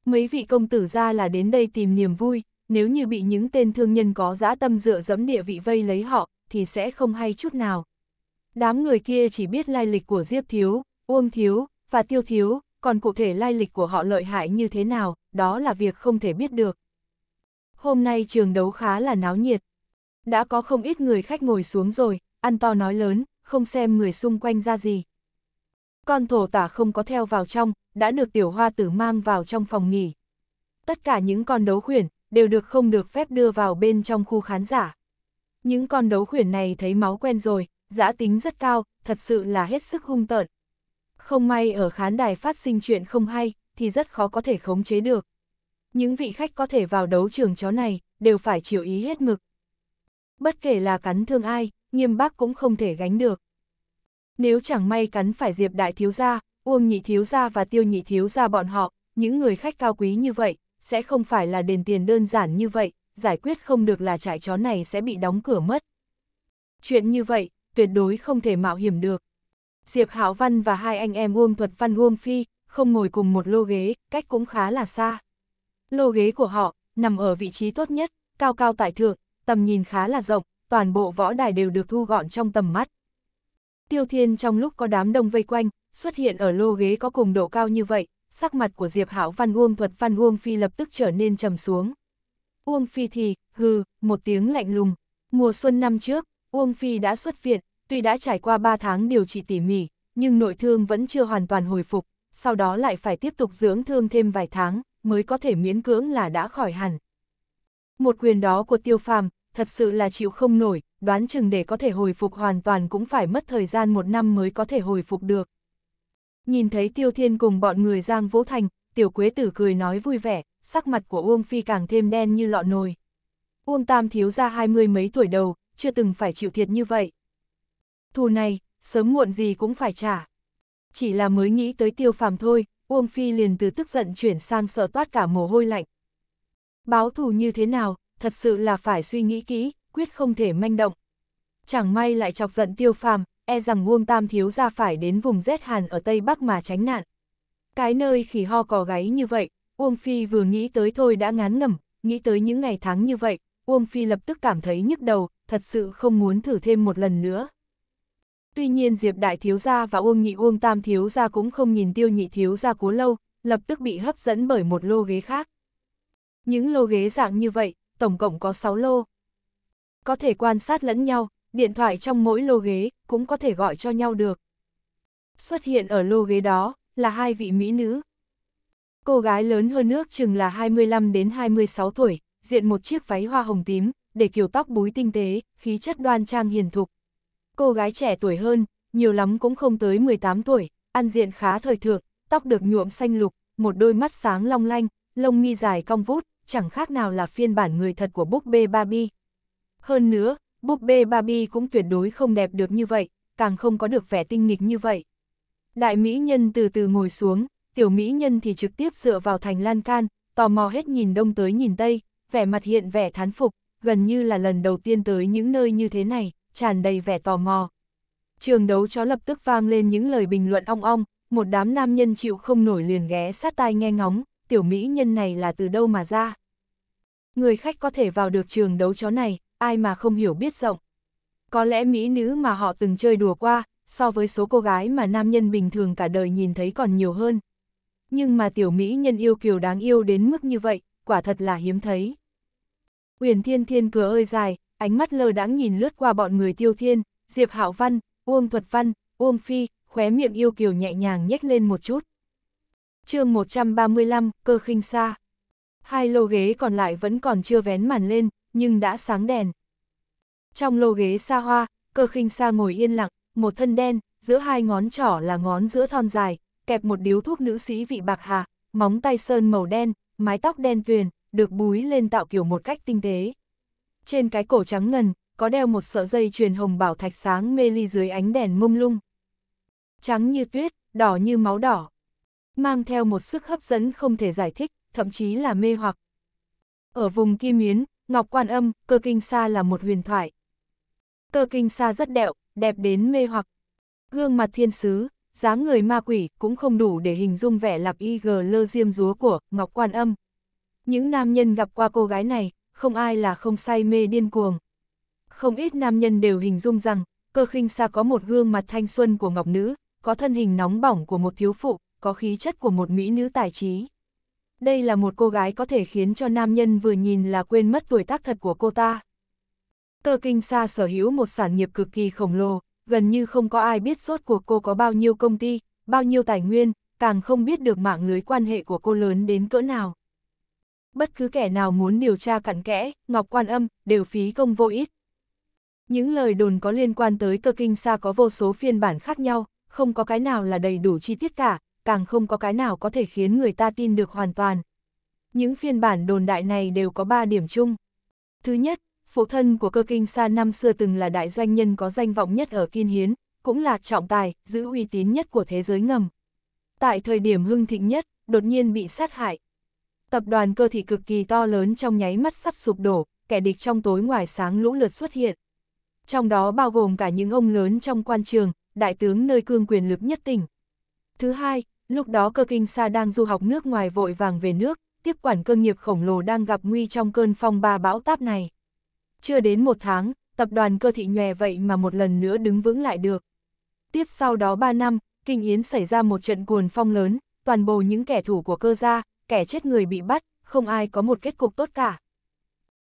Speaker 1: Mấy vị công tử gia là đến đây tìm niềm vui, nếu như bị những tên thương nhân có dã tâm dựa dẫm địa vị vây lấy họ, thì sẽ không hay chút nào. Đám người kia chỉ biết lai lịch của Diệp Thiếu, Uông Thiếu, và Tiêu Thiếu, còn cụ thể lai lịch của họ lợi hại như thế nào, đó là việc không thể biết được. Hôm nay trường đấu khá là náo nhiệt. Đã có không ít người khách ngồi xuống rồi, ăn to nói lớn, không xem người xung quanh ra gì. Con thổ tả không có theo vào trong, đã được tiểu hoa tử mang vào trong phòng nghỉ. Tất cả những con đấu khuyển, đều được không được phép đưa vào bên trong khu khán giả. Những con đấu khuyển này thấy máu quen rồi, giã tính rất cao, thật sự là hết sức hung tợn. Không may ở khán đài phát sinh chuyện không hay, thì rất khó có thể khống chế được. Những vị khách có thể vào đấu trường chó này, đều phải chịu ý hết mực. Bất kể là cắn thương ai, nghiêm bác cũng không thể gánh được. Nếu chẳng may cắn phải Diệp Đại Thiếu Gia, Uông Nhị Thiếu Gia và Tiêu Nhị Thiếu Gia bọn họ, những người khách cao quý như vậy, sẽ không phải là đền tiền đơn giản như vậy, giải quyết không được là trại chó này sẽ bị đóng cửa mất. Chuyện như vậy, tuyệt đối không thể mạo hiểm được. Diệp Hạo Văn và hai anh em Uông Thuật Văn Uông Phi không ngồi cùng một lô ghế, cách cũng khá là xa. Lô ghế của họ nằm ở vị trí tốt nhất, cao cao tại thượng, tầm nhìn khá là rộng, toàn bộ võ đài đều được thu gọn trong tầm mắt. Tiêu Thiên trong lúc có đám đông vây quanh, xuất hiện ở lô ghế có cùng độ cao như vậy, sắc mặt của Diệp Hạo Văn Uông Thuật Văn Uông Phi lập tức trở nên trầm xuống. Uông Phi thì, hừ, một tiếng lạnh lùng. Mùa xuân năm trước, Uông Phi đã xuất viện, Tuy đã trải qua 3 tháng điều trị tỉ mỉ, nhưng nội thương vẫn chưa hoàn toàn hồi phục, sau đó lại phải tiếp tục dưỡng thương thêm vài tháng, mới có thể miễn cưỡng là đã khỏi hẳn. Một quyền đó của tiêu phàm, thật sự là chịu không nổi, đoán chừng để có thể hồi phục hoàn toàn cũng phải mất thời gian một năm mới có thể hồi phục được. Nhìn thấy tiêu thiên cùng bọn người giang Vũ thành, tiểu quế tử cười nói vui vẻ, sắc mặt của Uông Phi càng thêm đen như lọ nồi. Uông Tam thiếu ra hai mươi mấy tuổi đầu, chưa từng phải chịu thiệt như vậy thù này, sớm muộn gì cũng phải trả. Chỉ là mới nghĩ tới tiêu phàm thôi, Uông Phi liền từ tức giận chuyển sang sợ toát cả mồ hôi lạnh. Báo thù như thế nào, thật sự là phải suy nghĩ kỹ, quyết không thể manh động. Chẳng may lại chọc giận tiêu phàm, e rằng Uông Tam thiếu ra phải đến vùng rét hàn ở Tây Bắc mà tránh nạn. Cái nơi khỉ ho cò gáy như vậy, Uông Phi vừa nghĩ tới thôi đã ngán ngẩm, nghĩ tới những ngày tháng như vậy, Uông Phi lập tức cảm thấy nhức đầu, thật sự không muốn thử thêm một lần nữa. Tuy nhiên Diệp Đại Thiếu Gia và Uông Nhị Uông Tam Thiếu Gia cũng không nhìn Tiêu Nhị Thiếu Gia cố lâu, lập tức bị hấp dẫn bởi một lô ghế khác. Những lô ghế dạng như vậy, tổng cộng có 6 lô. Có thể quan sát lẫn nhau, điện thoại trong mỗi lô ghế cũng có thể gọi cho nhau được. Xuất hiện ở lô ghế đó là hai vị mỹ nữ. Cô gái lớn hơn nước chừng là 25 đến 26 tuổi, diện một chiếc váy hoa hồng tím, để kiểu tóc búi tinh tế, khí chất đoan trang hiền thục cô gái trẻ tuổi hơn, nhiều lắm cũng không tới 18 tuổi, ăn diện khá thời thượng, tóc được nhuộm xanh lục, một đôi mắt sáng long lanh, lông mi dài cong vút, chẳng khác nào là phiên bản người thật của búp bê Barbie. Hơn nữa, búp bê Barbie cũng tuyệt đối không đẹp được như vậy, càng không có được vẻ tinh nghịch như vậy. Đại mỹ nhân từ từ ngồi xuống, tiểu mỹ nhân thì trực tiếp dựa vào thành lan can, tò mò hết nhìn đông tới nhìn tây, vẻ mặt hiện vẻ thán phục, gần như là lần đầu tiên tới những nơi như thế này tràn đầy vẻ tò mò. Trường đấu chó lập tức vang lên những lời bình luận ong ong, một đám nam nhân chịu không nổi liền ghé sát tai nghe ngóng, tiểu mỹ nhân này là từ đâu mà ra. Người khách có thể vào được trường đấu chó này, ai mà không hiểu biết rộng. Có lẽ mỹ nữ mà họ từng chơi đùa qua, so với số cô gái mà nam nhân bình thường cả đời nhìn thấy còn nhiều hơn. Nhưng mà tiểu mỹ nhân yêu kiều đáng yêu đến mức như vậy, quả thật là hiếm thấy. Uyển Thiên Thiên cửa ơi dài, ánh mắt lơ đãng nhìn lướt qua bọn người tiêu thiên, Diệp Hạo Văn, Uông Thuật Văn, Uông Phi, khóe miệng yêu kiều nhẹ nhàng nhếch lên một chút. chương 135, cơ khinh xa. Hai lô ghế còn lại vẫn còn chưa vén màn lên, nhưng đã sáng đèn. Trong lô ghế xa hoa, cơ khinh xa ngồi yên lặng, một thân đen, giữa hai ngón trỏ là ngón giữa thon dài, kẹp một điếu thuốc nữ sĩ vị bạc hà, móng tay sơn màu đen, mái tóc đen tuyền, được búi lên tạo kiểu một cách tinh tế trên cái cổ trắng ngần, có đeo một sợi dây truyền hồng bảo thạch sáng mê ly dưới ánh đèn mông lung. Trắng như tuyết, đỏ như máu đỏ. Mang theo một sức hấp dẫn không thể giải thích, thậm chí là mê hoặc. Ở vùng Kim Yến, Ngọc Quan Âm, cơ kinh sa là một huyền thoại. Cơ kinh sa rất đẹo, đẹp đến mê hoặc. Gương mặt thiên sứ, dáng người ma quỷ cũng không đủ để hình dung vẻ lạp y gờ lơ diêm rúa của Ngọc Quan Âm. Những nam nhân gặp qua cô gái này, không ai là không say mê điên cuồng. Không ít nam nhân đều hình dung rằng, cơ khinh xa có một gương mặt thanh xuân của ngọc nữ, có thân hình nóng bỏng của một thiếu phụ, có khí chất của một mỹ nữ tài trí. Đây là một cô gái có thể khiến cho nam nhân vừa nhìn là quên mất tuổi tác thật của cô ta. Cơ kinh xa sở hữu một sản nghiệp cực kỳ khổng lồ, gần như không có ai biết sốt của cô có bao nhiêu công ty, bao nhiêu tài nguyên, càng không biết được mạng lưới quan hệ của cô lớn đến cỡ nào bất cứ kẻ nào muốn điều tra cặn kẽ, Ngọc Quan Âm, đều phí công vô ít. Những lời đồn có liên quan tới cơ kinh xa có vô số phiên bản khác nhau, không có cái nào là đầy đủ chi tiết cả, càng không có cái nào có thể khiến người ta tin được hoàn toàn. Những phiên bản đồn đại này đều có 3 điểm chung. Thứ nhất, phụ thân của cơ kinh sa năm xưa từng là đại doanh nhân có danh vọng nhất ở Kiên Hiến, cũng là trọng tài, giữ uy tín nhất của thế giới ngầm. Tại thời điểm hưng thịnh nhất, đột nhiên bị sát hại, Tập đoàn cơ thị cực kỳ to lớn trong nháy mắt sắp sụp đổ, kẻ địch trong tối ngoài sáng lũ lượt xuất hiện. Trong đó bao gồm cả những ông lớn trong quan trường, đại tướng nơi cương quyền lực nhất tỉnh. Thứ hai, lúc đó cơ kinh sa đang du học nước ngoài vội vàng về nước, tiếp quản cơ nghiệp khổng lồ đang gặp nguy trong cơn phong ba bão táp này. Chưa đến một tháng, tập đoàn cơ thị nhòe vậy mà một lần nữa đứng vững lại được. Tiếp sau đó 3 năm, Kinh Yến xảy ra một trận cuồn phong lớn, toàn bộ những kẻ thủ của cơ gia, kẻ chết người bị bắt, không ai có một kết cục tốt cả.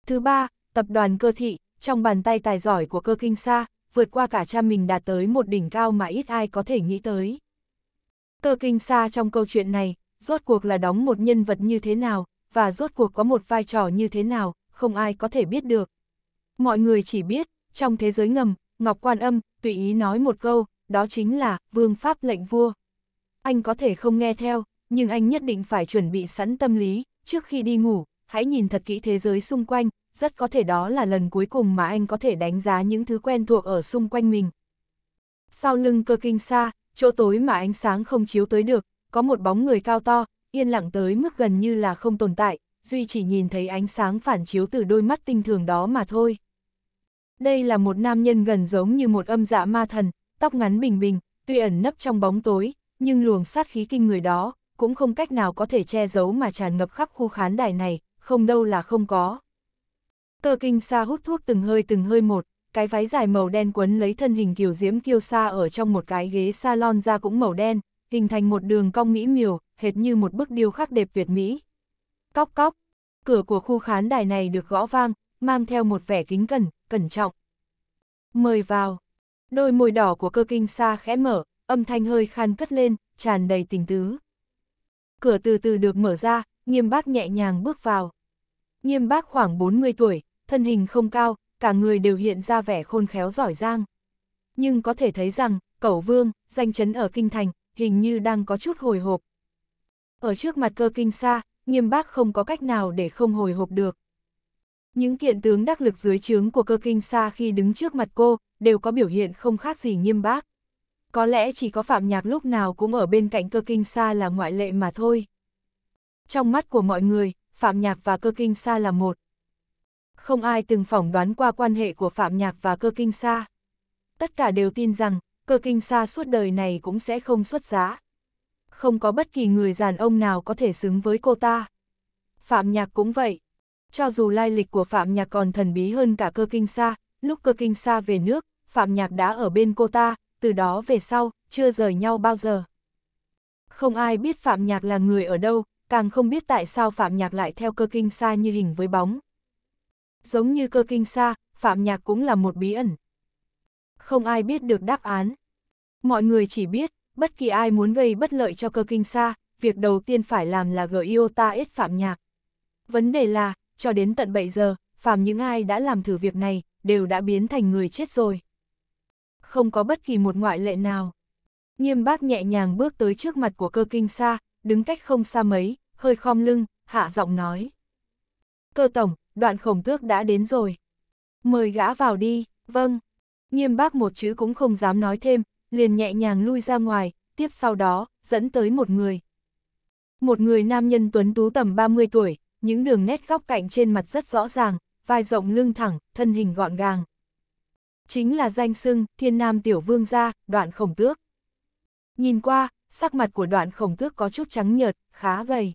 Speaker 1: Thứ ba, tập đoàn cơ thị, trong bàn tay tài giỏi của cơ kinh sa, vượt qua cả cha mình đạt tới một đỉnh cao mà ít ai có thể nghĩ tới. Cơ kinh sa trong câu chuyện này, rốt cuộc là đóng một nhân vật như thế nào, và rốt cuộc có một vai trò như thế nào, không ai có thể biết được. Mọi người chỉ biết, trong thế giới ngầm, Ngọc Quan Âm tùy ý nói một câu, đó chính là vương pháp lệnh vua. Anh có thể không nghe theo, nhưng anh nhất định phải chuẩn bị sẵn tâm lý, trước khi đi ngủ, hãy nhìn thật kỹ thế giới xung quanh, rất có thể đó là lần cuối cùng mà anh có thể đánh giá những thứ quen thuộc ở xung quanh mình. Sau lưng cơ kinh xa, chỗ tối mà ánh sáng không chiếu tới được, có một bóng người cao to, yên lặng tới mức gần như là không tồn tại, Duy chỉ nhìn thấy ánh sáng phản chiếu từ đôi mắt tinh thường đó mà thôi. Đây là một nam nhân gần giống như một âm dạ ma thần, tóc ngắn bình bình, tuy ẩn nấp trong bóng tối, nhưng luồng sát khí kinh người đó, cũng không cách nào có thể che giấu mà tràn ngập khắp khu khán đài này, không đâu là không có. Cơ kinh sa hút thuốc từng hơi từng hơi một, cái váy dài màu đen quấn lấy thân hình kiều diễm kiêu sa ở trong một cái ghế salon da cũng màu đen, hình thành một đường cong mỹ miều, hệt như một bức điêu khắc đẹp Việt Mỹ. Cóc cóc, cửa của khu khán đài này được gõ vang, mang theo một vẻ kính cẩn, cẩn trọng. Mời vào. Đôi môi đỏ của cơ kinh sa khẽ mở, âm thanh hơi khan cất lên, tràn đầy tình tứ cửa từ từ được mở ra, nghiêm bác nhẹ nhàng bước vào. Nghiêm bác khoảng 40 tuổi, thân hình không cao, cả người đều hiện ra vẻ khôn khéo giỏi giang. Nhưng có thể thấy rằng, cẩu vương, danh chấn ở kinh thành, hình như đang có chút hồi hộp. Ở trước mặt cơ kinh xa, nghiêm bác không có cách nào để không hồi hộp được. Những kiện tướng đắc lực dưới trướng của cơ kinh xa khi đứng trước mặt cô, đều có biểu hiện không khác gì nghiêm bác có lẽ chỉ có Phạm Nhạc lúc nào cũng ở bên cạnh cơ kinh xa là ngoại lệ mà thôi. Trong mắt của mọi người, Phạm Nhạc và cơ kinh xa là một. Không ai từng phỏng đoán qua quan hệ của Phạm Nhạc và cơ kinh xa. Tất cả đều tin rằng, cơ kinh xa suốt đời này cũng sẽ không xuất giá. Không có bất kỳ người giàn ông nào có thể xứng với cô ta. Phạm Nhạc cũng vậy. Cho dù lai lịch của Phạm Nhạc còn thần bí hơn cả cơ kinh xa, lúc cơ kinh xa về nước, Phạm Nhạc đã ở bên cô ta, từ đó về sau, chưa rời nhau bao giờ. Không ai biết Phạm Nhạc là người ở đâu, càng không biết tại sao Phạm Nhạc lại theo cơ kinh xa như hình với bóng. Giống như cơ kinh xa, Phạm Nhạc cũng là một bí ẩn. Không ai biết được đáp án. Mọi người chỉ biết, bất kỳ ai muốn gây bất lợi cho cơ kinh xa, việc đầu tiên phải làm là gợi Iota ít Phạm Nhạc. Vấn đề là, cho đến tận bảy giờ, Phạm những ai đã làm thử việc này, đều đã biến thành người chết rồi không có bất kỳ một ngoại lệ nào. Nghiêm bác nhẹ nhàng bước tới trước mặt của cơ kinh xa, đứng cách không xa mấy, hơi khom lưng, hạ giọng nói. Cơ tổng, đoạn khổng tước đã đến rồi. Mời gã vào đi, vâng. Nghiêm bác một chữ cũng không dám nói thêm, liền nhẹ nhàng lui ra ngoài, tiếp sau đó, dẫn tới một người. Một người nam nhân tuấn tú tầm 30 tuổi, những đường nét góc cạnh trên mặt rất rõ ràng, vai rộng lưng thẳng, thân hình gọn gàng chính là danh xưng thiên nam tiểu vương gia, đoạn khổng tước. Nhìn qua, sắc mặt của đoạn khổng tước có chút trắng nhợt, khá gầy.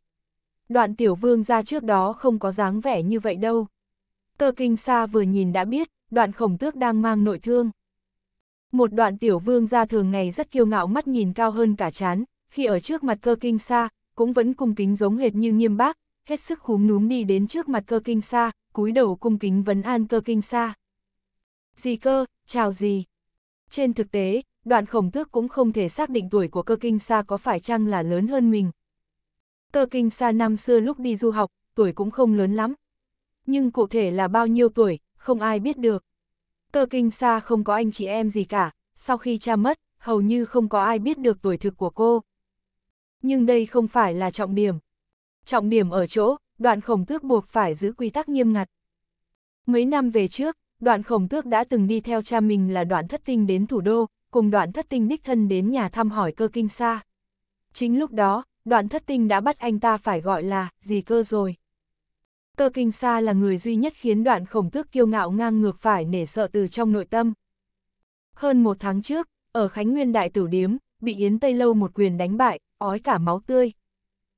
Speaker 1: Đoạn tiểu vương gia trước đó không có dáng vẻ như vậy đâu. Tơ kinh sa vừa nhìn đã biết, đoạn khổng tước đang mang nội thương. Một đoạn tiểu vương gia thường ngày rất kiêu ngạo mắt nhìn cao hơn cả chán, khi ở trước mặt cơ kinh sa cũng vẫn cung kính giống hệt như nghiêm bác, hết sức khúm núm đi đến trước mặt cơ kinh sa cúi đầu cung kính vấn an cơ kinh sa gì cơ, chào gì? Trên thực tế, đoạn khổng tước cũng không thể xác định tuổi của cơ kinh sa có phải chăng là lớn hơn mình. Cơ kinh sa năm xưa lúc đi du học, tuổi cũng không lớn lắm. Nhưng cụ thể là bao nhiêu tuổi, không ai biết được. Cơ kinh sa không có anh chị em gì cả, sau khi cha mất, hầu như không có ai biết được tuổi thực của cô. Nhưng đây không phải là trọng điểm. Trọng điểm ở chỗ, đoạn khổng tước buộc phải giữ quy tắc nghiêm ngặt. Mấy năm về trước, đoạn khổng tước đã từng đi theo cha mình là đoạn thất tinh đến thủ đô, cùng đoạn thất tinh đích thân đến nhà thăm hỏi cơ kinh xa. Chính lúc đó, đoạn thất tinh đã bắt anh ta phải gọi là gì cơ rồi. Cơ kinh xa là người duy nhất khiến đoạn khổng tước kiêu ngạo ngang ngược phải nể sợ từ trong nội tâm. Hơn một tháng trước, ở Khánh Nguyên Đại Tử Điếm, bị Yến Tây Lâu một quyền đánh bại, ói cả máu tươi.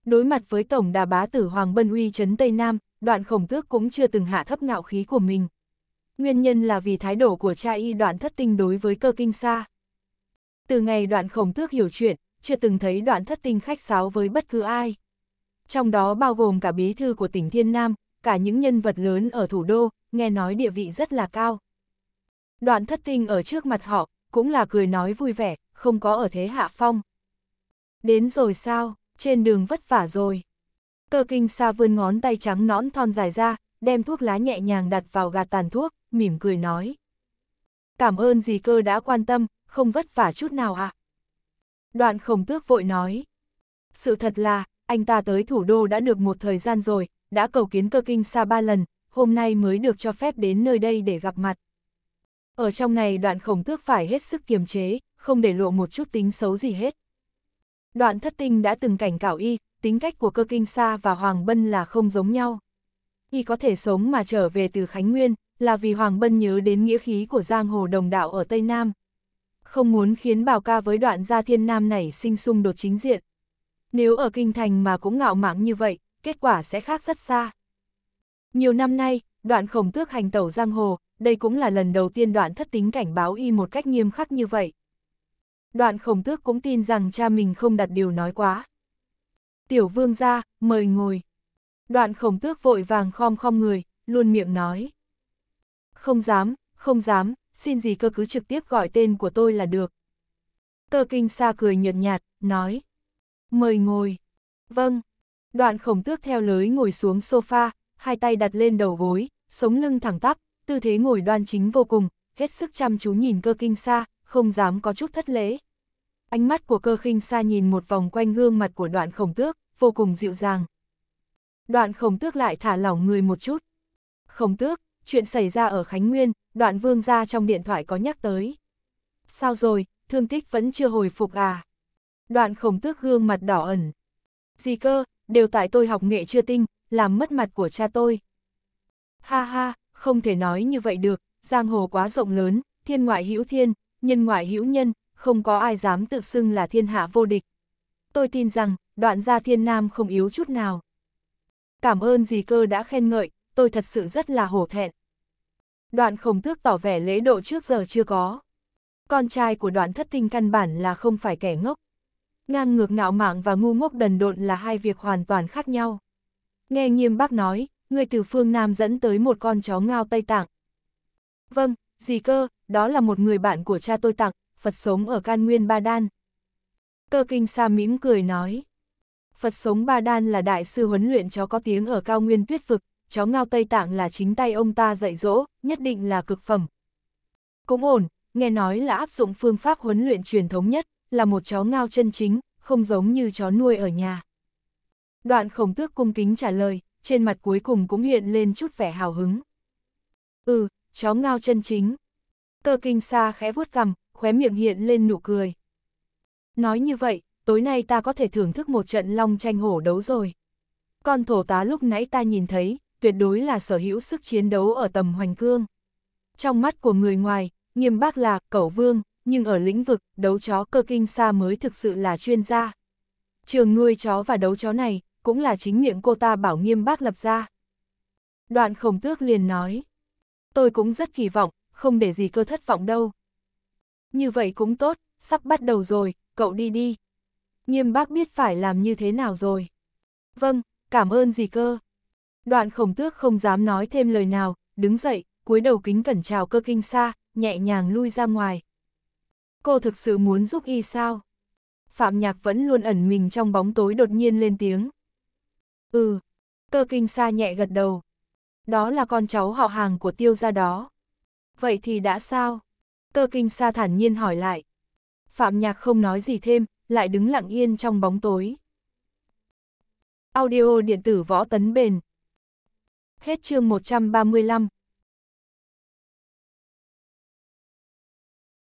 Speaker 1: Đối mặt với Tổng Đà Bá Tử Hoàng Bân Uy Trấn Tây Nam, đoạn khổng tước cũng chưa từng hạ thấp ngạo khí của mình nguyên nhân là vì thái độ của cha y đoạn thất tinh đối với cơ kinh xa. Từ ngày đoạn khổng tước hiểu chuyện, chưa từng thấy đoạn thất tinh khách sáo với bất cứ ai. Trong đó bao gồm cả bí thư của tỉnh Thiên Nam, cả những nhân vật lớn ở thủ đô, nghe nói địa vị rất là cao. Đoạn thất tinh ở trước mặt họ, cũng là cười nói vui vẻ, không có ở thế hạ phong. Đến rồi sao, trên đường vất vả rồi. Cơ kinh xa vươn ngón tay trắng nõn thon dài ra, đem thuốc lá nhẹ nhàng đặt vào gạt tàn thuốc, mỉm cười nói. Cảm ơn dì cơ đã quan tâm, không vất vả chút nào ạ. À? Đoạn khổng tước vội nói. Sự thật là, anh ta tới thủ đô đã được một thời gian rồi, đã cầu kiến cơ kinh xa ba lần, hôm nay mới được cho phép đến nơi đây để gặp mặt. Ở trong này đoạn khổng tước phải hết sức kiềm chế, không để lộ một chút tính xấu gì hết. Đoạn thất tinh đã từng cảnh cảo y, tính cách của cơ kinh sa và Hoàng Bân là không giống nhau. Y có thể sống mà trở về từ Khánh Nguyên, là vì Hoàng Bân nhớ đến nghĩa khí của giang hồ đồng đạo ở Tây Nam. Không muốn khiến Bảo Ca với đoạn gia thiên nam này sinh xung đột chính diện. Nếu ở kinh thành mà cũng ngạo mạn như vậy, kết quả sẽ khác rất xa. Nhiều năm nay, đoạn khổng tước hành tẩu giang hồ, đây cũng là lần đầu tiên đoạn thất tính cảnh báo y một cách nghiêm khắc như vậy. Đoạn khổng tước cũng tin rằng cha mình không đặt điều nói quá. Tiểu vương ra, mời ngồi. Đoạn khổng tước vội vàng khom khom người, luôn miệng nói không dám, không dám, xin gì cơ cứ trực tiếp gọi tên của tôi là được. Cơ kinh xa cười nhợt nhạt, nói. Mời ngồi. Vâng. Đoạn khổng tước theo lới ngồi xuống sofa, hai tay đặt lên đầu gối, sống lưng thẳng tắp, tư thế ngồi đoan chính vô cùng, hết sức chăm chú nhìn cơ kinh xa, không dám có chút thất lễ. Ánh mắt của cơ khinh xa nhìn một vòng quanh gương mặt của đoạn khổng tước, vô cùng dịu dàng. Đoạn khổng tước lại thả lỏng người một chút. Khổng tước, chuyện xảy ra ở Khánh Nguyên, đoạn vương gia trong điện thoại có nhắc tới. Sao rồi, thương tích vẫn chưa hồi phục à? Đoạn khổng tước gương mặt đỏ ẩn. Gì cơ, đều tại tôi học nghệ chưa tinh, làm mất mặt của cha tôi. Ha ha, không thể nói như vậy được, giang hồ quá rộng lớn, thiên ngoại hữu thiên, nhân ngoại hữu nhân, không có ai dám tự xưng là thiên hạ vô địch. Tôi tin rằng, đoạn gia thiên nam không yếu chút nào. Cảm ơn dì cơ đã khen ngợi, tôi thật sự rất là hổ thẹn đoạn khổng thước tỏ vẻ lễ độ trước giờ chưa có. Con trai của đoạn thất tinh căn bản là không phải kẻ ngốc. Ngang ngược ngạo mạn và ngu ngốc đần độn là hai việc hoàn toàn khác nhau. Nghe nghiêm bác nói, người từ phương Nam dẫn tới một con chó ngao Tây Tạng. Vâng, gì cơ, đó là một người bạn của cha tôi tặng, Phật sống ở can nguyên Ba Đan. Cơ kinh xa mỉm cười nói. Phật sống Ba Đan là đại sư huấn luyện chó có tiếng ở cao nguyên tuyết vực, chó ngao Tây Tạng là chính tay ông ta dạy dỗ, nhất định là cực phẩm. Cũng ổn, nghe nói là áp dụng phương pháp huấn luyện truyền thống nhất, là một chó ngao chân chính, không giống như chó nuôi ở nhà. Đoạn khổng tước cung kính trả lời, trên mặt cuối cùng cũng hiện lên chút vẻ hào hứng. Ừ, chó ngao chân chính. Cơ kinh xa khẽ vuốt cằm, khóe miệng hiện lên nụ cười. Nói như vậy, tối nay ta có thể thưởng thức một trận long tranh hổ đấu rồi. Con thổ tá lúc nãy ta nhìn thấy, tuyệt đối là sở hữu sức chiến đấu ở tầm hoành cương. Trong mắt của người ngoài, nghiêm bác là cẩu vương, nhưng ở lĩnh vực đấu chó cơ kinh xa mới thực sự là chuyên gia. Trường nuôi chó và đấu chó này cũng là chính miệng cô ta bảo nghiêm bác lập ra. Đoạn khổng tước liền nói, tôi cũng rất kỳ vọng, không để gì cơ thất vọng đâu. Như vậy cũng tốt, sắp bắt đầu rồi, cậu đi đi. Nghiêm bác biết phải làm như thế nào rồi. Vâng, cảm ơn gì cơ. Đoạn khổng tước không dám nói thêm lời nào, đứng dậy, cúi đầu kính cẩn chào cơ kinh xa, nhẹ nhàng lui ra ngoài. Cô thực sự muốn giúp y sao? Phạm Nhạc vẫn luôn ẩn mình trong bóng tối đột nhiên lên tiếng. Ừ, cơ kinh xa nhẹ gật đầu. Đó là con cháu họ hàng của tiêu gia đó. Vậy thì đã sao? Cơ kinh xa thản nhiên hỏi lại. Phạm Nhạc không nói gì thêm, lại đứng lặng yên trong bóng tối. Audio điện tử võ tấn bền Hết chương 135